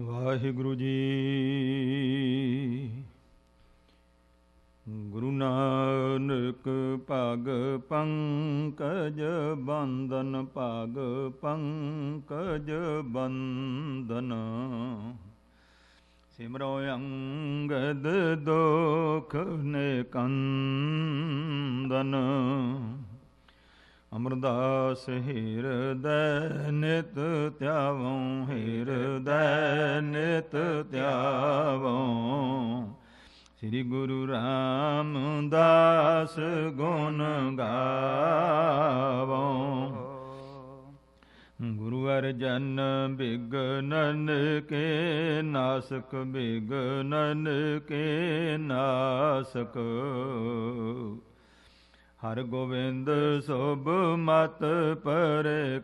ਵਾਹਿਗੁਰੂ ਜੀ ਗੁਰੂ ਨਾਨਕ ਭਗ ਪੰਕਜ ਬੰਦਨ ਭਗ ਪੰਕਜ ਬੰਦਨ ਸਿਮਰੋ ਅੰਗਦ ਦੋਖ ਨੇ ਕੰਦਨ ਅਮਰਦਾਸ ਹਿਰਦੈ ਨਿਤ ਧਿਆਵਉ ਹਿਰਦੈ ਨਿਤ ਧਿਆਵਉ ਸ੍ਰੀ ਗੁਰੂ ਰਾਮਦਾਸ ਗੁਣ ਗਾਵਉ ਗੁਰੂ ਅਰਜਨ ਬਿਗਨਨ ਕੇ ਨਾਸਕ ਬਿਗਨਨ ਕੇ ਨਾਸਕ ਹਰ ਗੋਬਿੰਦ ਸੋਭ ਮਤ ਪਰਕਾਸ਼ਕ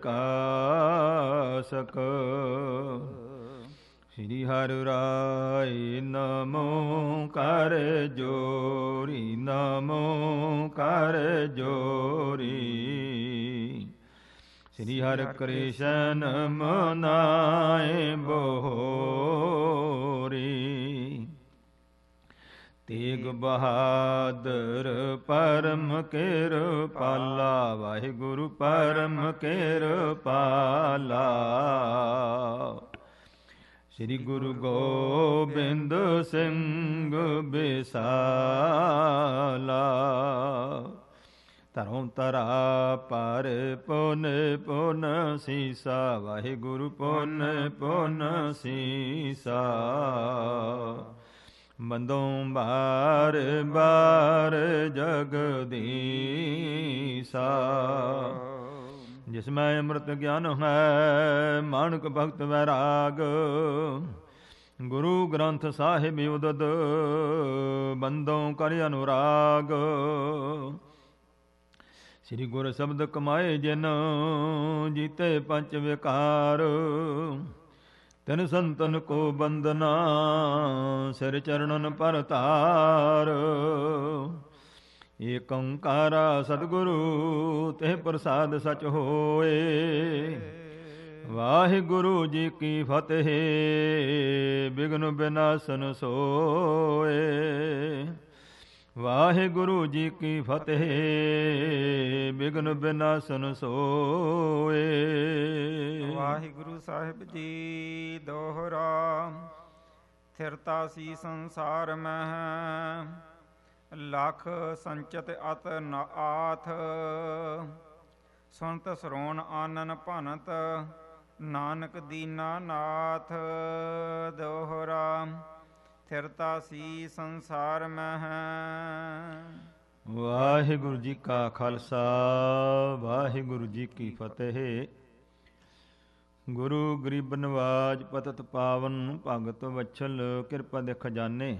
ਸ੍ਰੀ ਹਰਿ ਰਾਇ ਨਮੋ ਕਰ ਜੋਰੀ ਨਮੋ ਕਰ ਜੋਰੀ ਸ੍ਰੀ ਹਰਿ ਕ੍ਰਿਸ਼ਨ ਮਨਾਏ ਬੋਰੀ ਤੇਗ ਬਹਾਦਰ ਪਰਮ ਕੇਰ ਪਾਲਾ ਵਾਹਿਗੁਰੂ ਪਰਮ ਕੇਰ ਪਾਲਾ ਸ੍ਰੀ ਗੁਰੂ ਗੋਬਿੰਦ ਸਿੰਘ ਬਿਸਾਲਾ ਧਰਮ ਤਰਾ ਪਰ ਪੁਨ ਪੁਨ ਸੀਸਾ ਵਾਹਿਗੁਰੂ ਪੁਨ ਪੁਨ ਸੀਸਾ ਮੰਦੋਂ ਬਾਰ ਬਾਰ ਜਗਦੀਸਾ ਜਿਸ ਮੈਂ ਅੰਮ੍ਰਿਤ ਗਿਆਨ ਹੈ ਮਾਨੁਕ ਭਗਤ ਵੈਰਾਗ ਗੁਰੂ ਗ੍ਰੰਥ ਸਾਹਿਬ ਉਦਦ ਬੰਦੋਂ ਕਰ ਅਨੁਰਾਗ ਸ੍ਰੀ ਗੁਰ ਸ਼ਬਦ ਕਮਾਏ ਜਿਨ ਜੀਤੇ ਪੰਜ ਵਿਕਾਰ ਤਨ ਸੰਤਨ ਕੋ ਬੰਦਨਾ ਸਿਰ ਚਰਨਨ ਪਰ ਧਾਰ ਏਕ ਓੰਕਾਰ ਸਤਿਗੁਰੂ ਤੇ ਪ੍ਰਸਾਦ ਸਚ ਹੋਏ ਵਾਹਿਗੁਰੂ ਜੀ ਕੀ ਫਤਿਹ ਬਿਗਨ ਬਿਨਾਸਨ ਸੋਏ ਵਾਹਿਗੁਰੂ ਜੀ ਕੀ ਫਤਿਹ ਬਿਗਨ ਬਿਨਾਸਨ ਸੋਏ ਵਾਹਿਗੁਰੂ ਸਾਹਿਬ ਜੀ ਦੋਹਰਾ ਥਿਰਤਾ ਸੀ ਸੰਸਾਰ ਮਹਿ ਲਖ ਸੰਚਤ ਅਤ ਨਾਥ ਸੁਨਤ ਸਰੋਣ ਆਨਨ ਭਨਤ ਨਾਨਕ ਦੀਨਾ ਨਾਥ ਦੋਹਰਾ ਸਥਿਰਤਾ ਸੀ ਸੰਸਾਰ ਮਹਿ ਵਾਹਿਗੁਰੂ ਜੀ ਕਾ ਖਾਲਸਾ ਵਾਹਿਗੁਰੂ ਜੀ ਕੀ ਫਤਿਹ ਗੁਰੂ ਗਰੀਬ ਨਵਾਜ ਪਤਤ ਪਾਵਨ ਭਗਤ ਵਛਲ ਕਿਰਪਾ ਦੇ ਖਜ਼ਾਨੇ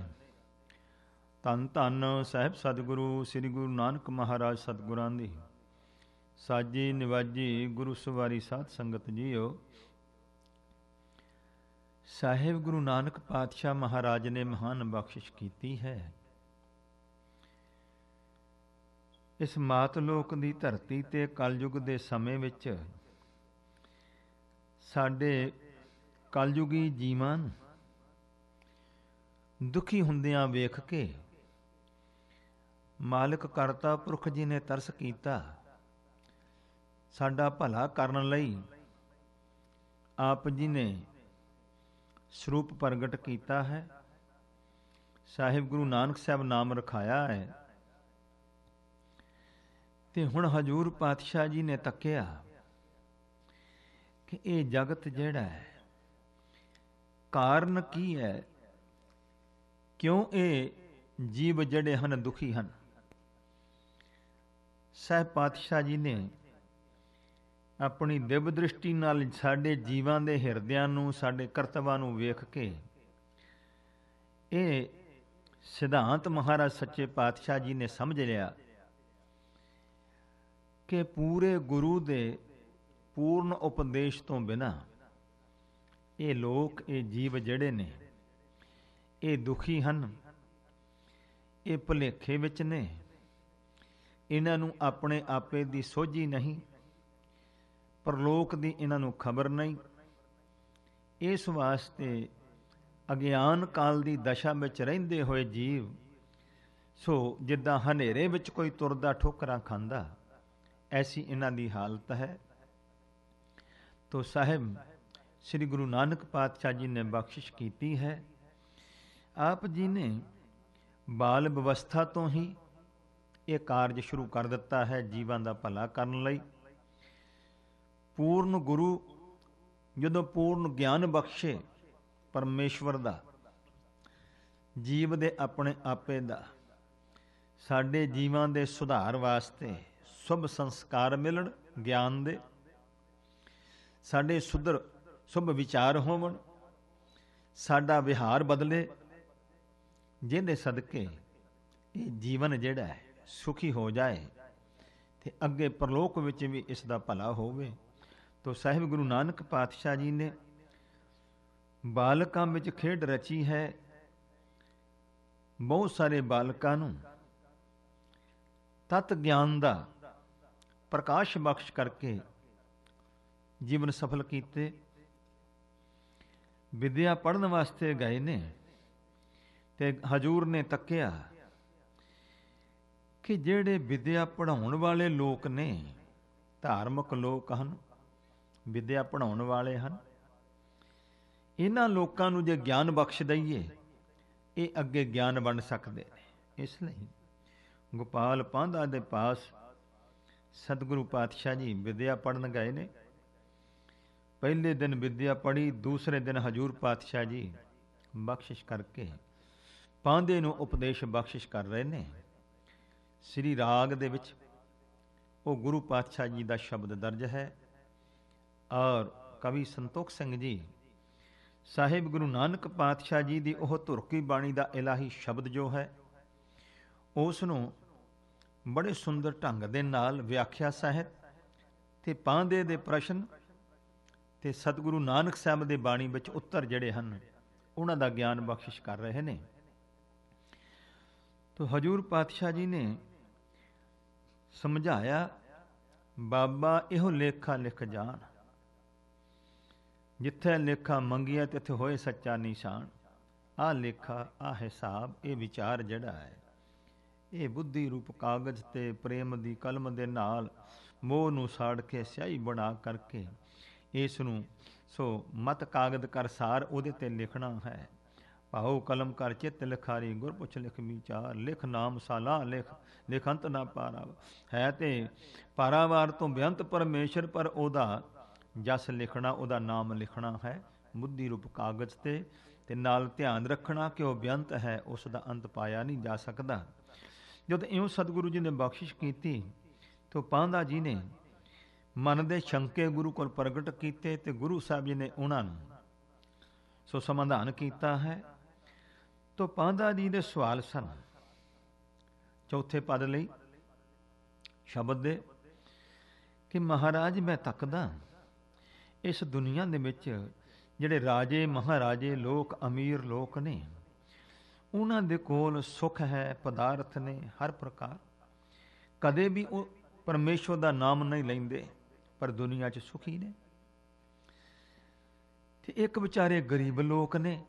ਤਨ ਤਨ ਸਹਿਬ ਸਤਿਗੁਰੂ ਸ੍ਰੀ ਗੁਰੂ ਨਾਨਕ ਮਹਾਰਾਜ ਸਤਿਗੁਰਾਂ ਦੀ ਸਾਜੀ ਨਿਵਾਜੀ ਗੁਰੂ ਸਵਾਰੀ ਸਾਧ ਸੰਗਤ ਜੀਓ ਸਾਹਿਬ ਗੁਰੂ ਨਾਨਕ ਪਾਤਸ਼ਾਹ ਮਹਾਰਾਜ ਨੇ ਮਹਾਨ ਬਖਸ਼ਿਸ਼ ਕੀਤੀ ਹੈ ਇਸ ਮਾਤ ਲੋਕ ਦੀ ਧਰਤੀ ਤੇ ਕਲਯੁਗ ਦੇ ਸਮੇਂ ਵਿੱਚ ਸਾਡੇ ਕਲਯੁਗੀ ਜੀਵਾਂ ਦੁਖੀ ਹੁੰਦਿਆਂ ਵੇਖ ਕੇ ਮਾਲਕ ਕਰਤਾ ਪੁਰਖ ਜੀ ਨੇ ਤਰਸ ਕੀਤਾ ਸਾਡਾ ਭਲਾ ਕਰਨ ਲਈ ਆਪ ਜੀ ਨੇ ਸਰੂਪ ਪ੍ਰਗਟ ਕੀਤਾ ਹੈ ਸਾਹਿਬ ਗੁਰੂ ਨਾਨਕ ਸਾਹਿਬ ਨਾਮ ਰਖਾਇਆ ਹੈ ਤੇ ਹੁਣ ਹਜੂਰ ਪਾਤਸ਼ਾਹ ਜੀ ਨੇ ਤੱਕਿਆ ਕਿ ਇਹ ਜਗਤ ਜਿਹੜਾ ਹੈ ਕਾਰਨ ਕੀ ਹੈ ਕਿਉਂ ਇਹ ਜੀਵ ਜਿਹੜੇ ਹਨ ਦੁਖੀ ਹਨ ਸਹਿ ਪਾਤਸ਼ਾਹ ਜੀ ਨੇ ਆਪਣੀ ਦਿਵ ਦ੍ਰਿਸ਼ਟੀ ਨਾਲ ਸਾਡੇ ਜੀਵਾਂ ਦੇ ਹਿਰਦਿਆਂ ਨੂੰ ਸਾਡੇ ਕਰਤਵਾਂ ਨੂੰ ਵੇਖ ਕੇ ਇਹ ਸਿਧਾਂਤ ਮਹਾਰਾਜ ਸੱਚੇ ਪਾਤਸ਼ਾਹ ਜੀ ਨੇ ਸਮਝ ਲਿਆ ਕਿ ਪੂਰੇ ਗੁਰੂ ਦੇ ਪੂਰਨ ਉਪਦੇਸ਼ ਤੋਂ ਬਿਨਾ ਇਹ ਲੋਕ ਇਹ ਜੀਵ ਜਿਹੜੇ ਨੇ ਇਹ ਦੁਖੀ ਹਨ ਇਹ ਭੁਲੇਖੇ ਵਿੱਚ ਨੇ ਇਹਨਾਂ ਨੂੰ ਆਪਣੇ ਆਪੇ ਦੀ ਸੋਝੀ ਨਹੀਂ ਪਰਲੋਕ ਦੀ ਇਹਨਾਂ ਨੂੰ ਖਬਰ ਨਹੀਂ ਇਸ ਵਾਸਤੇ ਅਗਿਆਨ ਕਾਲ ਦੀ ਦਸ਼ਾ ਵਿੱਚ ਰਹਿੰਦੇ ਹੋਏ ਜੀਵ ਸੋ ਜਿੱਦਾਂ ਹਨੇਰੇ ਵਿੱਚ ਕੋਈ ਤੁਰਦਾ ਠੋਕਰਾਂ ਖਾਂਦਾ ਐਸੀ ਇਹਨਾਂ ਦੀ ਹਾਲਤ ਹੈ ਤੋ ਸਾਹਿਬ ਸ੍ਰੀ ਗੁਰੂ ਨਾਨਕ ਪਾਤਸ਼ਾਹ ਜੀ ਨੇ ਬਖਸ਼ਿਸ਼ ਕੀਤੀ ਹੈ ਆਪ ਜੀ ਨੇ ਬਾਲ ਵਿਵਸਥਾ ਤੋਂ ਹੀ ਇਹ ਕਾਰਜ ਸ਼ੁਰੂ ਕਰ ਦਿੱਤਾ ਹੈ ਜੀਵਾਂ ਦਾ ਭਲਾ ਕਰਨ ਲਈ ਪੂਰਨ ਗੁਰੂ ਜਦੋਂ ਪੂਰਨ ਗਿਆਨ ਬਖਸ਼ੇ ਪਰਮੇਸ਼ਵਰ ਦਾ ਜੀਵ ਦੇ ਆਪਣੇ ਆਪੇ ਦਾ ਸਾਡੇ ਜੀਵਾਂ ਦੇ ਸੁਧਾਰ ਵਾਸਤੇ ਸੁਭ ਸੰਸਕਾਰ ਮਿਲਣ ਗਿਆਨ ਦੇ ਸਾਡੇ ਸੁਧਰ ਸੁਭ ਵਿਚਾਰ ਹੋਵਣ ਸਾਡਾ ਵਿਹਾਰ ਬਦਲੇ ਜਿਹਦੇ ਸਦਕੇ ਇਹ ਜੀਵਨ ਜਿਹੜਾ ਹੈ ਸੁਖੀ ਹੋ ਜਾਏ ਤੇ ਅੱਗੇ ਪ੍ਰਲੋਕ ਵਿੱਚ ਵੀ ਇਸ ਦਾ ਭਲਾ ਹੋਵੇ ਤੋ ਸਾਹਿਬ ਗੁਰੂ ਨਾਨਕ ਪਾਤਸ਼ਾਹ ਜੀ ਨੇ ਬਾਲਕਾਂ ਵਿੱਚ ਖੇਡ ਰਚੀ ਹੈ ਬਹੁਤ ਸਾਰੇ ਬਾਲਕਾਂ ਨੂੰ ਤਤ ਗਿਆਨ ਦਾ ਪ੍ਰਕਾਸ਼ ਬਖਸ਼ ਕਰਕੇ ਜੀਵਨ ਸਫਲ ਕੀਤੇ ਵਿਦਿਆ ਪੜਨ ਵਾਸਤੇ ਗਏ ਨੇ ਤੇ ਹਜੂਰ ਨੇ ਤੱਕਿਆ ਕਿ ਜਿਹੜੇ ਵਿਦਿਆ ਪੜਾਉਣ ਵਾਲੇ ਲੋਕ ਨੇ ਧਾਰਮਿਕ ਲੋਕ ਹਨ ਵਿਦਿਆ ਪੜਾਉਣ ਵਾਲੇ ਹਨ ਇਹਨਾਂ ਲੋਕਾਂ ਨੂੰ ਜੇ ਗਿਆਨ ਬਖਸ਼ ਦਈਏ ਇਹ ਅੱਗੇ ਗਿਆਨ ਬਣ ਸਕਦੇ ਨੇ ਇਸ ਲਈ ਗੋਪਾਲ ਪਾਂਧਾ ਦੇ ਪਾਸ ਸਤਿਗੁਰੂ ਪਾਤਸ਼ਾਹ ਜੀ ਵਿਦਿਆ ਪੜਨ ਗਏ ਨੇ ਪਹਿਲੇ ਦਿਨ ਵਿਦਿਆ ਪੜੀ ਦੂਸਰੇ ਦਿਨ ਹਜੂਰ ਪਾਤਸ਼ਾਹ ਜੀ ਬਖਸ਼ਿਸ਼ ਕਰਕੇ ਪਾਂਧੇ ਨੂੰ ਉਪਦੇਸ਼ ਬਖਸ਼ਿਸ਼ ਕਰ ਰਹੇ ਨੇ ਸ੍ਰੀ ਰਾਗ ਦੇ ਵਿੱਚ ਉਹ ਗੁਰੂ ਪਾਤਸ਼ਾਹ ਜੀ ਦਾ ਸ਼ਬਦ ਦਰਜ ਹੈ ਔਰ ਕਵੀ ਸੰਤੋਖ ਸਿੰਘ ਜੀ ਸਾਹਿਬ ਗੁਰੂ ਨਾਨਕ ਪਾਤਸ਼ਾਹ ਜੀ ਦੀ ਉਹ ਧੁਰਕੀ ਬਾਣੀ ਦਾ ਇਲਾਹੀ ਸ਼ਬਦ ਜੋ ਹੈ ਉਸ ਨੂੰ ਬੜੇ ਸੁੰਦਰ ਢੰਗ ਦੇ ਨਾਲ ਵਿਆਖਿਆ ਸਹਿਤ ਤੇ ਪਾਂਦੇ ਦੇ ਪ੍ਰਸ਼ਨ ਤੇ ਸਤਿਗੁਰੂ ਨਾਨਕ ਸਾਹਿਬ ਦੇ ਬਾਣੀ ਵਿੱਚ ਉੱਤਰ ਜਿਹੜੇ ਹਨ ਉਹਨਾਂ ਦਾ ਗਿਆਨ ਬਖਸ਼ਿਸ਼ ਕਰ ਰਹੇ ਨੇ ਤੋ ਹਜੂਰ ਪਾਤਸ਼ਾਹ ਜੀ ਨੇ ਸਮਝਾਇਆ ਬਾਬਾ ਇਹੋ ਲੇਖਾ ਲਿਖ ਜਾਣ ਜਿੱਥੇ ਲੇਖਾ ਤੇ ਇੱਥੇ ਹੋਏ ਸੱਚਾ ਨਿਸ਼ਾਨ ਆ ਲੇਖਾ ਆ ਹਿਸਾਬ ਇਹ ਵਿਚਾਰ ਜਿਹੜਾ ਹੈ ਇਹ ਬੁੱਧੀ ਰੂਪ ਕਾਗਜ਼ ਤੇ ਪ੍ਰੇਮ ਦੀ ਕਲਮ ਦੇ ਨਾਲ ਮੋਹ ਨੂੰ ਸਾੜ ਕੇ ਸਿਆਹੀ ਬਣਾ ਕਰਕੇ ਇਸ ਨੂੰ ਸੋ ਮਤ ਕਾਗਦ ਕਰ ਸਾਰ ਉਹਦੇ ਤੇ ਲਿਖਣਾ ਹੈ ਭਾਉ ਕਲਮ ਕਰ ਚਿੱਤ ਲਿਖਾਰੀ ਗੁਰ ਪੁੱਛ ਲਿਖ ਮੀਚਾਰ ਲਿਖ ਨਾਮ ਸਾਲਾ ਲਿਖ ਲਿਖੰਤ ਨਾ ਪਾਰਾ ਹੈ ਤੇ ਪਾਰਾਵਾਰ ਤੋਂ ਬੇਅੰਤ ਪਰਮੇਸ਼ਰ ਪਰ ਉਹਦਾ ਜਸ ਲਿਖਣਾ ਉਹਦਾ ਨਾਮ ਲਿਖਣਾ ਹੈ ਬੁੱਧੀ ਰੂਪ ਕਾਗਜ਼ ਤੇ ਤੇ ਨਾਲ ਧਿਆਨ ਰੱਖਣਾ ਕਿ ਉਹ ਬੇਅੰਤ ਹੈ ਉਸ ਦਾ ਅੰਤ ਪਾਇਆ ਨਹੀਂ ਜਾ ਸਕਦਾ ਜਦ ਇਉਂ ਸਤਿਗੁਰੂ ਜੀ ਨੇ ਬਖਸ਼ਿਸ਼ ਕੀਤੀ ਤੋ ਪਾਂਦਾ ਜੀ ਨੇ ਮਨ ਦੇ ਸ਼ੰਕੇ ਗੁਰੂ ਕੋਲ ਪ੍ਰਗਟ ਕੀਤੇ ਤੇ ਗੁਰੂ ਸਾਹਿਬ ਜੀ ਨੇ ਉਹਨਾਂ ਨੂੰ ਸੋ ਸਮਾਧਾਨ ਕੀਤਾ ਹੈ ਤੋ ਪਾਂਦਾ ਜੀ ਦੇ ਸਵਾਲ ਸਨ ਚੌਥੇ ਪਦ ਲਈ ਸ਼ਬਦ ਦੇ ਕਿ ਮਹਾਰਾਜ ਮੈਂ ਤੱਕਦਾ ਇਸ ਦੁਨੀਆ ਦੇ ਵਿੱਚ ਜਿਹੜੇ ਰਾਜੇ ਮਹਾਰਾਜੇ ਲੋਕ ਅਮੀਰ ਲੋਕ ਨੇ ਉਹਨਾਂ ਦੇ ਕੋਲ ਸੁੱਖ ਹੈ ਪਦਾਰਥ ਨੇ ਹਰ ਪ੍ਰਕਾਰ ਕਦੇ ਵੀ ਉਹ ਪਰਮੇਸ਼ਵਰ ਦਾ ਨਾਮ ਨਹੀਂ ਲੈਂਦੇ ਪਰ ਦੁਨੀਆ 'ਚ ਸੁਖੀ ਨੇ ਤੇ ਇੱਕ ਵਿਚਾਰੇ ਗਰੀਬ ਲੋਕ ਨੇ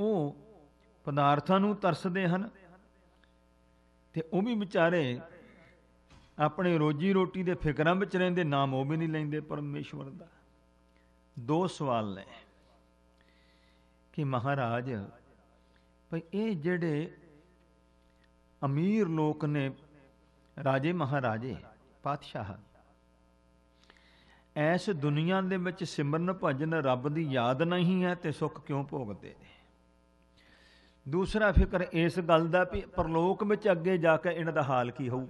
ਉਹ ਪਦਾਰਥਾਂ ਨੂੰ ਤਰਸਦੇ ਹਨ ਤੇ ਉਹ ਵੀ ਵਿਚਾਰੇ ਆਪਣੇ ਰੋਜੀ ਰੋਟੀ ਦੇ ਫਿਕਰਾਂ ਵਿੱਚ ਰਹਿੰਦੇ ਨਾਮ ਉਹ ਵੀ ਨਹੀਂ ਲੈਂਦੇ ਪਰਮੇਸ਼ਵਰ ਦਾ ਦੋ ਸਵਾਲ ਨੇ ਕਿ ਮਹਾਰਾਜ ਭਈ ਇਹ ਜਿਹੜੇ ਅਮੀਰ ਲੋਕ ਨੇ ਰਾਜੇ ਮਹਾਰਾਜੇ ਪਾਤਸ਼ਾਹ ਐਸ ਦੁਨੀਆ ਦੇ ਵਿੱਚ ਸਿਮਰਨ ਭਜਨ ਰੱਬ ਦੀ ਯਾਦ ਨਹੀਂ ਹੈ ਤੇ ਸੁੱਖ ਕਿਉਂ ਭੋਗਦੇ ਨੇ ਦੂਸਰਾ ਫਿਕਰ ਇਸ ਗੱਲ ਦਾ ਵੀ ਪਰਲੋਕ ਵਿੱਚ ਅੱਗੇ ਜਾ ਕੇ ਇਹਨਾਂ ਦਾ ਹਾਲ ਕੀ ਹੋਊ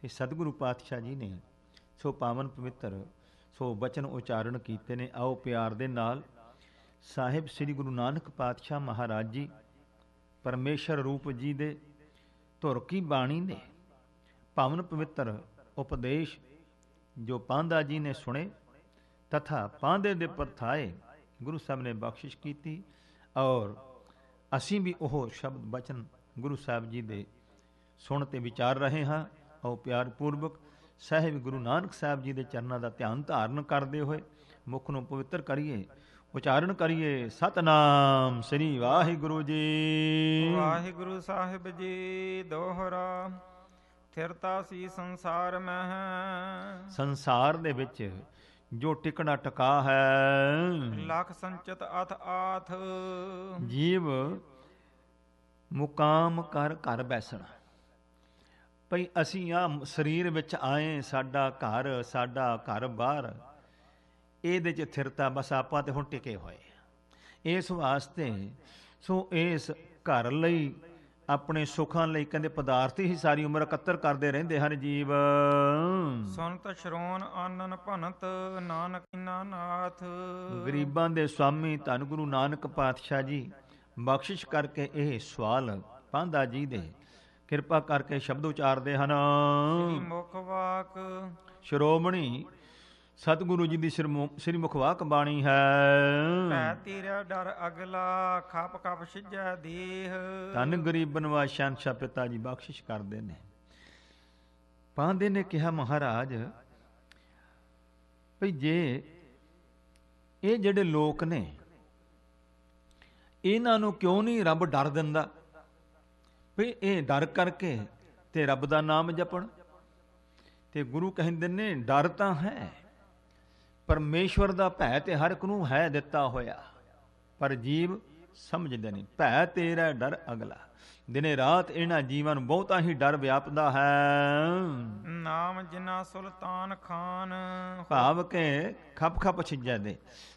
ਤੇ ਸਤਿਗੁਰੂ ਪਾਤਸ਼ਾਹ ਜੀ ਨੇ ਸੋ ਪਾਵਨ ਪਵਿੱਤਰ ਸੋ ਬਚਨ ਉਚਾਰਨ ਕੀਤੇ ਨੇ ਆਓ ਪਿਆਰ ਦੇ ਨਾਲ ਸਾਹਿਬ ਸ੍ਰੀ ਗੁਰੂ ਨਾਨਕ ਪਾਤਸ਼ਾਹ ਮਹਾਰਾਜ ਜੀ ਪਰਮੇਸ਼ਰ ਰੂਪ ਜੀ ਦੇ ਧੁਰ ਕੀ ਬਾਣੀ ਨੇ ਪਾਵਨ ਪਵਿੱਤਰ ਉਪਦੇਸ਼ ਜੋ ਪਾਂਧਾ ਜੀ ਨੇ ਸੁਣੇ ਤਥਾ ਪਾਂਦੇ ਦੇ ਪਰਥਾਏ ਗੁਰੂ ਸਾਹਿਬ ਨੇ ਬਖਸ਼ਿਸ਼ ਕੀਤੀ ਔਰ ਅਸੀਂ ਵੀ ਉਹ ਸ਼ਬਦ ਬਚਨ ਗੁਰੂ ਸਾਹਿਬ ਜੀ ਦੇ ਸੁਣ ਤੇ ਵਿਚਾਰ ਰਹੇ ਹਾਂ ਔ ਪਿਆਰ ਪੂਰਵਕ ਸਹਿਬ ਗੁਰੂ ਨਾਨਕ ਸਾਹਿਬ ਜੀ ਦੇ ਚਰਨਾਂ ਦਾ ਧਿਆਨ ਧਾਰਨ ਕਰਦੇ ਹੋਏ ਮੁਖ ਨੂੰ ਪਵਿੱਤਰ ਕਰੀਏ ਉਚਾਰਨ ਕਰੀਏ ਸਤਨਾਮ ਸ੍ਰੀ ਵਾਹਿਗੁਰੂ ਜੀ ਵਾਹਿਗੁਰੂ ਸਾਹਿਬ ਜੀ ਦੋਹਰਾ ਥਿਰਤਾ ਸੀ ਸੰਸਾਰ ਮਹਿ ਸੰਸਾਰ ਦੇ ਵਿੱਚ ਜੋ ਟਿਕਣਾ ਟਕਾ ਹੈ ਲਖ ਸੰਚਤ ਅਥ ਆਥ ਜੀਵ ਮੁਕਾਮ ਕਰ ਘਰ ਬੈਸਣਾ ਭਈ ਅਸੀਂ ਆ ਸਰੀਰ ਵਿੱਚ ਆਏ ਸਾਡਾ ਘਰ ਸਾਡਾ ਘਰ ਬਾਹਰ ਇਹਦੇ ਚ ਥਿਰਤਾ ਬਸ ਆਪਾਂ ਤੇ ਹੁਣ ਟਿਕੇ ਹੋਏ ਇਸ ਵਾਸਤੇ ਸੋ ਇਸ ਘਰ ਲਈ ਆਪਣੇ ਸੁੱਖਾਂ ਲਈ ਕਹਿੰਦੇ ਪਦਾਰਥ ਹੀ ਸਾਰੀ ਉਮਰ ਇਕੱਤਰ ਕਰਦੇ ਰਹਿੰਦੇ ਹਨ ਜੀਵ ਸੰਤ ਸ਼ਰੋਨ ਆਨਨ ਭਨਤ ਨਾਨਕ ਨਾਥ ਗਰੀਬਾਂ ਦੇ ਸਵਾਮੀ ਧੰਨ ਗੁਰੂ ਨਾਨਕ ਪਾਤਸ਼ਾਹ ਜੀ ਬਖਸ਼ਿਸ਼ ਕਰਕੇ ਇਹ ਸਵਾਲ ਪਾਂਦਾ ਜੀ ਦੇ ਕਿਰਪਾ ਕਰਕੇ ਸ਼ਬਦ ਉਚਾਰਦੇ ਹਨ ਸ੍ਰੀ ਮੁਖ ਵਾਕ ਸ਼ਰੋਮਣੀ ਸਤਿਗੁਰੂ ਜੀ ਦੀ ਸ੍ਰੀ ਮੁਖਵਾਕ ਬਾਣੀ ਹੈ ਭੈ ਤੇਰਾ ਡਰ ਅਗਲਾ ਖਪ ਕਪ ਸਿਜੈ ਦੇਹ ਤਨ ਗਰੀਬ ਬਨਵਾ ਸ਼ਾਂਸ਼ਾ ਪਿਤਾ ਜੀ ਬਖਸ਼ਿਸ਼ ਕਰਦੇ ਨੇ ਪਾਂਦੇ ਨੇ ਕਿਹਾ ਮਹਾਰਾਜ ਭਈ ਜੇ ਇਹ ਜਿਹੜੇ ਲੋਕ ਨੇ ਇਹਨਾਂ ਨੂੰ ਕਿਉਂ ਨਹੀਂ ਰੱਬ ਡਰ ਦਿੰਦਾ ਵੀ ਇਹ ਡਰ ਕਰਕੇ ਤੇ ਰੱਬ ਦਾ ਨਾਮ ਜਪਣ ਤੇ ਗੁਰੂ ਕਹਿੰਦੇ ਨੇ ਡਰ ਤਾਂ ਹੈ ਪਰਮੇਸ਼ਵਰ ਦਾ ਭੈ ਤੇ ਹਰ ਇੱਕ ਨੂੰ ਹੈ ਦਿੱਤਾ ਹੋਇਆ ਪਰ ਜੀਵ ਸਮਝਦੇ ਨਹੀਂ ਭੈ ਤੇਰਾ ਡਰ ਅਗਲਾ ਦਿਨੇ ਰਾਤ ਇਹਨਾਂ ਜੀਵਾਂ ਨੂੰ ਬਹੁਤਾ ਹੀ ਡਰ ਵਿਆਪਦਾ ਹੈ ਨਾਮ ਜਿਨਾ ਸੁਲਤਾਨ ਖਾਨ ਭਾਵ ਕੇ ਖਪ ਖਪ ਛਿੱਜੇ ਦੇ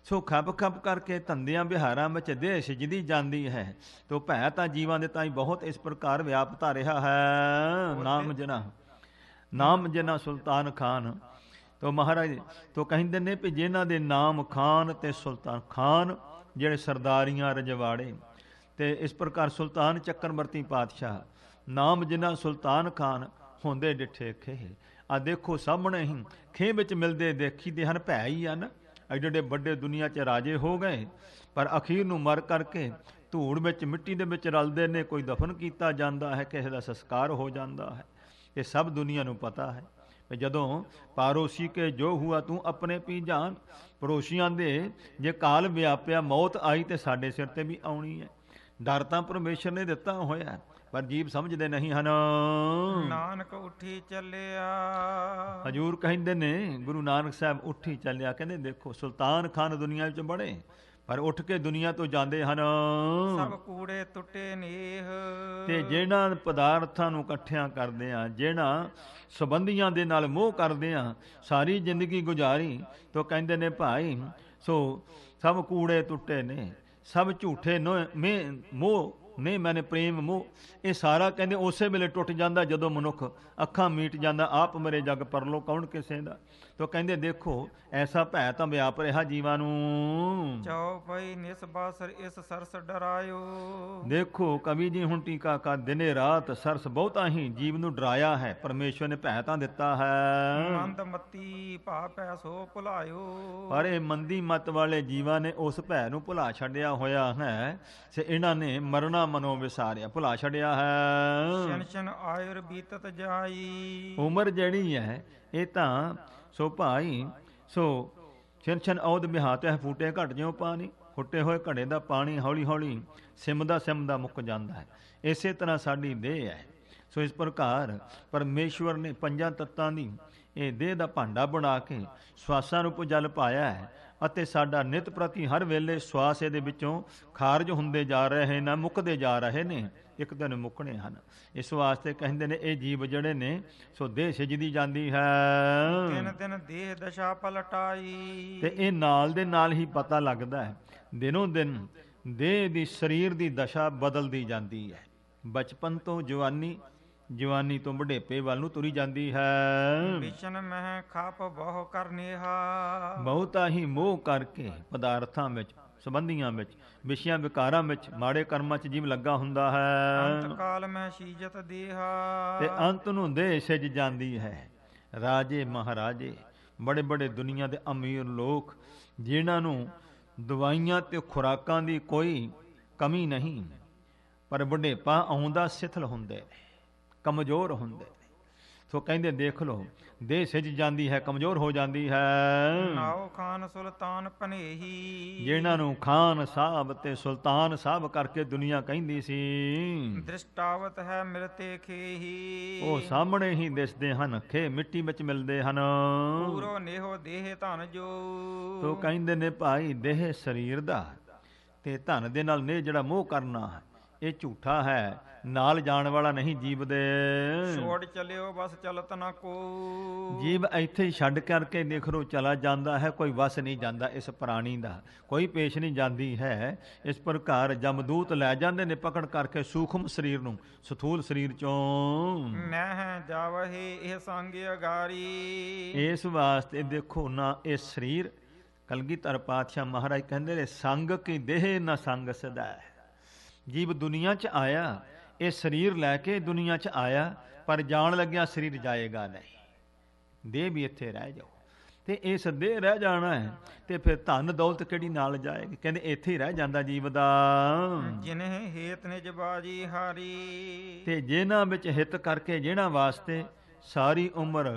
ਸੋ ਖਪ ਖਪ ਕਰਕੇ ਧੰਦਿਆਂ ਬਿਹਾਰਾਂ ਵਿੱਚ ਦੇਸ਼ ਜਿੰਦੀ ਜਾਂਦੀ ਹੈ ਤੋ ਭੈ ਤਾਂ ਜੀਵਾਂ ਦੇ ਤਾਂ ਹੀ ਬਹੁਤ ਇਸ ਪ੍ਰਕਾਰ ਵਿਆਪਤਾ ਰਿਹਾ ਹੈ ਨਾਮ ਜਿਨਾ ਨਾਮ ਜਿਨਾ ਸੁਲਤਾਨ ਖਾਨ ਤੋ ਮਹਾਰਾਜ ਤੋ ਕਹਿੰਦੇ ਨੇ ਕਿ ਜਿਨ੍ਹਾਂ ਦੇ ਨਾਮ ਖਾਨ ਤੇ ਸੁਲਤਾਨ ਖਾਨ ਜਿਹੜੇ ਸਰਦਾਰੀਆਂ ਰਜਵਾੜੇ ਤੇ ਇਸ ਪ੍ਰਕਾਰ ਸੁਲਤਾਨ ਚੱਕਰਵਰਤੀ ਪਾਤਸ਼ਾਹ ਨਾਮ ਜਿਨ੍ਹਾਂ ਸੁਲਤਾਨ ਖਾਨ ਹੁੰਦੇ ਡਿੱਠੇ ਖੇ ਆ ਦੇਖੋ ਸਾਹਮਣੇ ਹੀ ਖੇ ਵਿੱਚ ਮਿਲਦੇ ਦੇਖੀ ਦੇ ਹਨ ਭੈ ਹੀ ਹਨ ਐਡੇ ਵੱਡੇ ਦੁਨੀਆ 'ਚ ਰਾਜੇ ਹੋ ਗਏ ਪਰ ਅਖੀਰ ਨੂੰ ਮਰ ਕਰਕੇ ਧੂੜ ਵਿੱਚ ਮਿੱਟੀ ਦੇ ਵਿੱਚ ਰਲਦੇ ਨੇ ਕੋਈ ਦਫਨ ਕੀਤਾ ਜਾਂਦਾ ਹੈ ਕਿਸੇ ਦਾ ਸੰਸਕਾਰ ਹੋ ਜਾਂਦਾ ਹੈ ਇਹ ਸਭ ਦੁਨੀਆ ਨੂੰ ਪਤਾ ਹੈ ਜਦੋਂ ਪਾਰੋਸੀ ਕੇ ਜੋ ਹੁਆ ਤੂੰ ਆਪਣੇ ਪੀ ਜਾਣ ਪਰੋਸ਼ੀਆਂ ਦੇ ਜੇ ਕਾਲ ਵਿਆਪਿਆ ਮੌਤ ਆਈ ਤੇ ਸਾਡੇ ਸਿਰ ਤੇ ਵੀ ਆਉਣੀ ਹੈ ਡਰ ਤਾਂ ਪਰਮੇਸ਼ਰ ਨੇ ਦਿੱਤਾ ਹੋਇਆ ਪਰ ਜੀਵ ਸਮਝਦੇ ਨਹੀਂ ਹਨ ਨਾਨਕ ਉੱਠੀ ਚੱਲਿਆ ਹਜੂਰ ਕਹਿੰਦੇ ਨੇ ਗੁਰੂ ਨਾਨਕ ਸਾਹਿਬ ਉੱਠੀ ਚੱਲਿਆ ਕਹਿੰਦੇ ਦੇਖੋ ਸੁਲਤਾਨ ਖਾਨ ਦੁਨੀਆ ਵਿੱਚ ਬੜੇ ਪਰ ਉੱਠ ਕੇ ਦੁਨੀਆ ਤੋਂ ਜਾਂਦੇ ਹਨ ਸਭ ਕੂੜੇ ਟੁੱਟੇ ਨੀਹ ਤੇ ਜਿਹੜਾ ਪਦਾਰਥਾਂ ਨੂੰ ਇਕੱਠਿਆਂ ਕਰਦੇ ਆ ਜਿਹੜਾ ਸਬੰਧੀਆਂ ਦੇ ਨਾਲ ਮੋਹ ਕਰਦੇ ਆ ਸਾਰੀ ਜ਼ਿੰਦਗੀ ਗੁਜ਼ਾਰੀ ਤੋਂ ਕਹਿੰਦੇ ਨੇ ਭਾਈ ਸੋ ਸਭ ਕੂੜੇ ਟੁੱਟੇ ਨੇ ਸਭ ਝੂਠੇ ਨੇ ਮੋਹ ਨੇ ਮੈਨੇ ਪ੍ਰੇਮ ਮੋਹ ਇਹ ਸਾਰਾ ਕਹਿੰਦੇ ਉਸੇ ਵੇਲੇ ਟੁੱਟ ਜਾਂਦਾ ਜਦੋਂ ਮਨੁੱਖ ਅੱਖਾਂ ਮੀਟ ਜਾਂਦਾ ਆਪ ਮਰੇ ਜਗ ਪਰਲੋ ਕੌਣ ਕਿਸੇ ਦਾ ਤੋ ਕਹਿੰਦੇ ਦੇਖੋ ਐਸਾ ਭੈ ਤਾਂ ਵਿਆਪ ਰਿਹਾ ਜੀਵਾਂ ਨੂੰ ਚਾਉ ਪਈ ਨਿਸ ਨਿਸਬਾਸਰ ਇਸ ਸਰਸ ਡਰਾਇਓ ਦੇਖੋ ਕਵੀ ਜੀ ਹੁਣ ਟੀਕਾ ਕਰ ਦਿਨੇ ਰਾਤ ਸਰਸ ਬਹੁਤਾ ਹੀ ਜੀਵ ਨੂੰ ਡਰਾਇਆ ਹੈ ਪਰਮੇਸ਼ਵਰ ਨੇ ਭੈ ਤਾਂ ਦਿੱਤਾ ਹੈ ਮੰਦ ਮਤੀ ਭਾ ਪੈ ਸੋ ਭੁਲਾਇਓ ਪਰ ਇਹ ਮੰਦੀ ਮਤ ਵਾਲੇ ਜੀਵਾਂ ਨੇ ਉਸ ਭੈ ਨੂੰ ਭੁਲਾ ਛੱਡਿਆ ਹੋਇਆ ਹੈ ਸੇ ਇਹਨਾਂ ਨੇ ਮਰਨਾ ਮਨੋਂ ਵਿਸਾਰਿਆ ਭੁਲਾ ਛੱਡਿਆ ਹੈ ਸ਼ਨ ਆਇਰ ਬੀਤਤ ਜਾਈ ਉਮਰ ਜਣੀ ਹੈ ਇਹ ਤਾਂ ਸੋ ਭਾਈ ਸੋ ਛਨ ਛਨ ਔਦ ਮਿਹਾਤਹਿ ਫੂਟੇ ਘਟ ਜਿਉ ਪਾਣੀ ਫੁੱਟੇ ਹੋਏ ਘੜੇ ਦਾ ਪਾਣੀ ਹੌਲੀ ਹੌਲੀ ਸਿਮਦਾ ਸਿਮਦਾ ਮੁੱਕ ਜਾਂਦਾ ਹੈ ਇਸੇ ਤਰ੍ਹਾਂ ਸਾਡੀ ਦੇਹ ਹੈ ਸੋ ਇਸ ਪ੍ਰਕਾਰ ਪਰਮੇਸ਼ਵਰ ਨੇ ਪੰਜਾਂ ਤੱਤਾਂ ਦੀ ਇਹ ਦੇਹ ਦਾ ਭਾਂਡਾ ਬਣਾ ਕੇ ਸਵਾਸਾਂ ਰੂਪ ਜਲ ਪਾਇਆ ਹੈ ਅਤੇ ਸਾਡਾ ਨਿਤ ਪ੍ਰਤੀ ਹਰ ਵੇਲੇ ਸਵਾਸ ਇਹਦੇ ਵਿੱਚੋਂ ਖਾਰਜ ਹੁੰਦੇ ਜਾ ਰਹੇ ਨੇ ਮੁੱਕਦੇ ਜਾ ਰਹੇ ਨੇ ਇੱਕ ਦਿਨ ਮੁੱਕਣੇ ਹਨ ਇਸ ਵਾਸਤੇ ਕਹਿੰਦੇ ਨੇ ਇਹ ਜੀਵ ਜਿਹੜੇ ਨੇ ਸੋ ਦੇਹ ਸਿਜਦੀ ਜਾਂਦੀ ਹੈ ਦਿਨ ਦਿਨ ਦੇਹ ਦਸ਼ਾ ਪਲਟਾਈ ਤੇ ਇਹ ਨਾਲ ਦੇ ਨਾਲ ਹੀ ਪਤਾ ਲੱਗਦਾ ਹੈ ਦਿਨੋਂ ਦਿਨ ਦੇਹ ਦੀ ਸਰੀਰ ਦੀ ਦਸ਼ਾ ਬਦਲਦੀ ਜਾਂਦੀ ਹੈ ਬਚਪਨ ਤੋਂ ਜਵਾਨੀ ਜਵਾਨੀ ਤੋਂ ਬੁਢੇਪੇ ਵੱਲ ਨੂੰ ਤੁਰੀ ਜਾਂਦੀ ਹੈ ਵਿਚਨ ਮਹਿ ਖਾਪ ਬਹੁ ਕਰਨੀਹਾ ਬਹੁਤਾ ਹੀ ਮੋਹ ਕਰਕੇ ਪਦਾਰਥਾਂ ਵਿੱਚ ਸਬੰਧੀਆਂ ਵਿੱਚ ਵਿਸ਼ਿਆਂ ਵਿਕਾਰਾਂ ਵਿੱਚ ਮਾੜੇ ਕਰਮਾਂ 'ਚ ਜੀਵ ਲੱਗਾ ਹੁੰਦਾ ਹੈ ਅੰਤ ਕਾਲ ਮੈਂ ਸ਼ੀਜਤ ਦੇਹਾ ਤੇ ਅੰਤ ਨੂੰ ਦੇਹ ਸਿਜ ਜਾਂਦੀ ਹੈ ਰਾਜੇ ਮਹਾਰਾਜੇ ਬੜੇ ਬੜੇ ਦੁਨੀਆ ਦੇ ਅਮੀਰ ਲੋਕ ਜਿਨ੍ਹਾਂ ਨੂੰ ਦਵਾਈਆਂ ਤੇ ਖੁਰਾਕਾਂ ਦੀ ਕੋਈ ਕਮੀ ਨਹੀਂ ਪਰ ਬੁਢੇਪਾ ਆਉਂਦਾ ਸਿਥਲ ਹੁੰਦੇ ਨੇ ਕਮਜ਼ੋਰ ਹੁੰਦੇ ਨੇ ਸੋ ਕਹਿੰਦੇ ਦੇਖ ਲਓ ਦੇਹ ਸਿਜ ਜਾਂਦੀ ਹੈ ਕਮਜ਼ੋਰ ਹੋ ਜਾਂਦੀ ਹੈ ਨਾਉ ਖਾਨ ਸੁਲਤਾਨ ਪਨੇਹੀ ਜਿਹਨਾਂ ਨੂੰ ਖਾਨ ਸਾਹਿਬ ਤੇ ਸੁਲਤਾਨ ਸਾਹਿਬ ਕਰਕੇ ਦੁਨੀਆ ਕਹਿੰਦੀ ਸੀ ਦ੍ਰਿਸ਼ਟਾਵਤ ਹੈ ਮਿਲਤੇ ਖੇਹੀ ਉਹ ਸਾਹਮਣੇ ਹੀ ਦਿਸਦੇ ਹਨ ਖੇ ਮਿੱਟੀ ਵਿੱਚ ਮਿਲਦੇ ਹਨ ਪੂਰੋ ਨੇਹੋ ਦੇਹ ਧਨ ਜੋ ਸੋ ਕਹਿੰਦੇ ਨੇ ਭਾਈ ਦੇਹ ਸਰੀਰ ਦਾ ਤੇ ਧਨ ਦੇ ਨਾਲ ਨੇ ਜਿਹੜਾ ਮੋਹ ਕਰਨਾ ਹੈ ਇਹ ਝੂਠਾ ਹੈ ਨਾਲ ਜਾਣ ਵਾਲਾ ਨਹੀਂ ਜੀਵ ਦੇ ਛੋੜ ਚਲਿਓ ਬਸ ਚਲਤ ਨਾ ਕੋ ਜੀਵ ਇੱਥੇ ਛੱਡ ਕਰਕੇ ਨਿਖਰੋ ਚਲਾ ਜਾਂਦਾ ਹੈ ਕੋਈ ਵਸ ਨਹੀਂ ਜਾਂਦਾ ਇਸ ਪ੍ਰਾਣੀ ਦਾ ਕੋਈ ਪੇਸ਼ ਨਹੀਂ ਜਾਂਦੀ ਹੈ ਇਸ ਪ੍ਰਕਾਰ ਜਮਦੂਤ ਲੈ ਜਾਂਦੇ ਨੇ ਪਕੜ ਕਰਕੇ ਸੂਖਮ ਸਰੀਰ ਨੂੰ ਸਥੂਲ ਸਰੀਰ ਚੋਂ ਨਹਿ ਜਾਵਹੀ ਇਹ ਸੰਗ ਅਗਾਰੀ ਇਸ ਵਾਸਤੇ ਦੇਖੋ ਨਾ ਇਹ ਸਰੀਰ ਕਲਗੀਧਰ ਪਾਤਸ਼ਾਹ ਮਹਾਰਾਜ ਕਹਿੰਦੇ ਨੇ ਸੰਗ ਕੀ ਦੇਹ ਨਾ ਸੰਗ ਸਦਾ ਜੀਵ ਦੁਨੀਆ 'ਚ ਆਇਆ ਇਹ ਸਰੀਰ ਲੈ ਕੇ ਦੁਨੀਆ 'ਚ ਆਇਆ ਪਰ ਜਾਣ ਲੱਗਿਆ ਸਰੀਰ ਜਾਏਗਾ ਨਹੀਂ ਦੇਹ ਵੀ ਇੱਥੇ ਰਹਿ ਜਾਓ ਤੇ ਇਸ ਦੇਹ ਰਹਿ ਜਾਣਾ ਹੈ ਤੇ ਫਿਰ ਧਨ ਦੌਲਤ ਕਿਹੜੀ ਨਾਲ ਜਾਏਗੀ ਕਹਿੰਦੇ ਇੱਥੇ ਹੀ ਰਹਿ ਜਾਂਦਾ ਜੀਵ ਦਾ ਜਿਨਹ ਹੇਤ ਨੇ ਜਬਾਜੀ ਹਾਰੀ ਤੇ ਜਿਨ੍ਹਾਂ ਵਿੱਚ ਹਿੱਤ ਕਰਕੇ ਜਿਨ੍ਹਾਂ ਵਾਸਤੇ ਸਾਰੀ ਉਮਰ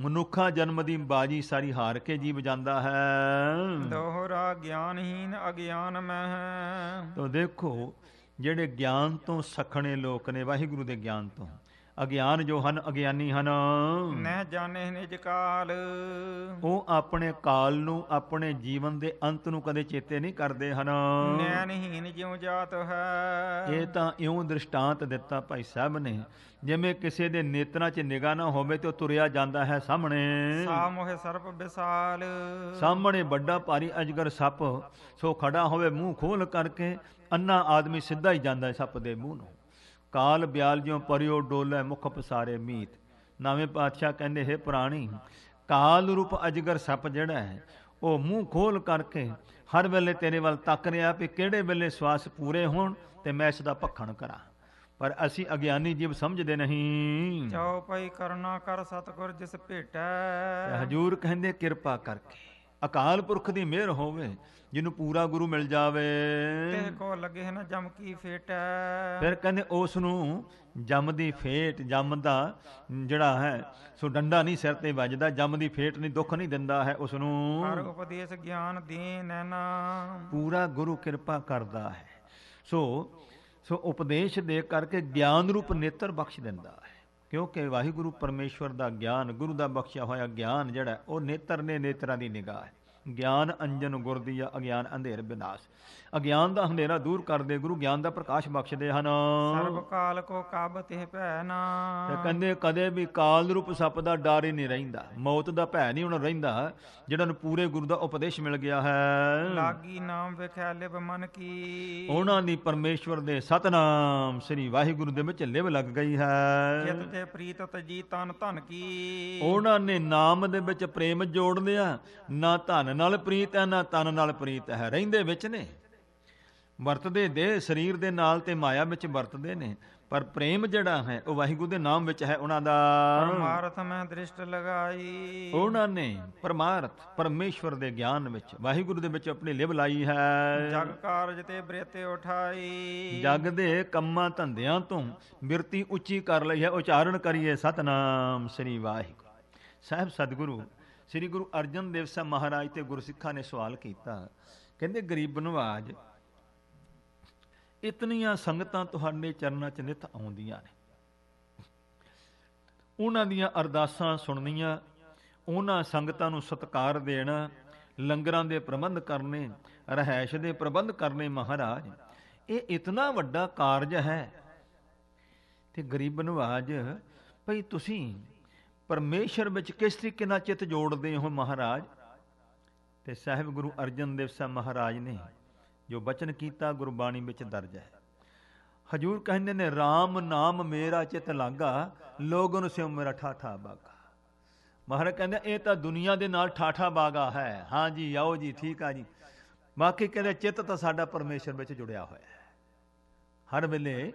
ਮਨੁੱਖਾ ਜਨਮ ਦੀ ਬਾਜੀ ਸਾਰੀ ਹਾਰ ਕੇ ਜੀਵ ਜਾਂਦਾ ਹੈ ਦੋਹਰਾ ਗਿਆਨਹੀਨ ਅਗਿਆਨ ਮਹਿ ਤੋ ਦੇਖੋ ਜਿਹੜੇ ਗਿਆਨ ਤੋਂ ਸਖਣੇ ਲੋਕ ਨੇ ਵਾਹਿਗੁਰੂ ਦੇ ਗਿਆਨ ਤੋਂ ਅਗਿਆਨ ਜੋ ਹਨ ਅਗਿਆਨੀ ਹਨ ਨਹਿ ਜਾਣੇ ਨਿਜ ਕਾਲ ਉਹ ਆਪਣੇ ਕਾਲ ਨੂੰ ਆਪਣੇ ਜੀਵਨ ਦੇ ਅੰਤ ਨੂੰ ਕਦੇ ਚੇਤੇ ਨਹੀਂ ਕਰਦੇ ਹਨ ਨੈਣਹੀਨ ਜਿਉ ਜਾਤ ਹੈ ਇਹ ਤਾਂ ਇਉਂ ਦ੍ਰਿਸ਼ਟਾਂਤ ਦਿੱਤਾ ਭਾਈ ਸਾਹਿਬ ਨੇ ਜਿਵੇਂ ਕਿਸੇ ਦੇ ਨੇਤਰਾਂ 'ਚ ਨਿਗਾਹ ਨਾ ਹੋਵੇ ਤੇ ਉਹ ਤੁਰਿਆ ਜਾਂਦਾ ਹੈ ਸਾਹਮਣੇ ਸਾਹਮਣੇ ਸਰਪ ਵਿਸਾਲ ਸਾਹਮਣੇ ਵੱਡਾ ਭਾਰੀ ਅਜਗਰ ਸੱਪ ਸੋ ਖੜਾ ਹੋਵੇ ਮੂੰਹ ਖੋਲ ਕਰਕੇ ਅੰਨਾ ਆਦਮੀ ਸਿੱਧਾ ਹੀ ਜਾਂਦਾ ਸੱਪ ਦੇ ਮੂੰਹ ਨੂੰ ਕਾਲ ਬਿਆਲ ਜਿਉ ਪਰਿਓ ਡੋਲੇ ਮੁਖ ਪਸਾਰੇ ਮੀਤ ਨਾਵੇਂ ਪਾਤਸ਼ਾਹ ਕਹਿੰਦੇ ਹੈ ਪ੍ਰਾਣੀ ਕਾਲ ਰੂਪ ਅਜਗਰ ਸੱਪ ਜਿਹੜਾ ਹੈ ਉਹ ਮੂੰਹ ਖੋਲ ਕਰਕੇ ਹਰ ਵੇਲੇ ਤੇਰੇ ਵੱਲ ਤੱਕ ਰਿਹਾ ਕਿ ਕਿਹੜੇ ਵੇਲੇ ਸਵਾਸ ਪੂਰੇ ਹੋਣ ਤੇ ਮੈਂ ਇਸ ਦਾ ਭਖਣ ਕਰਾਂ ਪਰ ਅਸੀਂ ਅਗਿਆਨੀ ਜੀਵ ਸਮਝਦੇ ਨਹੀਂ ਚਾਉ ਪਈ ਕਰਨਾ ਕਰ ਸਤਗੁਰ ਜਿਸ ਭੇਟਾ ਹਜੂਰ ਕਹਿੰਦੇ ਕਿਰਪਾ ਕਰਕੇ ਅਕਾਲ ਪੁਰਖ ਦੀ ਮਿਹਰ ਹੋਵੇ ਜਿਹਨੂੰ ਪੂਰਾ ਗੁਰੂ ਮਿਲ ਜਾਵੇ ਤੇ ਕੋ ਲੱਗੇ ਨਾ ਜਮ ਕੀ ਫੇਟ ਫਿਰ ਕਹਿੰਦੇ ਉਸ ਨੂੰ ਜਮ ਦੀ ਫੇਟ ਜਮ ਦਾ ਜਿਹੜਾ ਹੈ ਸੋ ਡੰਡਾ ਨਹੀਂ ਸਿਰ ਤੇ ਵੱਜਦਾ ਜਮ ਦੀ ਫੇਟ ਨਹੀਂ ਦੁੱਖ ਨਹੀਂ ਦਿੰਦਾ ਹੈ ਉਸ ਨੂੰ ਹਰ ਉਪਦੇਸ਼ ਗਿਆਨ ਦੇਨ ਨਾ ਪੂਰਾ ਗੁਰੂ ਕਿਰਪਾ ਕਰਦਾ ਹੈ ਸੋ ਸੋ ਉਪਦੇਸ਼ ਦੇ ਕਰਕੇ ਗਿਆਨ ਰੂਪ ਨੇਤਰ ਬਖਸ਼ ਦਿੰਦਾ ਹੈ ਕਿਉਂਕਿ ਵਾਹਿਗੁਰੂ ਪਰਮੇਸ਼ਵਰ ਦਾ ਗਿਆਨ ਗੁਰੂ ਦਾ ਬਖਸ਼ਿਆ ਹੋਇਆ ਗਿਆਨ ਜਿਹੜਾ ਉਹ ਨੇਤਰ ਨੇ ਨੇਤਰਾਂ ਦੀ ਨਿਗਾਹ ਹੈ ਗਿਆਨ ਅੰਜਨ ਗੁਰ ਦੀ ਅਗਿਆਨ ਅੰਧੇਰ ਬਿਨਾਸ਼ ਅਗਿਆਨ ਦਾ ਹਨੇਰਾ ਦੂਰ ਕਰਦੇ ਗੁਰੂ ਗਿਆਨ ਦਾ ਪ੍ਰਕਾਸ਼ ਬਖਸ਼ਦੇ ਹਨ ਸਰਬ ਕਾਲ ਕੋ ਕਬ ਤਿਹ ਭੈ ਨਾ ਤੇ ਕਹਿੰਦੇ ਕਦੇ ਵੀ ਕਾਲ ਰੂਪ ਸੱਪ ਦਾ ਡਰ ਹੀ ਨਹੀਂ ਰਹਿੰਦਾ ਮੌਤ ਦਾ ਭੈ ਨਹੀਂ ਹੁਣ ਰਹਿੰਦਾ ਜਿਹੜਾ ਨੂੰ ਪੂਰੇ ਗੁਰੂ ਦਾ ਉਪਦੇਸ਼ ਮਿਲ ਗਿਆ ਹੈ ਲਾਗੀ ਨਾਮ ਵਿਖਿਆ ਲਿਵ ਮਨ ਕੀ ਉਹਨਾਂ ਦੀ ਪਰਮੇਸ਼ਵਰ ਦੇ ਸਤਨਾਮ ਸ੍ਰੀ ਵਾਹਿਗੁਰੂ ਦੇ ਵਿੱਚ ਲਿਵ ਲੱਗ ਗਈ ਹੈ ਜਿਤ ਤੇ ਪ੍ਰੀਤ ਤਜੀ ਤਨ ਧਨ ਕੀ ਉਹਨਾਂ ਨੇ ਨਾਮ ਦੇ ਵਿੱਚ ਪ੍ਰੇਮ ਜੋੜ ਲਿਆ ਨਾ ਧਨ ਨਾਲ ਪ੍ਰੀਤ ਹੈ ਨਾ ਤਨ ਨਾਲ ਪ੍ਰੀਤ ਹੈ ਰਹਿੰਦੇ ਵਿੱਚ ਨੇ ਵਰਤਦੇ ਦੇ ਸਰੀਰ ਦੇ ਨਾਲ ਤੇ ਮਾਇਆ ਵਿੱਚ ਵਰਤਦੇ ਨੇ ਪਰ ਪ੍ਰੇਮ ਜਿਹੜਾ ਹੈ ਉਹ ਵਾਹਿਗੁਰੂ ਦੇ ਨਾਮ ਵਿੱਚ ਹੈ ਉਹਨਾਂ ਦਾ ਪਰਮਾਰਥ ਮੈਂ ਦ੍ਰਿਸ਼ਟ ਲਗਾਈ ਉਹਨਾਂ ਨੇ ਪਰਮਾਰਥ ਪਰਮੇਸ਼ਵਰ ਦੇ ਗਿਆਨ ਵਿੱਚ ਵਾਹਿਗੁਰੂ ਦੇ ਵਿੱਚ ਆਪਣੀ ਲਿਵ ਲਾਈ ਹੈ ਜਗ ਕਾਰਜ ਤੇ ਬ੍ਰਿਤੇ ਉਠਾਈ ਜਗ ਦੇ ਕੰਮਾਂ ਧੰਦਿਆਂ ਤੋਂ ਬਿਰਤੀ ਉੱਚੀ ਕਰ ਲਈ ਹੈ ਉਚਾਰਨ ਕਰੀਏ ਸਤਨਾਮ ਸ੍ਰੀ ਵਾਹਿਗੁਰੂ ਸਾਹਿਬ ਸਤਿਗੁਰੂ ਸ੍ਰੀ ਗੁਰੂ ਅਰਜਨ ਦੇਵ ਸਾਹਿਬ ਮਹਾਰਾਜ ਤੇ ਗੁਰਸਿੱਖਾਂ ਨੇ ਸਵਾਲ ਕੀਤਾ ਕਹਿੰਦੇ ਗਰੀਬ ਨਵਾਜ ਇਤਨੀਆਂ ਸੰਗਤਾਂ ਤੁਹਾਡੇ ਚਰਨਾਂ 'ਚ ਨਿਤ ਆਉਂਦੀਆਂ ਨੇ ਉਹਨਾਂ ਦੀਆਂ ਅਰਦਾਸਾਂ ਸੁਣਨੀਆਂ ਉਹਨਾਂ ਸੰਗਤਾਂ ਨੂੰ ਸਤਕਾਰ ਦੇਣਾ ਲੰਗਰਾਂ ਦੇ ਪ੍ਰਬੰਧ ਕਰਨੇ ਰਹਿائش ਦੇ ਪ੍ਰਬੰਧ ਕਰਨੇ ਮਹਾਰਾਜ ਇਹ ਇਤਨਾ ਵੱਡਾ ਕਾਰਜ ਹੈ ਤੇ ਗਰੀਬ ਨਵਾਜ ਭਈ ਤੁਸੀਂ ਪਰਮੇਸ਼ਰ ਵਿੱਚ ਕਿਸ ਤਰੀਕੇ ਨਾਲ ਚਿੱਤ ਜੋੜਦੇ ਹੋ ਮਹਾਰਾਜ ਤੇ ਸਾਹਿਬ ਗੁਰੂ ਅਰਜਨ ਦੇਵ ਸਾਹਿਬ ਮਹਾਰਾਜ ਨੇ ਜੋ ਬਚਨ ਕੀਤਾ ਗੁਰਬਾਣੀ ਵਿੱਚ ਦਰਜ ਹੈ ਹਜੂਰ ਕਹਿੰਦੇ ਨੇ RAM ਨਾਮ ਮੇਰਾ ਚਿੱਤ ਲਾਗਾ ਲੋਗਨ ਸਿਉ ਮੇਰਾ ਠਾਠਾ ਬਾਗਾ ਮਹਾਰਾਜ ਕਹਿੰਦੇ ਇਹ ਤਾਂ ਦੁਨੀਆ ਦੇ ਨਾਲ ਠਾਠਾ ਬਾਗਾ ਹੈ ਹਾਂ ਜੀ ਆਓ ਜੀ ਠੀਕ ਆ ਜੀ ਬਾਕੀ ਕਹਿੰਦੇ ਚਿੱਤ ਤਾਂ ਸਾਡਾ ਪਰਮੇਸ਼ਰ ਵਿੱਚ ਜੁੜਿਆ ਹੋਇਆ ਹੈ ਹਰ ਵੇਲੇ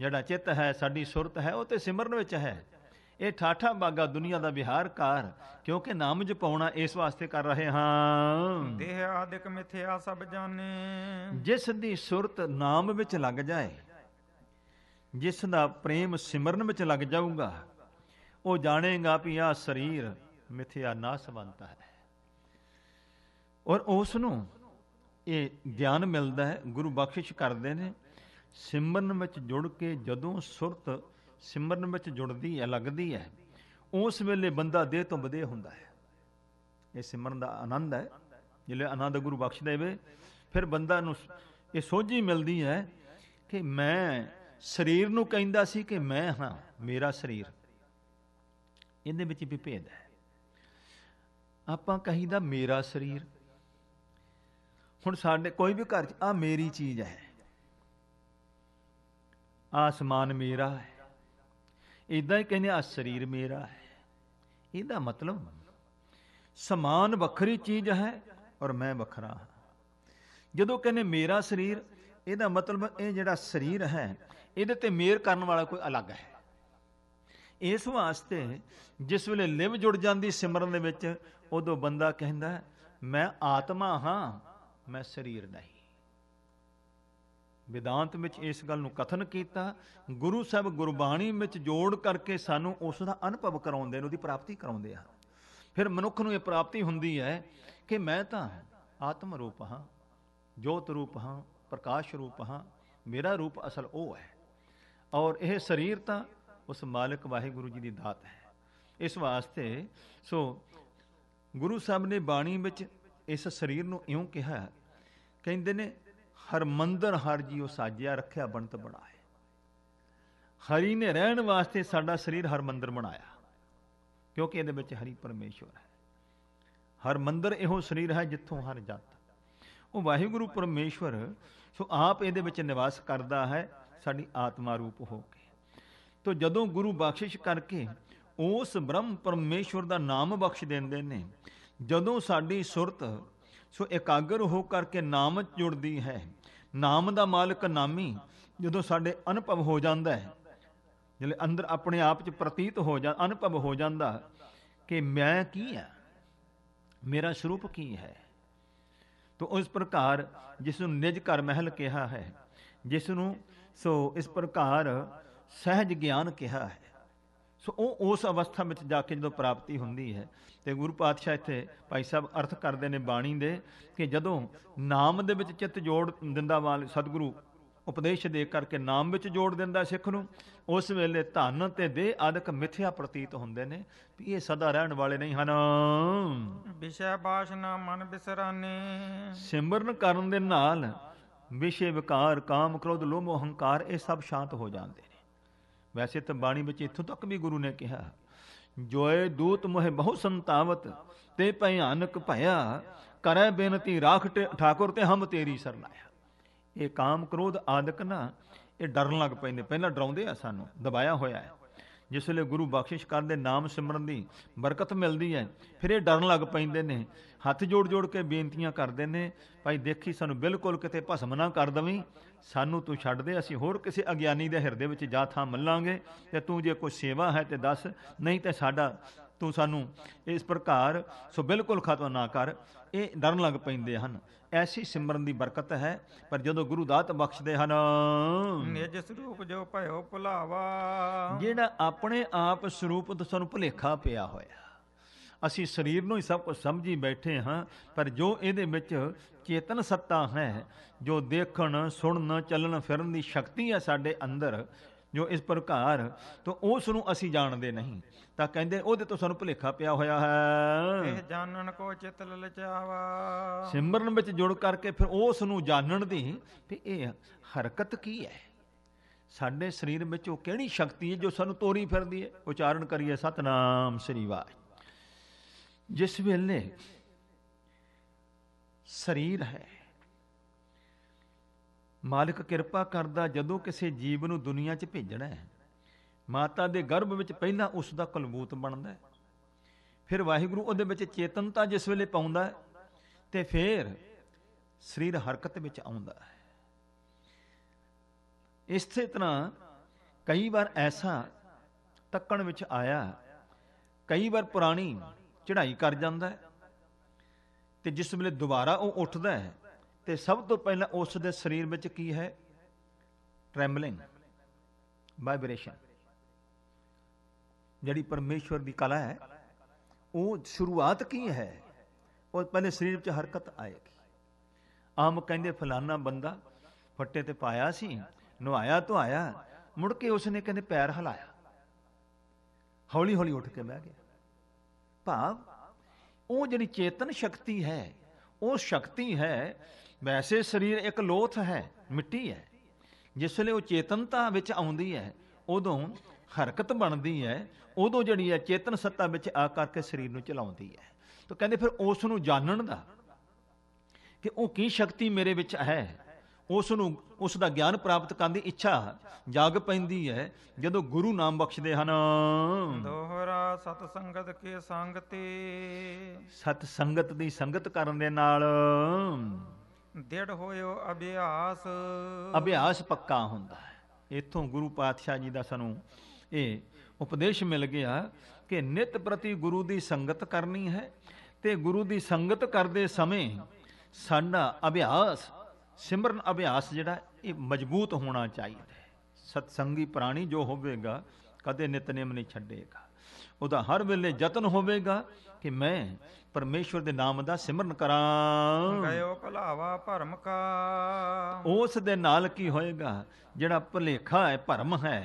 ਜਿਹੜਾ ਚਿੱਤ ਹੈ ਸਾਡੀ ਸੁਰਤ ਹੈ ਉਹ ਤੇ ਸਿਮਰਨ ਵਿੱਚ ਹੈ ਇਹ ਠਾਠਾ ਬਾਗਾ ਦੁਨੀਆ ਦਾ ਵਿਹਾਰ ਕਰ ਕਿਉਂਕਿ ਨਾਮ ਜਪਉਣਾ ਇਸ ਵਾਸਤੇ ਕਰ ਰਹੇ ਹਾਂ ਦੇਹ ਆਦਿਕ ਮਿਥਿਆ ਸਭ ਜਾਣੇ ਜਿਸ ਦੀ ਸੁਰਤ ਨਾਮ ਵਿੱਚ ਲੱਗ ਜਾਏ ਜਿਸ ਦਾ ਪ੍ਰੇਮ ਸਿਮਰਨ ਵਿੱਚ ਲੱਗ ਜਾਊਗਾ ਉਹ ਜਾਣੇਗਾ ਵੀ ਆ ਸਰੀਰ ਮਿਥਿਆ ਨਾਸਵੰਤ ਹੈ ਔਰ ਉਸ ਨੂੰ ਇਹ ਗਿਆਨ ਮਿਲਦਾ ਹੈ ਗੁਰੂ ਬਖਸ਼ਿਸ਼ ਕਰਦੇ ਨੇ ਸਿਮਰਨ ਵਿੱਚ ਜੁੜ ਕੇ ਜਦੋਂ ਸੁਰਤ ਸਿਮਰਨ ਵਿੱਚ ਜੁੜਦੀ ਹੈ ਲੱਗਦੀ ਹੈ ਉਸ ਵੇਲੇ ਬੰਦਾ ਦੇਹ ਤੋਂ ਬਦੇ ਹੁੰਦਾ ਹੈ ਇਹ ਸਿਮਰਨ ਦਾ ਆਨੰਦ ਹੈ ਜਿਲੇ ਆਨੰਦ ਗੁਰੂ ਬਖਸ਼ ਦੇਵੇ ਫਿਰ ਬੰਦਾ ਨੂੰ ਇਹ ਸੋਝੀ ਮਿਲਦੀ ਹੈ ਕਿ ਮੈਂ ਸਰੀਰ ਨੂੰ ਕਹਿੰਦਾ ਸੀ ਕਿ ਮੈਂ ਹਾਂ ਮੇਰਾ ਸਰੀਰ ਇਹਦੇ ਵਿੱਚ ਵੀ ਭੇਦ ਹੈ ਆਪਾਂ ਕਹੀਦਾ ਮੇਰਾ ਸਰੀਰ ਹੁਣ ਸਾਡੇ ਕੋਈ ਵੀ ਘਰ 'ਚ ਆ ਮੇਰੀ ਚੀਜ਼ ਹੈ ਆਸਮਾਨ ਮੇਰਾ ਹੈ ਇਦਾਂ ਹੀ ਕਹਿੰਦੇ ਆ ਸਰੀਰ ਮੇਰਾ ਹੈ ਇਹਦਾ ਮਤਲਬ ਸਮਾਨ ਵੱਖਰੀ ਚੀਜ਼ ਹੈ ਔਰ ਮੈਂ ਵੱਖਰਾ ਹਾਂ ਜਦੋਂ ਕਹਿੰਦੇ ਮੇਰਾ ਸਰੀਰ ਇਹਦਾ ਮਤਲਬ ਇਹ ਜਿਹੜਾ ਸਰੀਰ ਹੈ ਇਹਦੇ ਤੇ ਮੇਰ ਕਰਨ ਵਾਲਾ ਕੋਈ ਅਲੱਗ ਹੈ ਇਸ ਵਾਸਤੇ ਜਿਸ ਵੇਲੇ ਲਿਵ ਜੁੜ ਜਾਂਦੀ ਸਿਮਰਨ ਦੇ ਵਿੱਚ ਉਦੋਂ ਬੰਦਾ ਕਹਿੰਦਾ ਮੈਂ ਆਤਮਾ ਹਾਂ ਮੈਂ ਸਰੀਰ ਨਹੀਂ ਵਿਦਾਂਤ ਵਿੱਚ ਇਸ ਗੱਲ ਨੂੰ ਕਥਨ ਕੀਤਾ ਗੁਰੂ ਸਾਹਿਬ ਗੁਰਬਾਣੀ ਵਿੱਚ ਜੋੜ ਕਰਕੇ ਸਾਨੂੰ ਉਸ ਦਾ ਅਨੁਭਵ ਕਰਾਉਂਦੇ ਨੇ ਉਹਦੀ ਪ੍ਰਾਪਤੀ ਕਰਾਉਂਦੇ ਆ ਫਿਰ ਮਨੁੱਖ ਨੂੰ ਇਹ ਪ੍ਰਾਪਤੀ ਹੁੰਦੀ ਹੈ ਕਿ ਮੈਂ ਤਾਂ ਆਤਮ ਰੂਪ ਹਾਂ ਜੋਤ ਰੂਪ ਹਾਂ ਪ੍ਰਕਾਸ਼ ਰੂਪ ਹਾਂ ਮੇਰਾ ਰੂਪ ਅਸਲ ਉਹ ਹੈ ਔਰ ਇਹ ਸਰੀਰ ਤਾਂ ਉਸ ਮਾਲਕ ਵਾਹਿਗੁਰੂ ਜੀ ਦੀ ਦਾਤ ਹੈ ਇਸ ਵਾਸਤੇ ਸੋ ਗੁਰੂ ਸਾਹਿਬ ਨੇ ਬਾਣੀ ਵਿੱਚ ਇਸ ਸਰੀਰ ਨੂੰ ਇਉਂ ਕਿਹਾ ਕਹਿੰਦੇ ਨੇ ਹਰ ਮੰਦਰ ਹਰ ਜੀਉ ਸਾਜਿਆ ਰੱਖਿਆ ਬਣਤ ਬਣਾਏ ਹਰੀ ਨੇ ਰਹਿਣ ਵਾਸਤੇ ਸਾਡਾ ਸਰੀਰ ਹਰ ਮੰਦਰ ਬਣਾਇਆ ਕਿਉਂਕਿ ਇਹਦੇ ਵਿੱਚ ਹਰੀ ਪਰਮੇਸ਼ਵਰ ਹੈ ਹਰ ਮੰਦਰ ਇਹੋ ਸਰੀਰ ਹੈ ਜਿੱਥੋਂ ਹਰ ਜਤ ਉਹ ਵਾਹਿਗੁਰੂ ਪਰਮੇਸ਼ਵਰ ਸੋ ਆਪ ਇਹਦੇ ਵਿੱਚ ਨਿਵਾਸ ਕਰਦਾ ਹੈ ਸਾਡੀ ਆਤਮਾ ਰੂਪ ਹੋ ਕੇ ਤੋ ਜਦੋਂ ਗੁਰੂ ਬਖਸ਼ਿਸ਼ ਕਰਕੇ ਉਸ ਬ੍ਰਹਮ ਪਰਮੇਸ਼ਵਰ ਦਾ ਨਾਮ ਬਖਸ਼ ਦਿੰਦੇ ਨੇ ਜਦੋਂ ਸਾਡੀ ਸੁਰਤ ਸੋ ਇਕਾਗਰ ਹੋ ਕਰਕੇ ਨਾਮ ਜੁੜਦੀ ਹੈ ਨਾਮ ਦਾ ਮਾਲਕ ਨਾਮੀ ਜਦੋਂ ਸਾਡੇ ਅਨੁਭਵ ਹੋ ਜਾਂਦਾ ਹੈ ਜਦੋਂ ਅੰਦਰ ਆਪਣੇ ਆਪ 'ਚ ਪ੍ਰਤੀਤ ਹੋ ਜਾ ਅਨੁਭਵ ਹੋ ਜਾਂਦਾ ਕਿ ਮੈਂ ਕੀ ਹਾਂ ਮੇਰਾ ਸਰੂਪ ਕੀ ਹੈ ਤੋ ਉਸ ਪ੍ਰਕਾਰ ਜਿਸ ਨੂੰ ਨਿਜ ਘਰ ਮਹਿਲ ਕਿਹਾ ਹੈ ਜਿਸ ਨੂੰ ਸੋ ਇਸ ਪ੍ਰਕਾਰ ਸਹਿਜ ਗਿਆਨ ਕਿਹਾ ਹੈ ਸੋ ਉਹ ਉਸ ਅਵਸਥਾ ਵਿੱਚ ਜਾ ਕੇ ਜਦੋਂ ਪ੍ਰਾਪਤੀ ਹੁੰਦੀ ਹੈ ਤੇ ਗੁਰੂ ਪਾਤਸ਼ਾਹ ਇੱਥੇ ਭਾਈ ਸਾਹਿਬ ਅਰਥ ਕਰਦੇ ਨੇ ਬਾਣੀ ਦੇ ਕਿ ਜਦੋਂ ਨਾਮ ਦੇ ਵਿੱਚ ਚਿੱਤ ਜੋੜ ਦਿੰਦਾ ਵਾਲ ਸਤਿਗੁਰੂ ਉਪਦੇਸ਼ ਦੇ ਕਰਕੇ ਨਾਮ ਵਿੱਚ ਜੋੜ ਦਿੰਦਾ ਸਿੱਖ ਨੂੰ ਉਸ ਵੇਲੇ ਧਨ ਤੇ ਦੇ ਆਦਿਕ ਮਿੱਥਿਆ ਪ੍ਰਤੀਤ ਹੁੰਦੇ ਨੇ ਵੀ ਇਹ ਸਦਾ ਰਹਿਣ ਵਾਲੇ ਨਹੀਂ ਹਨ ਵਿਸ਼ੇ ਬਾਸ਼ਨਾ ਮਨ ਬਿਸਰਾਨੇ ਸਿਮਰਨ ਕਰਨ ਦੇ ਨਾਲ ਵਿਸ਼ੇ ਵਿਕਾਰ ਕਾਮ ਕ੍ਰੋਧ ਲੋਭ ਅਹੰਕਾਰ ਇਹ ਸਭ ਸ਼ਾਂਤ ਹੋ ਜਾਂਦੇ ਵੈਸੇ ਤਾਂ ਬਾਣੀ ਵਿੱਚ ਇੱਥੋਂ ਤੱਕ ਵੀ ਗੁਰੂ ਨੇ ਕਿਹਾ ਜੋਏ ਦੂਤ ਮੋਹਿ ਬਹੁ ਸੰਤਾਵਤ ਤੇ ਭਿਆਨਕ ਭਇਆ ਕਰੈ ਬੇਨਤੀ ਰਾਖ ਠਾਕੁਰ ਤੇ ਹਮ ਤੇਰੀ ਸਰਨਾਇਆ ਇਹ ਕਾਮ ਕ੍ਰੋਧ ਆਦਿਕ ਨਾ ਇਹ ਡਰਨ ਲੱਗ ਪੈਂਦੇ ਪਹਿਲਾਂ ਡਰਾਉਂਦੇ ਆ ਸਾਨੂੰ ਦਬਾਇਆ ਹੋਇਆ ਹੈ ਜਿਸ ਵੇਲੇ ਗੁਰੂ ਬਖਸ਼ਿਸ਼ ਕਰਦੇ ਨਾਮ ਸਿਮਰਨ ਦੀ ਬਰਕਤ ਮਿਲਦੀ ਹੈ ਫਿਰ ਇਹ ਡਰਨ ਲੱਗ ਪੈਂਦੇ ਨੇ ਹੱਥ ਜੋੜ ਜੋੜ ਕੇ ਬੇਨਤੀਆਂ ਕਰਦੇ ਨੇ ਭਾਈ ਦੇਖੀ ਸਾਨੂੰ ਬਿਲਕੁਲ ਕਿਤੇ ਭਸਮ ਨਾ ਕਰ ਦਵੀਂ ਸਾਨੂੰ ਤੂੰ ਛੱਡ ਦੇ ਅਸੀਂ ਹੋਰ ਕਿਸੇ ਅਗਿਆਨੀ ਦੇ ਹਿਰਦੇ ਵਿੱਚ ਜਾ ਥਾਂ ਮੱਲਾਂਗੇ ਤੇ ਤੂੰ ਜੇ ਕੋਈ ਸੇਵਾ ਹੈ ਤੇ ਦੱਸ ਨਹੀਂ ਤੇ ਸਾਡਾ ਤੂੰ ਸਾਨੂੰ ਇਸ ਪ੍ਰਕਾਰ ਸੋ ਬਿਲਕੁਲ ਖਤਮ ਨਾ ਕਰ ਇਹ ਡਰਨ ਲੱਗ ਪੈਂਦੇ ਹਨ ਐਸੀ ਸਿਮਰਨ ਦੀ ਬਰਕਤ ਹੈ ਪਰ ਜਦੋਂ ਗੁਰੂ ਦਾਤ ਬਖਸ਼ਦੇ ਹਨ ਨਿਜ ਸਰੂਪ ਜੋ ਭਇਓ ਭੁਲਾਵਾ ਜਿਹੜਾ ਆਪਣੇ ਆਪ ਸਰੂਪ ਤੋਂ ਸਾਨੂੰ ਭੁਲੇਖਾ ਪਿਆ ਹੋਇਆ ਅਸੀਂ ਸਰੀਰ ਨੂੰ ਹੀ ਸਭ ਕੁਝ ਸਮਝੀ ਬੈਠੇ ਹਾਂ ਪਰ ਜੋ ਇਹਦੇ ਵਿੱਚ ਚੇਤਨ ਸੱਤਾ ਹੈ ਜੋ ਦੇਖਣ ਸੁਣਨ ਚੱਲਣ ਫਿਰਨ ਦੀ ਸ਼ਕਤੀ ਹੈ ਸਾਡੇ ਅੰਦਰ ਜੋ ਇਸ ਪ੍ਰਕਾਰ ਤੋਂ ਉਸ ਨੂੰ ਅਸੀਂ ਜਾਣਦੇ ਨਹੀਂ ਤਾਂ ਕਹਿੰਦੇ ਉਹਦੇ ਤੋਂ ਸਾਨੂੰ ਭੁਲੇਖਾ ਪਿਆ ਹੋਇਆ ਹੈ ਇਹ ਜਾਣਨ ਕੋ ਚਿਤ ਲਲਚਾਵਾ ਸਿਮਰਨ ਵਿੱਚ ਜੁੜ ਕਰਕੇ ਫਿਰ ਉਸ ਨੂੰ ਜਾਣਨ ਦੀ ਵੀ ਇਹ ਹਰਕਤ ਕੀ ਹੈ ਸਾਡੇ ਸਰੀਰ ਵਿੱਚ ਉਹ ਕਿਹੜੀ ਸ਼ਕਤੀ ਹੈ ਜੋ ਸਾਨੂੰ ਤੋਰੀ ਫਿਰਦੀ ਹੈ ਉਚਾਰਨ ਕਰੀਏ ਸਤਨਾਮ ਸ੍ਰੀ ਵਾਹਿ ਜਿਸ ਵੇਲੇ ਸਰੀਰ ਹੈ ਮਾਲਕ ਕਿਰਪਾ ਕਰਦਾ ਜਦੋਂ ਕਿਸੇ ਜੀਵ ਨੂੰ ਦੁਨੀਆ 'ਚ ਭੇਜਣਾ ਹੈ ਮਾਤਾ ਦੇ ਗਰਭ ਵਿੱਚ ਪਹਿਲਾਂ ਉਸ ਦਾ ਕਲਬੂਤ ਬਣਦਾ ਹੈ ਫਿਰ ਵਾਹਿਗੁਰੂ ਉਹਦੇ ਵਿੱਚ ਚੇਤਨਤਾ ਜਿਸ ਵੇਲੇ ਪਾਉਂਦਾ ਹੈ ਤੇ ਫਿਰ ਸਰੀਰ ਹਰਕਤ ਵਿੱਚ ਆਉਂਦਾ ਹੈ ਇਸੇ ਤਰ੍ਹਾਂ ਕਈ ਵਾਰ ਐਸਾ ਤੱਕਣ ਵਿੱਚ ਆਇਆ ਕਈ ਵਾਰ ਪੁਰਾਣੀ ਚੜ੍ਹਾਈ ਕਰ ਜਾਂਦਾ ਹੈ ਤੇ ਜਿਸ ਵੇਲੇ ਦੁਬਾਰਾ ਉਹ ਉੱਠਦਾ ਹੈ ਤੇ ਸਭ ਤੋਂ ਪਹਿਲਾਂ ਉਸ ਦੇ ਸਰੀਰ ਵਿੱਚ ਕੀ ਹੈ ਟ੍ਰੈਂਬਲਿੰਗ ਵਾਈਬ੍ਰੇਸ਼ਨ ਜਿਹੜੀ ਪਰਮੇਸ਼ਵਰ ਦੀ ਕਲਾ ਹੈ ਉਹ ਸ਼ੁਰੂਆਤ ਕੀ ਹੈ ਉਹ ਪਹਿਲੇ ਸਰੀਰ ਵਿੱਚ ਹਰਕਤ ਆਏਗੀ ਆਮ ਕਹਿੰਦੇ ਫਲਾਨਾ ਬੰਦਾ ਫੱਟੇ ਤੇ ਪਾਇਆ ਸੀ ਨਵਾਇਆ ਤੋਂ ਆਇਆ ਮੁੜ ਕੇ ਉਸਨੇ ਕਹਿੰਦੇ ਪੈਰ ਹਲਾਇਆ ਹੌਲੀ ਹੌਲੀ ਉੱਠ ਕੇ ਬਹਿ ਗਿਆ ਭਾਵ ਉਹ ਜਿਹੜੀ ਚੇਤਨ ਸ਼ਕਤੀ ਹੈ ਉਹ ਸ਼ਕਤੀ ਹੈ ਵੈਸੇ ਸਰੀਰ ਇੱਕ ਲੋਥ ਹੈ ਮਿੱਟੀ ਹੈ ਜਿਸ ਵੇਲੇ ਉਹ ਚੇਤਨਤਾ ਵਿੱਚ ਆਉਂਦੀ ਹੈ ਉਦੋਂ ਹਰਕਤ ਬਣਦੀ ਹੈ ਉਦੋਂ ਜਿਹੜੀ ਹੈ ਚੇਤਨ ਸੱਤਾ ਵਿੱਚ ਆ ਕਰਕੇ ਸਰੀਰ ਨੂੰ ਚਲਾਉਂਦੀ ਹੈ ਤਾਂ ਕਹਿੰਦੇ ਫਿਰ ਉਸ ਨੂੰ ਜਾਣਨ ਦਾ ਕਿ ਉਹ ਕੀ ਸ਼ਕਤੀ ਮੇਰੇ ਵਿੱਚ ਹੈ ਉਸ ਨੂੰ ਉਸ ਦਾ ਗਿਆਨ ਪ੍ਰਾਪਤ ਕਰਨ ਦੀ ਇੱਛਾ ਜਾਗ ਪੈਂਦੀ ਹੈ ਜਦੋਂ ਗੁਰੂ ਨਾਮ ਬਖਸ਼ਦੇ ਹਨ ਦੋਹਰਾ ਸਤ ਸੰਗਤ ਕੇ ਸੰਗਤੀ ਸਤ ਸੰਗਤ ਦੀ ਸੰਗਤ ਕਰਨ ਦੇ ਨਾਲ ਦਿੜ ਹੋਇਓ ਅਭਿਆਸ ਅਭਿਆਸ ਪੱਕਾ ਹੁੰਦਾ ਹੈ ਇਥੋਂ ਗੁਰੂ ਪਾਤਸ਼ਾਹ ਜੀ ਦਾ ਸਾਨੂੰ ਇਹ ਉਪਦੇਸ਼ ਮਿਲ ਗਿਆ ਕਿ ਨਿਤ ਪ੍ਰਤੀ ਗੁਰੂ ਦੀ ਸੰਗਤ ਕਰਨੀ ਹੈ ਤੇ ਗੁਰੂ ਦੀ ਸੰਗਤ ਕਰਦੇ ਸਮੇਂ ਸਾਡਾ ਅਭਿਆਸ ਸਿਮਰਨ ਅਭਿਆਸ ਜਿਹੜਾ ਇਹ ਮਜ਼ਬੂਤ ਹੋਣਾ ਚਾਹੀਦਾ ਹੈ ਸਤਸੰਗੀ ਪ੍ਰਾਣੀ ਜੋ ਹੋਵੇਗਾ ਕਦੇ ਨਿਤਨੇਮ ਨਹੀਂ ਛੱਡੇਗਾ ਉਹਦਾ ਹਰ ਵੇਲੇ ਯਤਨ ਹੋਵੇਗਾ ਕਿ ਮੈਂ ਪਰਮੇਸ਼ਵਰ ਦੇ ਨਾਮ ਦਾ ਸਿਮਰਨ ਕਰਾਂ ਗਇਓ ਭਲਾਵਾ ਭਰਮ ਕਾ ਉਸ ਦੇ ਨਾਲ ਕੀ ਹੋਏਗਾ ਜਿਹੜਾ ਭਲੇਖਾ ਹੈ ਭਰਮ ਹੈ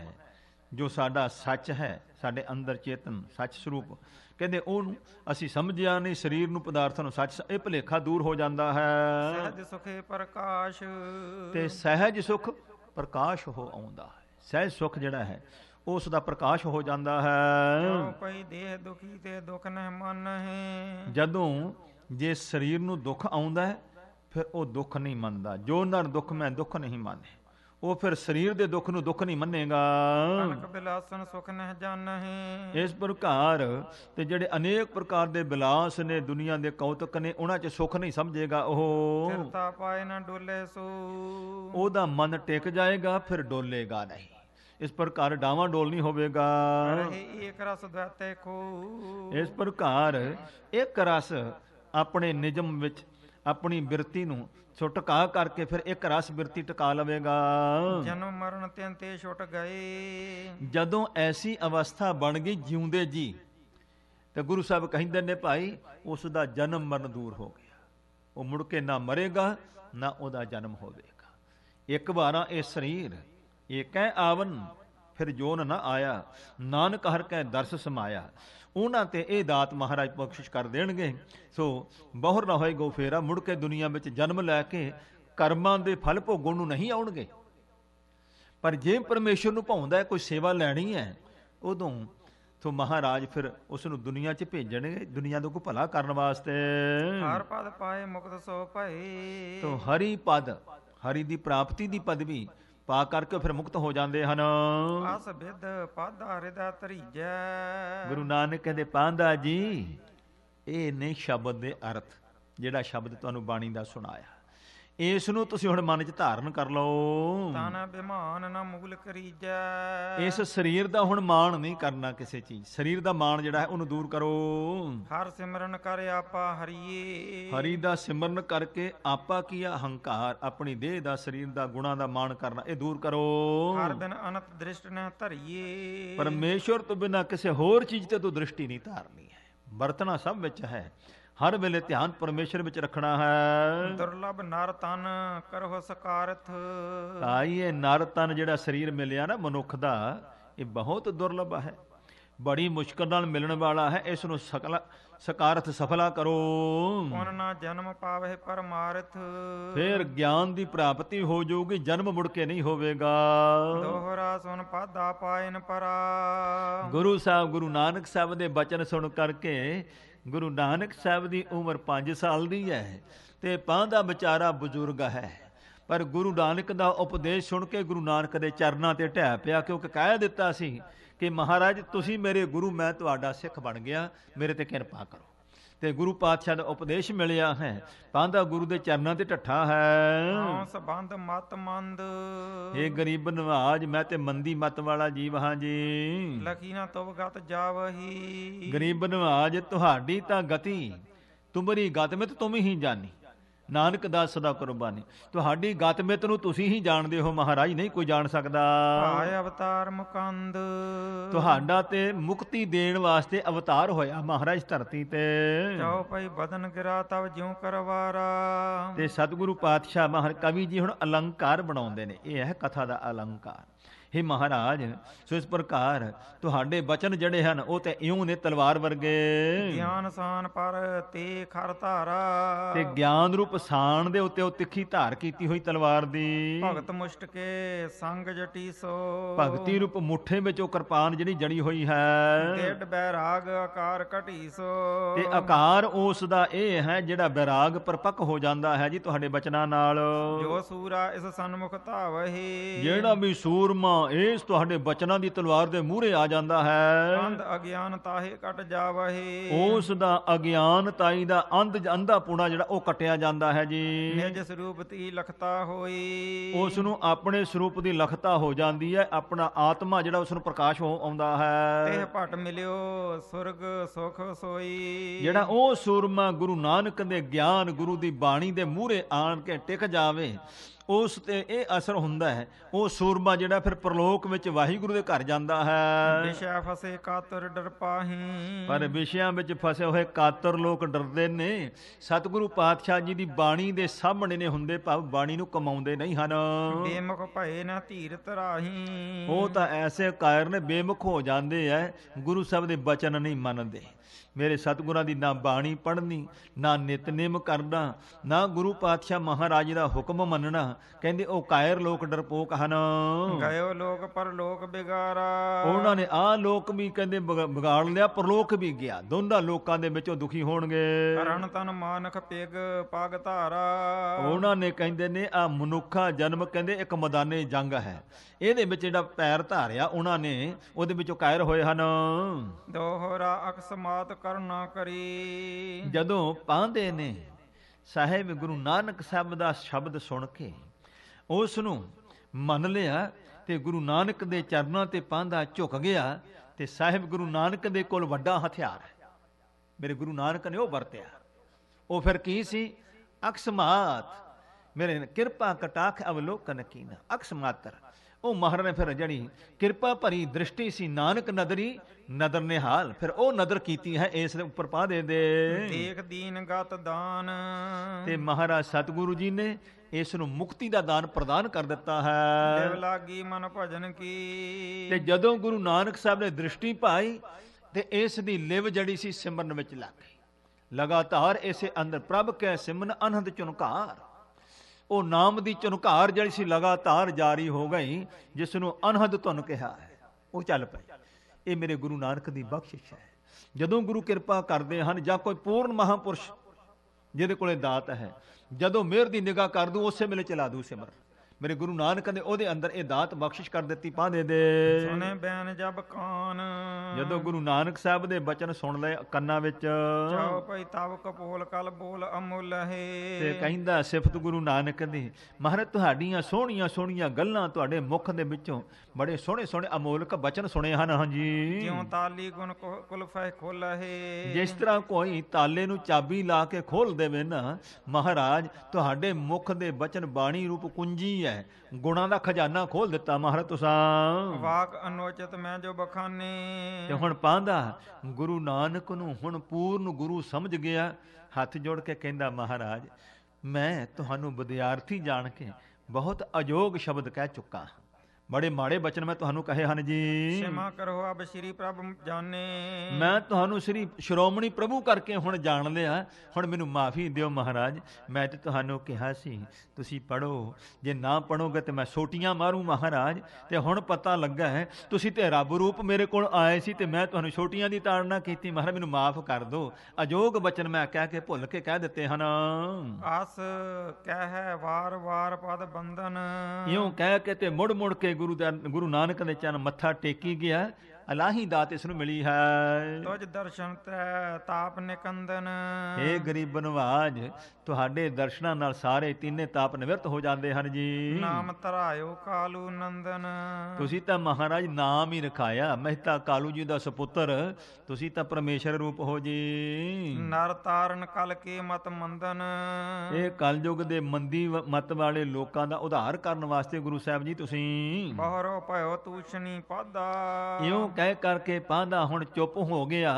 ਜੋ ਸਾਡਾ ਸੱਚ ਹੈ ਸਾਡੇ ਅੰਦਰ ਚੇਤਨ ਸੱਚ ਸਰੂਪ ਕਹਿੰਦੇ ਉਹਨੂੰ ਅਸੀਂ ਸਮਝਿਆ ਨਹੀਂ ਸਰੀਰ ਨੂੰ ਪਦਾਰਥ ਨੂੰ ਸੱਚ ਇਹ ਭਲੇਖਾ ਦੂਰ ਹੋ ਜਾਂਦਾ ਹੈ ਸਹਿਜ ਸੁਖੇ ਪ੍ਰਕਾਸ਼ ਤੇ ਸਹਿਜ ਸੁਖ ਪ੍ਰਕਾਸ਼ ਹੋ ਆਉਂਦਾ ਹੈ ਸਹਿਜ ਸੁਖ ਜਿਹੜਾ ਹੈ ਉਸ ਦਾ ਪ੍ਰਕਾਸ਼ ਹੋ ਜਾਂਦਾ ਹੈ ਕੋਈ ਦੇਹ ਦੁਖੀ ਤੇ ਦੁਖ ਨਹਿ ਮਨ ਹੈ ਜਦੋਂ ਜੇ ਸਰੀਰ ਨੂੰ ਦੁੱਖ ਆਉਂਦਾ ਫਿਰ ਉਹ ਦੁੱਖ ਨਹੀਂ ਮੰਨਦਾ ਜੋ ਨਰ ਦੁੱਖ ਮੈਂ ਦੁੱਖ ਨਹੀਂ ਮੰਨੇ ਉਹ ਫਿਰ ਸਰੀਰ ਦੇ ਦੁੱਖ ਨੂੰ ਦੁੱਖ ਨਹੀਂ ਮੰਨੇਗਾ ਅਨਕ ਬਿਲਾਸਨ ਸੁਖ ਨਹਿ ਜਾਣਹੀ ਇਸ ਪ੍ਰਕਾਰ ਤੇ ਜਿਹੜੇ ਅਨੇਕ ਪ੍ਰਕਾਰ ਦੇ ਬਿਲਾਸ ਨੇ ਦੁਨੀਆ ਦੇ ਕੌਤਕ ਨੇ ਉਹਨਾਂ 'ਚ ਸੁਖ ਨਹੀਂ ਸਮਝੇਗਾ ਉਹ ਫਿਰਤਾ ਪਾਏ ਨਾ ਡੋਲੇ ਸੋ ਉਹਦਾ ਮਨ ਟਿਕ ਜਾਏਗਾ ਫਿਰ ਡੋਲੇਗਾ ਨਹੀਂ ਇਸ ਪਰ ਘਰ ਡਾਵਾਂ ਡੋਲ ਨਹੀਂ ਹੋਵੇਗਾ ਇੱਕ ਰਸ ਦਤੇ ਕੋ ਇਸ ਪਰ ਘਰ ਇੱਕ ਰਸ ਆਪਣੇ ਨਿਜਮ ਵਿੱਚ ਆਪਣੀ ਬਿਰਤੀ ਨੂੰ ਛੁਟਕਾ ਕਰਕੇ ਫਿਰ ਇੱਕ ਰਸ ਬਿਰਤੀ ਟਿਕਾ ਲਵੇਗਾ ਜਨਮ ਮਰਨ ਤੇ ਅੰਤੇ ਛੁੱਟ ਗਏ ਜਦੋਂ ਐਸੀ ਅਵਸਥਾ ਬਣ ਗਈ ਜਿਉਂਦੇ ਜੀ ਤੇ ਗੁਰੂ ਸਾਹਿਬ ਕਹਿੰਦੇ ਨੇ ਭਾਈ ਉਸ ਦਾ ਜਨਮ ਮਰਨ ਦੂਰ ਹੋ ਗਿਆ ਉਹ ਮੁੜ ਕੇ ਨਾ ਮਰੇਗਾ ਨਾ ਉਹਦਾ ਜਨਮ ਹੋਵੇਗਾ ਇੱਕ ਵਾਰਾ ਇਹ ਸਰੀਰ ਏਕੈ ਆਵਨ ਫਿਰ ਜੋਨ ਨਾ ਆਇਆ ਨਾਨਕ ਹਰ ਕੈ ਦਰਸ ਸਮਾਇਆ ਉਹਨਾਂ ਤੇ ਇਹ ਦਾਤ ਮਹਾਰਾਜ ਬਖਸ਼ਿਸ਼ ਕਰ ਦੇਣਗੇ ਸੋ ਬਹੁਰ ਨਾ ਹੋਏ ਗੋ ਫੇਰਾ ਮੁੜ ਕੇ ਦੁਨੀਆ ਵਿੱਚ ਜਨਮ ਲੈ ਕੇ ਕਰਮਾਂ ਦੇ ਫਲ ਭੋਗਣ ਨੂੰ ਨਹੀਂ ਆਉਣਗੇ ਪਰ ਜੇ ਪਰਮੇਸ਼ਰ ਨੂੰ ਭਾਉਂਦਾ ਕੋਈ ਸੇਵਾ ਲੈਣੀ ਹੈ ਉਦੋਂ ਤੋਂ ਮਹਾਰਾਜ ਫਿਰ ਉਸ ਨੂੰ ਦੁਨੀਆ 'ਚ ਭੇਜਣਗੇ ਦੁਨੀਆ ਦਾ ਕੋ ਭਲਾ ਕਰਨ ਵਾਸਤੇ ਹਰ ਪਦ ਪਾਏ ਮੁਕਤ ਸੋ ਭਈ ਤੋ ਹਰੀ ਪਦ ਹਰੀ ਦੀ ਪ੍ਰਾਪਤੀ ਦੀ ਪਦਵੀ ਪਾ ਕਰਕੇ ਫਿਰ ਮੁਕਤ ਹੋ ਜਾਂਦੇ ਹਨ ਅਸ ਵਿਦ ਪਾਦਾ ਰਿਦਾ ਤਰੀਜੈ ਗੁਰੂ ਨਾਨਕ ਕਹਿੰਦੇ ਪਾਂਦਾ ਜੀ ਇਹ ਨੇ ਸ਼ਬਦ ਦੇ ਅਰਥ ਜਿਹੜਾ ਸ਼ਬਦ ਤੁਹਾਨੂੰ ਬਾਣੀ ਦਾ ਸੁਣਾਇਆ ਇਸ ਨੂੰ ਤੁਸੀਂ ਹੁਣ ਮਨ 'ਚ ਧਾਰਨ ਕਰ ਲਓ ਤਨ ਬਿਮਾਨ ਨਾ ਮੂਲ ਕਰੀਜੈ ਇਸ ਸਰੀਰ ਦਾ ਹੁਣ ਮਾਣ ਨਹੀਂ ਕਰਨਾ ਕਿਸੇ ਚੀਜ਼ ਸਰੀਰ ਦਾ ਮਾਣ ਜਿਹੜਾ ਹੈ ਉਹਨੂੰ ਦੂਰ ਕਰੋ ਹਰ ਸਿਮਰਨ ਕਰ ਆਪਾ ਹਰੀਏ ਹਰੀ ਦਾ ਸਿਮਰਨ ਕਰਕੇ ਆਪਾ ਕੀ ਅਹੰਕਾਰ ਆਪਣੀ ਦੇਹ ਦਾ ਸਰੀਰ ਦਾ ਗੁਣਾ ਦਾ ਮਾਣ ਕਰਨਾ ਇਹ ਦੂਰ ਕਰੋ ਹਰ ਦਿਨ ਅਨੰਤ ਦ੍ਰਿਸ਼ਟ ਨਾ ਧਰਿਏ ਪਰਮੇਸ਼ਰ ਤੋਂ ਬਿਨਾ ਕਿਸੇ ਹੋਰ ਚੀਜ਼ ਤੇ ਤੂੰ ਦ੍ਰਿਸ਼ਟੀ ਨਹੀਂ ਧਾਰਨੀ ਹੈ ਵਰਤਣਾ ਸਭ ਵਿੱਚ ਹੈ ਹਰ ਵੇਲੇ ਧਿਆਨ ਪਰਮੇਸ਼ਰ ਵਿੱਚ ਰੱਖਣਾ ਹੈ ਦੁਰਲਭ ਨਰ ਤਨ ਕਰਹੁ ਸਕਾਰਥ ਆਈਏ ਇਹ ਨਰ ਤਨ ਜਿਹੜਾ ਸਰੀਰ ਮਿਲਿਆ ਨਾ ਮਨੁੱਖ ਦਾ ਇਹ ਬਹੁਤ ਦੁਰਲਭ ਹੈ ਬੜੀ ਮੁਸ਼ਕਲ ਨਾਲ ਮਿਲਣ ਵਾਲਾ ਹੈ ਇਸ ਨੂੰ ਸਕਲ ਸਕਾਰਥ ਸਫਲਾ ਕਰੋ ਕੋਨ ਨਾ ਜਨਮ ਪਾਵੇ ਪਰਮਾਰਥ ਫਿਰ ਗਿਆਨ ਦੀ ਪ੍ਰਾਪਤੀ ਹੋ ਜਾਊਗੀ ਜਨਮ ਮੁੜ ਕੇ ਨਹੀਂ ਹੋਵੇਗਾ ਦੋਹਰਾ ਸੁਨ ਪਾਦਾ ਪਾਇਨ ਪਰਾ ਗੁਰੂ ਸਾਹਿਬ ਗੁਰੂ ਨਾਨਕ ਸਾਹਿਬ ਦੇ ਬਚਨ ਸੁਣ ਕਰਕੇ ਗੁਰੂ ਨਾਨਕ ਸਾਹਿਬ ਦੀ ਉਮਰ 5 ਸਾਲ ਦੀ ਹੈ ਤੇ ਪਾਹ ਦਾ ਵਿਚਾਰਾ ਬਜ਼ੁਰਗ ਹੈ ਪਰ ਗੁਰੂ ਨਾਨਕ ਦਾ ਉਪਦੇਸ਼ ਸੁਣ ਕੇ ਗੁਰੂ ਨਾਨਕ ਦੇ ਚਰਨਾਂ ਤੇ ਢਹਿ ਪਿਆ ਕਿਉਂਕਿ ਕਹਿ ਦਿੱਤਾ ਸੀ ਕਿ ਮਹਾਰਾਜ ਤੁਸੀਂ ਮੇਰੇ ਗੁਰੂ ਮੈਂ ਤੁਹਾਡਾ ਸਿੱਖ ਬਣ ਗਿਆ ਮੇਰੇ ਤੇ ਕਿਰਪਾ ਕਰੋ ਤੇ ਗੁਰੂ ਪਾਤਸ਼ਾਹ ਦਾ ਉਪਦੇਸ਼ ਮਿਲਿਆ ਹੈ ਪਾਂਦਾ ਗੁਰੂ ਦੇ ਚਰਨਾਂ ਤੇ ਠੱਠਾ ਹੈ ਹਾਂ ਸਬੰਧ ਮਤ ਮੰਦ ਏ ਗਰੀਬ ਨਵਾਜ ਮੈਂ ਤੇ ਮੰਦੀ ਮਤ ਵਾਲਾ ਜੀਵ ਹਾਂ ਜੀ ਲਖੀ ਨਾ ਤੁਬ ਗਤ ਜਾਵਹੀ ਗਰੀਬ ਨਵਾਜ ਤੁਹਾਡੀ ਤਾਂ ਗਤੀ ਤੁਮਰੀ ਗਤ ਮਿਤ ਤੁਮ ਹੀ ਜਾਣੀ ਨਾਨਕ ਦਾ ਸਦਾ ਕੁਰਬਾਨੀ ਤੁਹਾਡੀ ਗਤਮਿਤ ਨੂੰ ਤੁਸੀਂ ਹੀ ਜਾਣਦੇ ਹੋ ਮਹਾਰਾਜ ਨਹੀਂ ਕੋਈ ਜਾਣ ਸਕਦਾ ਆਏ ਅਵਤਾਰ ਮੁਕੰਦ ਤੁਹਾਡਾ ਤੇ ਮੁਕਤੀ ਦੇਣ ਵਾਸਤੇ ਅਵਤਾਰ ਹੋਇਆ ਮਹਾਰਾਜ ਧਰਤੀ ਤੇ ਚਾਉ ਭਈ ਬਦਨ ਗਿਰਾ ਤਵ ਜਿਉ ਕਰਵਾਰਾ ਤੇ ਸਤਿਗੁਰੂ ਪਾਤਸ਼ਾਹ ਮਹਾਰ ਕਵੀ ਜੀ ਹੁਣ ਅਲੰਕਾਰ ਬਣਾਉਂਦੇ ਨੇ ਇਹ ਹੈ ਕਥਾ ਦਾ ਅਲੰਕਾਰ ਹੇ ਮਹਾਰਾਜ ਸੋ ਇਸ ਪ੍ਰਕਾਰ ਤੁਹਾਡੇ ਬਚਨ ਜਿਹੜੇ ਹਨ ਉਹ ਤੇ ਇਉਂ ਨੇ ਤਲਵਾਰ ਵਰਗੇ ਗਿਆਨ ਸਾਨ ਪਰ ਤੇ ਖਰ ਧਾਰਾ ਤੇ ਗਿਆਨ ਰੂਪ ਸਾਨ ਦੇ ਉੱਤੇ ਉਹ ਤਿੱਖੀ ਧਾਰ ਕੀਤੀ ਹੋਈ ਤਲਵਾਰ ਦੀ ਭਗਤ ਮੁਸ਼ਟ ਕੇ ਸੰਗ ਜਟੀ ਸੋ ਭਗਤੀ ਰੂਪ ਮੁੱਠੇ ਵਿੱਚ ਉਹ ਕਿਰਪਾਨ ਜਿਹੜੀ ਜੜੀ ਹੋਈ ਹੈ ਡੇਡ ਬੈਰਾਗ ਆਕਾਰ ਘਟੀ ਸੋ ਤੇ ਆਕਾਰ ਉਸ ਦਾ ਇਹ ਹੈ ਜਿਹੜਾ ਬੈਰਾਗ ਪਰਪੱਕ ਹੋ ਜਾਂਦਾ ਹੈ ਜੀ ਤੁਹਾਡੇ ਬਚਨਾਂ ਨਾਲ ਜੋ ਸੂਰਾ ਇਸ ਸਨਮੁਖ ਧਾਵਹੀ ਜਿਹੜਾ ਵੀ ਸੂਰਮਾ ਇਸ ਤੁਹਾਡੇ ਬਚਨਾਂ ਦੀ ਤਲਵਾਰ ਦੇ ਮੂਹਰੇ ਆ ਜਾਂਦਾ ਹੈ ਅੰਧ ਅਗਿਆਨ ਤਾਹੇ ਕਟ ਜਾਵਹੀ ਉਸ ਦਾ ਅਗਿਆਨ ਤਾਈ ਦਾ ਅੰਧ ਅੰਧਾ ਪੂਣਾ ਜਿਹੜਾ ਉਹ ਕਟਿਆ ਜਾਂਦਾ ਹੈ ਜੀ ਨਿਜ ਸਰੂਪ ਦੀ ਲਖਤਾ ਹੋਈ ਉਸ ਨੂੰ ਆਪਣੇ ਸਰੂਪ ਦੀ ਲਖਤਾ ਹੋ ਜਾਂਦੀ ਹੈ ਆਪਣਾ ਆਤਮਾ ਜਿਹੜਾ ਉਸ ਨੂੰ ਪ੍ਰਕਾਸ਼ ਹੋ ਆਉਂਦਾ ਹੈ ਇਹ ਭਟ ਮਿਲਿਓ ਸੁਰਗ ਸੁਖ ਸੋਈ ਜਿਹੜਾ ਉਹ ਸੂਰਮਾ ਗੁਰੂ ਨਾਨਕ ਦੇ ਗਿਆਨ ਗੁਰੂ ਦੀ ਬਾਣੀ ਦੇ ਮੂਹਰੇ ਆਣ ਕੇ ਟਿਕ ਜਾਵੇ ਉਸ ਤੇ ਇਹ ਅਸਰ ਹੁੰਦਾ ਹੈ ਉਹ ਸੂਰਮਾ ਜਿਹੜਾ ਫਿਰ ਪ੍ਰਲੋਕ ਵਿੱਚ ਵਾਹਿਗੁਰੂ ਦੇ ਘਰ ਜਾਂਦਾ ਹੈ ਵਿਸ਼ਿਆ ਫਸੇ ਕਾਤਰ ਡਰ ਪਾਹੀ ਪਰ ਵਿਸ਼ਿਆਂ ਵਿੱਚ ਫਸੇ ਹੋਏ ਕਾਤਰ ਲੋਕ ਡਰਦੇ ਨੇ ਸਤਿਗੁਰੂ ਪਾਤਸ਼ਾਹ ਜੀ ਦੀ ਬਾਣੀ ਦੇ ਸਾਹਮਣੇ ਨੇ ਹੁੰਦੇ ਭਾਵ ਬਾਣੀ ਨੂੰ ਕਮਾਉਂਦੇ ਨਹੀਂ ਹਨ ਬੇਮੁਖ ਭਏ ਨਾ ਧੀਰ ਤਰਾਹੀ ਉਹ ਤਾਂ ਐਸੇ ਕਾਇਰ ਨੇ ਬੇਮੁਖ ਹੋ ਜਾਂਦੇ ਐ ਗੁਰੂ ਸਾਹਿਬ ਦੇ ਬਚਨ ਨਹੀਂ ਮੰਨਦੇ ਮੇਰੇ ਸਤਿਗੁਰਾਂ ਦੀ ਨਾ ਬਾਣੀ ਪੜ੍ਹਨੀ ਨਾ ਨਿਤਨੇਮ ਕਰਨਾ ਨਾ ਗੁਰੂ ਪਾਤਸ਼ਾਹ ਮਹਾਰਾਜ ਦਾ ਹੁਕਮ ਮੰਨਣਾ ਕਹਿੰਦੇ ਉਹ ਕਾਇਰ ਲੋਕ ਡਰਪੋਕ ਹਨ ਗਇਓ ਲੋਕ ਪਰਲੋਕ ਬਿਗਾਰਾ ਉਹਨਾਂ ਨੇ ਆ ਲੋਕ ਵੀ ਕਹਿੰਦੇ ਵਿਗਾੜ ਲਿਆ ਪਰਲੋਕ ਵੀ ਗਿਆ ਦੋਨਾਂ ਲੋਕਾਂ ਦੇ ਵਿੱਚੋਂ ਦੁਖੀ ਹੋਣਗੇ ਕਰਨ ਤਨ ਮਾਨਖ ਪੇਗ ਪਾਗ ਧਾਰਾ ਉਹਨਾਂ ਨੇ ਕਹਿੰਦੇ ਨੇ ਆ ਮਨੁੱਖਾ ਜਨਮ ਕਹਿੰਦੇ ਇੱਕ ਮੈਦਾਨੇ ਜੰਗ ਹੈ ਇਹਦੇ ਵਿੱਚ ਜਿਹੜਾ ਪੈਰ ਧਾਰਿਆ ਉਹਨਾਂ ਨੇ ਉਹਦੇ ਵਿੱਚੋਂ ਕਾਇਰ ਹੋਏ ਹਨ ਦੋਹਰਾ ਅਕਸਮਾਤ ਕਰਨਾ ਕਰੀ ਜਦੋਂ ਪਾਉਂਦੇ ਨੇ ਸਾਹਿਬ ਗੁਰੂ ਨਾਨਕ ਸਾਹਿਬ ਦਾ ਸ਼ਬਦ ਸੁਣ ਕੇ ਉਸ ਨੂੰ ਮੰਨ ਲਿਆ ਤੇ ਗੁਰੂ ਨਾਨਕ ਦੇ ਚਰਨਾਂ ਤੇ ਪਾਉਂਦਾ ਝੁਕ ਗਿਆ ਤੇ ਸਾਹਿਬ ਗੁਰੂ ਨਾਨਕ ਦੇ ਕੋਲ ਵੱਡਾ ਹਥਿਆਰ ਹੈ ਮੇਰੇ ਗੁਰੂ ਨਾਨਕ ਨੇ ਉਹ ਵਰਤਿਆ ਉਹ ਫਿਰ ਕੀ ਸੀ ਅਕਸਮਾਤ ਮੇਰੇ ਕਿਰਪਾ ਕਟਾਖ ਅਵਲੋਕਨ ਕੀਨਾ ਅਕਸਮਾਤਰ ਉਹ ਮਹਾਰਾਜ ਨੇ ਫਿਰ ਜਣੀ ਕਿਰਪਾ ਭਰੀ ਦ੍ਰਿਸ਼ਟੀ ਸੀ ਨਾਨਕ ਨਦਰੀ ਨਦਰ ਨਿਹਾਲ ਫਿਰ ਉਹ ਨਦਰ ਕੀਤੀ ਹੈ ਇਸ ਦੇ ਉੱਪਰ ਪਾ ਦੇ ਦੇ ਦੇਖ ਦੀਨ ਗਤ ਦਾਨ ਤੇ ਮਹਾਰਾਜ ਸਤਿਗੁਰੂ ਜੀ ਨੇ ਇਸ ਨੂੰ ਮੁਕਤੀ ਦਾ ਦਾਨ ਪ੍ਰਦਾਨ ਕਰ ਦਿੱਤਾ ਹੈ ਦੇਵ ਲਾਗੀ ਮਨ ਭਜਨ ਕੀ ਤੇ ਜਦੋਂ ਗੁਰੂ ਨਾਨਕ ਸਾਹਿਬ ਨੇ ਦ੍ਰਿਸ਼ਟੀ ਪਾਈ ਤੇ ਇਸ ਦੀ ਲਿਵ ਜੜੀ ਸੀ ਸਿਮਰਨ ਵਿੱਚ ਲੱਗ ਗਈ ਲਗਾਤਾਰ ਇਸੇ ਅੰਦਰ ਪ੍ਰਭ ਕੈ ਸਿਮਨ ਅਨੰਦ ਚੁਨਕਾਰ ਉਹ ਨਾਮ ਦੀ ਚੁਨਕਾਰ ਜਿਹੜੀ ਸੀ ਲਗਾਤਾਰ ਜਾਰੀ ਹੋ ਗਈ ਜਿਸ ਨੂੰ ਅਨਹਦ ਧੁਨ ਕਿਹਾ ਹੈ ਉਹ ਚੱਲ ਪਈ ਇਹ ਮੇਰੇ ਗੁਰੂ ਨਾਨਕ ਦੀ ਬਖਸ਼ਿਸ਼ ਹੈ ਜਦੋਂ ਗੁਰੂ ਕਿਰਪਾ ਕਰਦੇ ਹਨ ਜਾਂ ਕੋਈ ਪੂਰਨ ਮਹਾਪੁਰਸ਼ ਜਿਹਦੇ ਕੋਲੇ ਦਾਤ ਹੈ ਜਦੋਂ ਮਿਹਰ ਦੀ ਨਿਗਾਹ ਕਰ ਦੂ ਉਸੇ ਮਿਲੇ ਚਲਾ ਦੂ ਸਿਮਰ ਮੇਰੇ ਗੁਰੂ ਨਾਨਕ ਨੇ ਉਹਦੇ ਅੰਦਰ ਇਹ ਦਾਤ ਬਖਸ਼ਿਸ਼ ਕਰ ਦਿੱਤੀ ਪਾ ਦੇ ਦੇ ਸੁਣੇ ਬੈਨ ਜਬ ਕਾਨ ਜਦੋਂ ਗੁਰੂ ਨਾਨਕ ਸਾਹਿਬ ਦੇ ਬਚਨ ਸੁਣ ਲਏ ਕੰਨਾਂ ਵਿੱਚ ਚਾਓ ਭਈ ਤਵ ਕਪੋਲ ਕਲ ਬੋਲ ਅਮੁੱਲ ਹੈ ਤੇ ਕਹਿੰਦਾ ਸਿਫਤ ਗੁਰੂ ਨਾਨਕ ਦੀ ਮਹਾਰਾਜ ਤੁਹਾਡੀਆਂ ਸੋਹਣੀਆਂ ਸੋਹਣੀਆਂ ਗੱਲਾਂ ਤੁਹਾਡੇ ਮੁਖ ਦੇ ਵਿੱਚੋਂ ਬੜੇ ਸੋਹਣੇ ਸੋਹਣੇ ਅਮੋਲਕ ਬਚਨ ਸੁਣੇ ਹਨ ਹਾਂਜੀ ਕਿਉਂ ਤਾਲੀ ਗੁਣ ਕੁਲ ਫੈ ਖੋਲ ਹੈ ਜਿਸ ਤਰ੍ਹਾਂ ਕੋਈ ਤਾਲੇ ਨੂੰ ਚਾਬੀ ਲਾ ਕੇ ਖੋਲ ਦੇਵੇ ਨਾ ਮਹਾਰਾਜ ਤੁਹਾਡੇ ਮੁਖ ਦੇ ਬਚਨ ਬਾਣੀ ਰੂਪ ਕੁੰਜੀ ਹੈ ਗੁਣਾ ਦਾ ਖਜ਼ਾਨਾ ਖੋਲ ਦਿੱਤਾ ਮਹਾਰਾਜ ਤੁਸਾਂ ਵਾਕ ਅਨੋਚਿਤ ਮੈਂ ਜੋ ਬਖਾਨੇ ਤੇ ਹੁਣ ਪਾਂਦਾ ਗੁਰੂ ਨਾਨਕ ਨੂੰ ਹੁਣ ਪੂਰਨ ਗੁਰੂ ਸਮਝ ਗਿਆ ਹੱਥ ਜੋੜ ਕੇ ਕਹਿੰਦਾ ਮਹਾਰਾਜ ਮੈਂ ਤੁਹਾਨੂੰ ਵਿਦਿਆਰਥੀ ਜਾਣ ਕੇ ਬਹੁਤ ਅਯੋਗ ਸ਼ਬਦ ਕਹਿ ਚੁੱਕਾ ਬੜੇ ਮਾੜੇ ਬਚਨ ਮੈਂ ਤੁਹਾਨੂੰ ਕਹੇ ਹਨ ਜੀ ਸ਼ਮਾ ਕਰੋ ਅਬ ਸ੍ਰੀ ਪ੍ਰਭ ਜਾਣੇ ਮੈਂ ਤੁਹਾਨੂੰ ਸ੍ਰੀ ਸ਼੍ਰੋਮਣੀ ਪ੍ਰਭੂ ਕਰਕੇ ਹੁਣ ਜਾਣਦੇ ਆ ਹੁਣ ਮੈਨੂੰ ਮਾਫੀ ਦਿਓ ਮਹਾਰਾਜ ਮੈਂ ਤੇ ਤੁਹਾਨੂੰ ਕਿਹਾ ਸੀ ਤੁਸੀਂ ਪੜੋ ਜੇ ਨਾ ਪੜੋਗੇ ਤੇ ਮੈਂ ਛੋਟੀਆਂ ਮਾਰੂ ਮਹਾਰਾਜ ਤੇ ਹੁਣ ਪਤਾ ਲੱਗਾ ਹੈ ਤੁਸੀਂ ਤੇ ਰੱਬ ਰੂਪ ਮੇਰੇ ਕੋਲ ਆਏ ਸੀ ਤੇ ਮੈਂ ਤੁਹਾਨੂੰ ਛੋਟੀਆਂ ਦੀ ਤਾੜਨਾ ਕੀਤੀ ਮਹਾਰਾਜ ਮੈਨੂੰ ਮਾਫ ਕਰ ਦਿਓ ਅਜੋਗ ਬਚਨ ਮੈਂ ਕਹਿ ਕੇ ਭੁੱਲ ਕੇ ਕਹਿ ਦਿੱਤੇ ਹਨ ਆਸ ਕਹਿ ਹੈ ਵਾਰ-ਵਾਰ ਪਦ ਬੰਧਨ ਇਉਂ ਕਹਿ ਕੇ ਤੇ ਮੁੜ-ਮੁੜ ਕੇ ਗੁਰੂ ਦਾ ਗੁਰੂ ਨਾਨਕ ਦੇ ਚਰਨ ਮੱਥਾ ਟੇਕੀ ਗਿਆ ਅਲਾਹੀ ਦਾਤ ਇਸ ਨੂੰ ਮਿਲੀ ਹੈ ਤੁਜ ਦਰਸ਼ਨ ਤੈ ਤਾਪ ਨਿਕੰਦਨ ਏ ਗਰੀਬ ਨਵਾਜ ਤੁਹਾਡੇ ਦਰਸ਼ਨਾਂ ਨਾਲ ਸਾਰੇ ਤਿੰਨੇ ਤਾਪ ਨਿਵਰਤ ਹੋ ਜਾਂਦੇ ਹਨ ਜੀ ਨਾਮ ਧਰਾਇਓ ਕਾਲੂ ਨੰਦਨ ਤੁਸੀਂ ਤਾਂ ਮਹਾਰਾਜ ਨਾਮ ਹੀ ਰਖਾਇਆ ਮਹਿਤਾ ਕਾਲੂ ਜੀ ਦਾ ਸੁਪੁੱਤਰ ਤੁਸੀਂ ਤਾਂ ਪਰਮੇਸ਼ਰ ਰੂਪ ਹੋ ਜੀ ਨਰ ਤਾਰਨ ਕਲ ਕੇ ਮਤ ਮੰਦਨ ਇਹ ਕਲਯੁਗ ਦੇ ਮੰਦੀ ਮਤ ਵਾਲੇ ਲੋਕਾਂ ਦਾ ਉਧਾਰ ਕਰਨ ਵਾਸਤੇ ਗੁਰੂ ਸਾਹਿਬ ਜੀ ਤੁਸੀਂ ਬਹਰੋ ਭਇਓ ਤੂਸ਼ਨੀ ਪਾਦਾ ਇਉਂ ਕਹਿ ਕਰਕੇ ਪਾਂਦਾ ਹੁਣ ਚੁੱਪ ਹੋ ਗਿਆ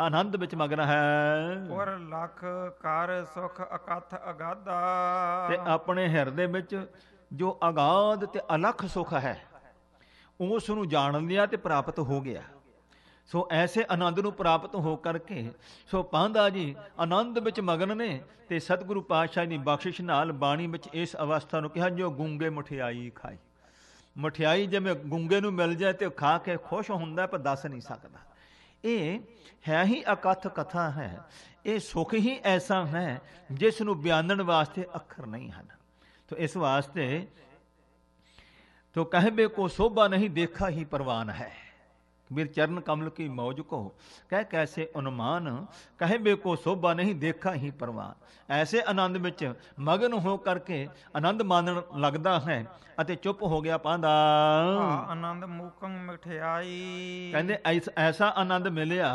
ਆਨੰਦ ਵਿੱਚ ਮਗਨ ਹੈ ਔਰ ਲੱਖ ਕਰ ਸੁਖ ਅਕਥ ਅਗਾਧਾ ਤੇ ਆਪਣੇ ਹਿਰਦੇ ਵਿੱਚ ਜੋ ਅਗਾਧ ਤੇ ਅਲਖ ਸੁਖ ਹੈ ਉਸ ਨੂੰ ਜਾਣ ਲਿਆ ਤੇ ਪ੍ਰਾਪਤ ਹੋ ਗਿਆ ਸੋ ਐਸੇ ਆਨੰਦ ਨੂੰ ਪ੍ਰਾਪਤ ਹੋ ਕਰਕੇ ਸੋ ਪਾਂਦਾ ਜੀ ਆਨੰਦ ਵਿੱਚ ਮਗਨ ਨੇ ਤੇ ਸਤਿਗੁਰੂ ਪਾਤਸ਼ਾਹ ਦੀ ਬਖਸ਼ਿਸ਼ ਨਾਲ ਬਾਣੀ ਵਿੱਚ ਇਸ ਅਵਸਥਾ ਨੂੰ ਕਿਹਾ ਜੋ ਗੁੰਗੇ ਮਠਿਆਈ ਖਾਈ ਮਠਿਆਈ ਜਿਵੇਂ ਗੁੰਗੇ ਨੂੰ ਮਿਲ ਜਾਏ ਤੇ ਖਾ ਕੇ ਖੁਸ਼ ਹੁੰਦਾ ਪਰ ਦੱਸ ਨਹੀਂ ਸਕਦਾ ਇਹ ਹੈ ਹੀ ਅਕਥ ਕਥਾ ਹੈ ਇਹ ਸੁਖ ਹੀ ਐਸਾ ਹੈ ਜਿਸ ਨੂੰ ਬਿਆਨਣ ਵਾਸਤੇ ਅੱਖਰ ਨਹੀਂ ਹਨ ਤੋ ਇਸ ਵਾਸਤੇ ਤੋ ਕਹਿਬੇ ਕੋ ਸੋਭਾ ਨਹੀਂ ਦੇਖਾ ਹੀ ਪਰਵਾਨ ਹੈ ਚਰਨ ਕਮਲ ਕੀ ਮੌਜ ਕੋ ਕਹਿ ਕੈਸੇ ਅਨੁਮਾਨ अनुमान ਬੇ ਕੋ ਸੋਭਾ ਨਹੀਂ ਦੇਖਾ ਹੀ ਪਰਵਾ ਐਸੇ ਆਨੰਦ ਵਿੱਚ ਮਗਨ ਹੋ ਕਰਕੇ ਆਨੰਦ ਮਾਨਣ ਲੱਗਦਾ ਹੈ ਅਤੇ ਚੁੱਪ ਹੋ ਗਿਆ ਪਾਂਦਾ ਆਨੰਦ ਮੂਕੰ ਮਠਿਆਈ ਕਹਿੰਦੇ ਐਸਾ ਆਨੰਦ ਮਿਲਿਆ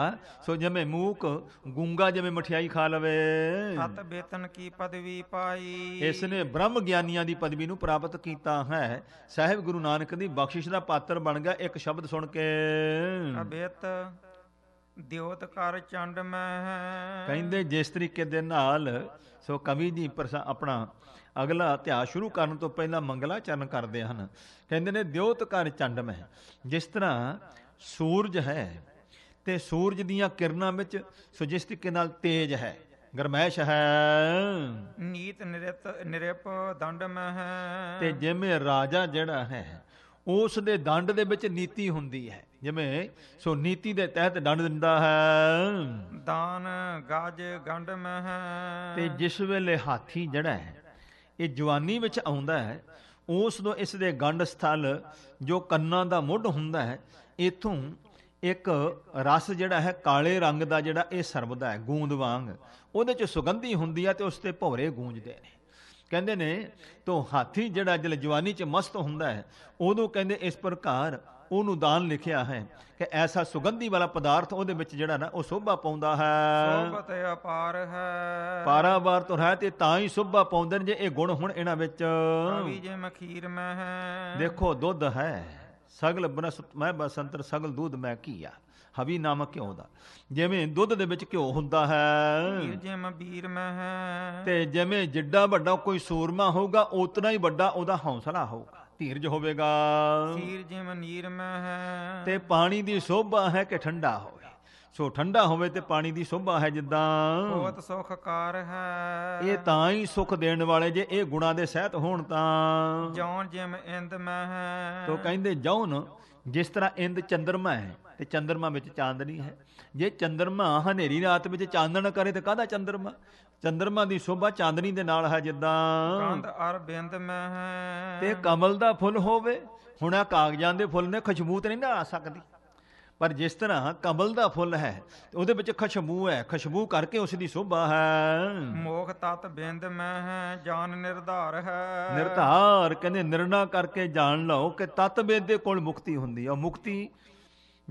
ਸੋ ਜਿਵੇਂ ਮੂਕ ਗੁੰਗਾ ਜਿਵੇਂ ਮਠਿਆਈ ਖਾ ਲਵੇ ਸਤ ਬੇਤਨ ਕੀ ਪਦਵੀ ਪਾਈ ਇਸ ਨੇ ਬ੍ਰਹਮ ਗਿਆਨੀਆਂ ਦੀ ਪਦਵੀ ਨੂੰ ਪ੍ਰਾਪਤ ਕੀਤਾ ਹੈ ਸਹਿਬ ਗੁਰੂ ਨਾਨਕ ਦੀ ਬਖਸ਼ਿਸ਼ ਦਾ ਪਾਤਰ ਬਣ ਗਿਆ ਇੱਕ ਸ਼ਬਦ ਸੁਣ ਕੇ ਅਬਿਤ ਦਿਉਤ ਕਰ ਚੰਡ ਮੈਂ ਕਹਿੰਦੇ ਜਿਸ ਤਰੀਕੇ ਦੇ ਨਾਲ ਸੋ ਕਵੀ ਜੀ ਆਪਣਾ ਅਗਲਾ ਇਤਿਹਾਸ ਸ਼ੁਰੂ ਕਰਨ ਤੋਂ ਪਹਿਲਾਂ ਮੰਗਲਾ ਚਰਨ ਕਰਦੇ ਹਨ ਕਹਿੰਦੇ ਨੇ ਦਿਉਤ ਕਰ ਚੰਡ ਮੈਂ ਜਿਸ ਤਰ੍ਹਾਂ ਸੂਰਜ ਹੈ ਤੇ ਸੂਰਜ ਦੀਆਂ ਕਿਰਨਾਂ ਵਿੱਚ ਸੋ ਜਿਸ ਤਰੀਕੇ ਨਾਲ ਤੇਜ ਹੈ ਗਰਮੈਸ਼ ਹੈ ਨੀਤ ਨਿਰਤ ਨਿਰਪ ਦੰਡ ਮਹ ਤੇ ਜਿਵੇਂ ਰਾਜਾ ਜਿਹੜਾ ਹੈ ਉਸ ਦੇ ਦੰਡ ਦੇ ਵਿੱਚ ਨੀਤੀ ਹੁੰਦੀ ਹੈ ਜਿਵੇਂ ਸੋ ਨੀਤੀ ਦੇ ਤਹਿਤ ਦੰਡ ਦਿੰਦਾ ਹੈ ਦਾਨ ਗਾਜ ਗੰਡ ਮਹ ਤੇ ਜਿਸ ਵੇਲੇ ਹਾਥੀ ਜੜਾ ਹੈ ਇਹ ਜਵਾਨੀ ਵਿੱਚ ਆਉਂਦਾ ਹੈ ਉਸ ਨੂੰ ਇਸ ਦੇ ਗੰਡ ਸਥਲ ਜੋ ਕੰਨਾਂ ਦਾ ਮੁੱਢ ਹੁੰਦਾ ਹੈ ਇਥੋਂ ਇੱਕ ਰਸ ਜਿਹੜਾ ਹੈ ਕਾਲੇ ਰੰਗ ਦਾ ਜਿਹੜਾ ਇਹ ਸਰਬਦਾ ਹੈ ਗੂੰਦ ਵਾਂਗ ਉਹਦੇ ਚ ਸੁਗੰਧੀ ਹੁੰਦੀ ਹੈ ਤੇ ਉਸ ਤੇ ਭੌਰੇ ਗੂੰਜਦੇ ਨੇ ਕਹਿੰਦੇ ਨੇ ਤੋਂ ਹਾਥੀ ਜਿਹੜਾ ਜਲ ਜਵਾਨੀ ਚ ਮਸਤ ਹੁੰਦਾ ਹੈ ਉਦੋਂ ਕਹਿੰਦੇ ਇਸ ਪ੍ਰਕਾਰ ਉਹਨੂੰ ਦਾਨ ਲਿਖਿਆ ਹੈ ਕਿ ਐਸਾ ਸੁਗੰਧੀ ਵਾਲਾ ਪਦਾਰਥ ਉਹਦੇ ਵਿੱਚ ਜਿਹੜਾ ਨਾ ਉਹ ਸੋਭਾ ਪਾਉਂਦਾ ਹੈ ਸੋਭਤ ਅਪਾਰ ਹੈ ਬਾਰ ਤੋਂ ਹੈ ਤੇ ਤਾਂ ਹੀ ਸੋਭਾ ਪਾਉਂਦੇ ਨੇ ਜੇ ਇਹ ਗੁਣ ਹੁਣ ਇਹਨਾਂ ਵਿੱਚ ਜੇ ਮਖੀਰ ਮੈਂ ਹੈ ਦੇਖੋ ਦੁੱਧ ਹੈ ਸਗਲ ਬਨਸਤ ਮੈਂ ਬਸੰਤਰ ਸਗਲ ਦੁੱਧ ਮੈਂ ਕੀਆ ਹਵੀ ਨਾਮਕ ਕਿਉਂ ਦਾ ਜਿਵੇਂ ਦੁੱਧ ਦੇ ਵਿੱਚ ਘਿਓ ਹੁੰਦਾ ਹੈ ਜਿਵੇਂ ਵੀਰ ਮੈਂ ਹੈ ਤੇ ਜਿਵੇਂ ਜਿੱਡਾ ਵੱਡਾ ਕੋਈ ਸੂਰਮਾ ਹੋਊਗਾ ਉਤਨਾ ਹੀ ਵੱਡਾ ਉਹਦਾ ਹੌਸਲਾ ਹੋਊਗਾ ਧੀਰਜ ਹੋਵੇਗਾ ਧੀਰ ਜਿਮ ਨੀਰ ਮੈਂ ਹੈ ਤੇ ਪਾਣੀ ਦੀ ਸੋਭਾ ਹੈ ਕਿ ਠੰਡਾ ਹੋਵੇ ਸੋ ਠੰਡਾ ਹੋਵੇ ਤੇ ਪਾਣੀ ਦੀ ਸੋਭਾ ਹੈ ਜਿੱਦਾਂ ਬਹੁਤ ਸੁਖਕਾਰ ਹੈ ਇਹ ਤਾਂ ਹੀ ਸੁਖ ਦੇਣ ਵਾਲੇ ਜੇ ਇਹ ਗੁਣਾ ਦੇ ਸਹਿਤ ਹੋਣ ਤਾਂ ਜੌਨ ਜਿਮ ਇੰਦ ਮੈਂ ਹੈ ਤੋ ਕਹਿੰਦੇ ਜੌਨ ਜਿਸ ਤਰ੍ਹਾਂ ਇੰਦ ਚੰਦਰਮਾ ਹੈ ਤੇ ਚੰਦਰਮਾ ਵਿੱਚ ਚਾਂਦਨੀ ਹੈ ਜੇ ਚੰਦਰਮਾ ਹਨੇਰੀ ਰਾਤ ਵਿੱਚ ਚਾਨਣ ਕਰੇ ਤੇ ਕਾਹਦਾ ਚੰਦਰਮਾ ਚੰਦਰਮਾ ਦੀ ਸ਼ੋਭਾ ਚਾਂਦਨੀ ਦੇ ਨਾਲ ਹੈ ਜਿੱਦਾਂ ਕੰਧ ਅਰ ਬਿੰਦ ਮਹਿ ਤੇ ਕਮਲ ਦਾ ਫੁੱਲ ਹੋਵੇ ਹੁਣ ਆ ਕਾਗਜ਼ਾਂ ਦੇ ਫੁੱਲ ਨੇ ਖੁਸ਼ਬੂ ਤੇ ਨਹੀਂ ਨਾ ਆ ਸਕਦੀ ਪਰ ਜਿਸ ਤਰ੍ਹਾਂ ਕਮਲ ਦਾ ਫੁੱਲ ਹੈ ਉਹਦੇ ਵਿੱਚ ਖੁਸ਼ਬੂ ਹੈ ਖੁਸ਼ਬੂ ਕਰਕੇ ਉਸ ਦੀ ਸ਼ੋਭਾ ਹੈ ਮੋਖ ਤਤ ਬਿੰਦ ਮਹਿ ਜਾਨ ਨਿਰਧਾਰ ਹੈ ਨਿਰਧਾਰ ਕਹਿੰਦੇ ਨਿਰਣਾ ਕਰਕੇ ਜਾਣ ਲਓ ਕਿ ਤਤ ਦੇ ਕੋਲ ਮੁਕਤੀ ਹੁੰਦੀ ਹੈ ਮੁਕਤੀ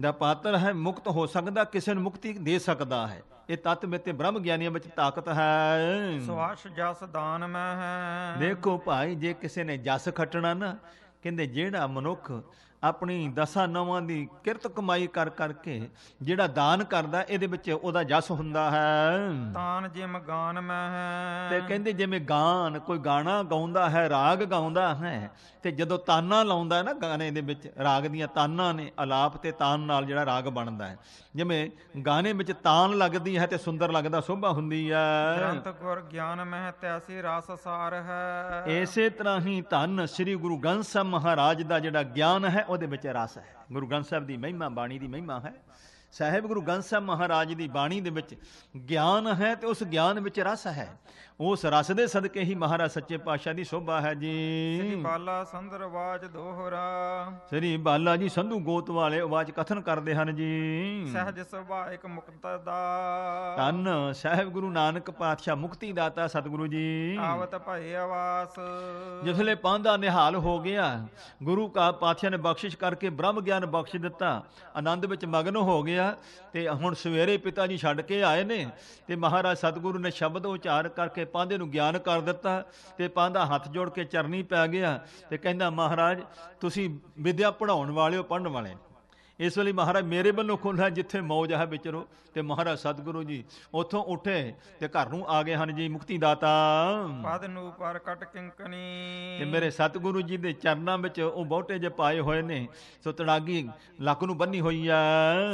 ਦਾ ਪਾਤਰ ਹੈ ਮੁਕਤ ਹੋ ਸਕਦਾ ਕਿਸੇ ਨੂੰ ਮੁਕਤੀ ਦੇ ਸਕਦਾ ਹੈ ਇਹ ਤਤ ਮੇਤੇ ਬ੍ਰਹਮ ਗਿਆਨੀਆਂ ਵਿੱਚ ਤਾਕਤ ਹੈ ਸਵਾਸ ਜਸ ਦਾਨ ਮੈਂ ਹੈ ਦੇਖੋ ਭਾਈ ਜੇ ਕਿਸੇ ਨੇ ਜਸ ਖੱਟਣਾ ਨਾ ਕਹਿੰਦੇ ਜਿਹੜਾ ਮਨੁੱਖ ਆਪਣੀ ਦਸਾਂ ਨਵਾਂ ਦੀ ਕਿਰਤ ਕਮਾਈ ਕਰ ਕਰਕੇ ਜਿਹੜਾ ਦਾਨ ਕਰਦਾ ਇਹਦੇ ਵਿੱਚ ਉਹਦਾ ਜਸ ਹੁੰਦਾ ਹੈ ਤਾਨ ਜਿਮ ਗਾਨ ਮੈਂ ਹੈ ਤੇ ਕਹਿੰਦੇ ਜਿਵੇਂ ਗਾਨ ਕੋਈ ਗਾਣਾ ਗਾਉਂਦਾ ਹੈ ਰਾਗ ਗਾਉਂਦਾ ਹੈ ਤੇ ਜਦੋਂ ਤਾਨਾ ਲਾਉਂਦਾ ਨਾ ਗਾਣੇ ਦੇ ਵਿੱਚ ਰਾਗ ਦੀਆਂ ਤਾਨਾਂ ਨੇ ਆਲਾਪ ਤੇ ਤਾਨ ਨਾਲ ਜਿਹੜਾ ਰਾਗ ਬਣਦਾ ਹੈ ਜਿਵੇਂ ਗਾਣੇ ਵਿੱਚ ਤਾਨ ਲੱਗਦੀ ਹੈ ਤੇ ਸੁੰਦਰ ਲੱਗਦਾ ਸੋਭਾ ਹੁੰਦੀ ਹੈ ਗ੍ਰੰਥ ਗੁਰ ਗਿਆਨ ਮਹਿ ਤੈਸੀ ਰਸ ਸਾਰ ਹੈ ਇਸੇ ਤਰ੍ਹਾਂ ਹੀ ਧੰਨ ਸ੍ਰੀ ਗੁਰੂ ਗੰਸਾ ਸਾਹਿਬ ਮਹਾਰਾਜ ਦਾ ਜਿਹੜਾ ਗਿਆਨ ਹੈ ਉਹਦੇ ਵਿੱਚ ਰਸ ਹੈ ਗੁਰੂ ਗ੍ਰੰਥ ਸਾਹਿਬ ਦੀ ਮਹਿਮਾ ਬਾਣੀ ਦੀ ਮਹਿਮਾ ਹੈ ਸਾਹਿਬ ਗੁਰੂ ਗੰਗ ਸਾਹਿਬ ਮਹਾਰਾਜ ਦੀ ਬਾਣੀ ਦੇ ਵਿੱਚ ਗਿਆਨ ਹੈ ਤੇ ਉਸ ਗਿਆਨ ਵਿੱਚ ਰਸ ਹੈ ਉਸ ਰਸ ਦੇ ਸਦਕੇ ਹੀ ਮਹਾਰਾ ਸੱਚੇ ਪਾਤਸ਼ਾਹ ਦੀ ਸ਼ੋਭਾ ਹੈ ਜੀ ਸ੍ਰੀ ਬਾਲਾ ਸੰਦਰਵਾਜ ਦੋਹਰਾ ਸ੍ਰੀ ਬਾਲਾ ਜੀ ਸੰਧੂ ਗੋਤ ਵਾਲੇ ਆਵਾਜ਼ ਕਥਨ ਕਰਦੇ ਹਨ ਜੀ ਸਹਿਜ ਸੁਭਾ ਇੱਕ ਮੁਕਤ ਦਾ ਧੰਨ ਸਹਿਬ ਗੁਰੂ ਨਾਨਕ ਪਾਤਸ਼ਾਹ ਮੁਕਤੀ ਦਾਤਾ ਸਤਿਗੁਰੂ ਜੀ ਆਵਤ ਭਏ ਆਵਾਸ ਜਿਸਲੇ ਪਾਂਦਾ ਨਿਹਾਲ ਹੋ ਗਿਆ ਗੁਰੂ ਕਾ ਪਾਤਸ਼ਾਹ ਨੇ ਬਖਸ਼ਿਸ਼ ਕਰਕੇ ਬ੍ਰਹਮ ਗਿਆਨ ਬਖਸ਼ ਦਿੱਤਾ ਆਨੰਦ ਵਿੱਚ ਮਗਨ ਹੋ ਗਿਆ ਤੇ ਹੁਣ ਸਵੇਰੇ ਪਿਤਾ ਜੀ ਛੱਡ ਕੇ ਆਏ ਨੇ ਤੇ ਮਹਾਰਾਜ ਸਤਿਗੁਰੂ ਨੇ ਸ਼ਬਦ ਉਚਾਰ ਕਰਕੇ ਤੇ ਪਾਂਧੇ ਨੂੰ ਗਿਆਨ ਕਰ ਦਿੱਤਾ ਤੇ ਪਾਂਧਾ ਹੱਥ ਜੋੜ ਕੇ ਚਰਨੀ ਪੈ ਗਿਆ ਤੇ ਕਹਿੰਦਾ ਮਹਾਰਾਜ ਤੁਸੀਂ ਵਿਦਿਆ ਪੜਾਉਣ ਵਾਲਿਓ ਪੜਨ ਵਾਲੇ ਇਸ ਲਈ ਮਹਾਰਾਜ ਮੇਰੇ ਵੱਲੋਂ ਖੁੱਲਾ ਜਿੱਥੇ ਮੌਜ ਹੈ ਵਿਚਰੋ ਤੇ ਮਹਾਰਾਜ ਸਤਿਗੁਰੂ ਜੀ ਉੱਥੋਂ ਉੱਠੇ ਤੇ ਘਰ ਨੂੰ ਆ ਗਏ ਹਨ ਜੀ ਮੁਕਤੀ ਦਾਤਾ ਪਦ ਨੂੰ ਪਰ ਕਟ ਕਿੰਕਣੀ ਤੇ ਮੇਰੇ ਸਤਿਗੁਰੂ ਜੀ ਦੇ ਚਰਨਾਂ ਵਿੱਚ ਉਹ ਬਹੁਤੇ ਜੇ ਪਾਏ ਹੋਏ ਨੇ ਸੋ ਤੜਾਗੀ ਲੱਕ ਨੂੰ ਬੰਨੀ ਹੋਈ ਆ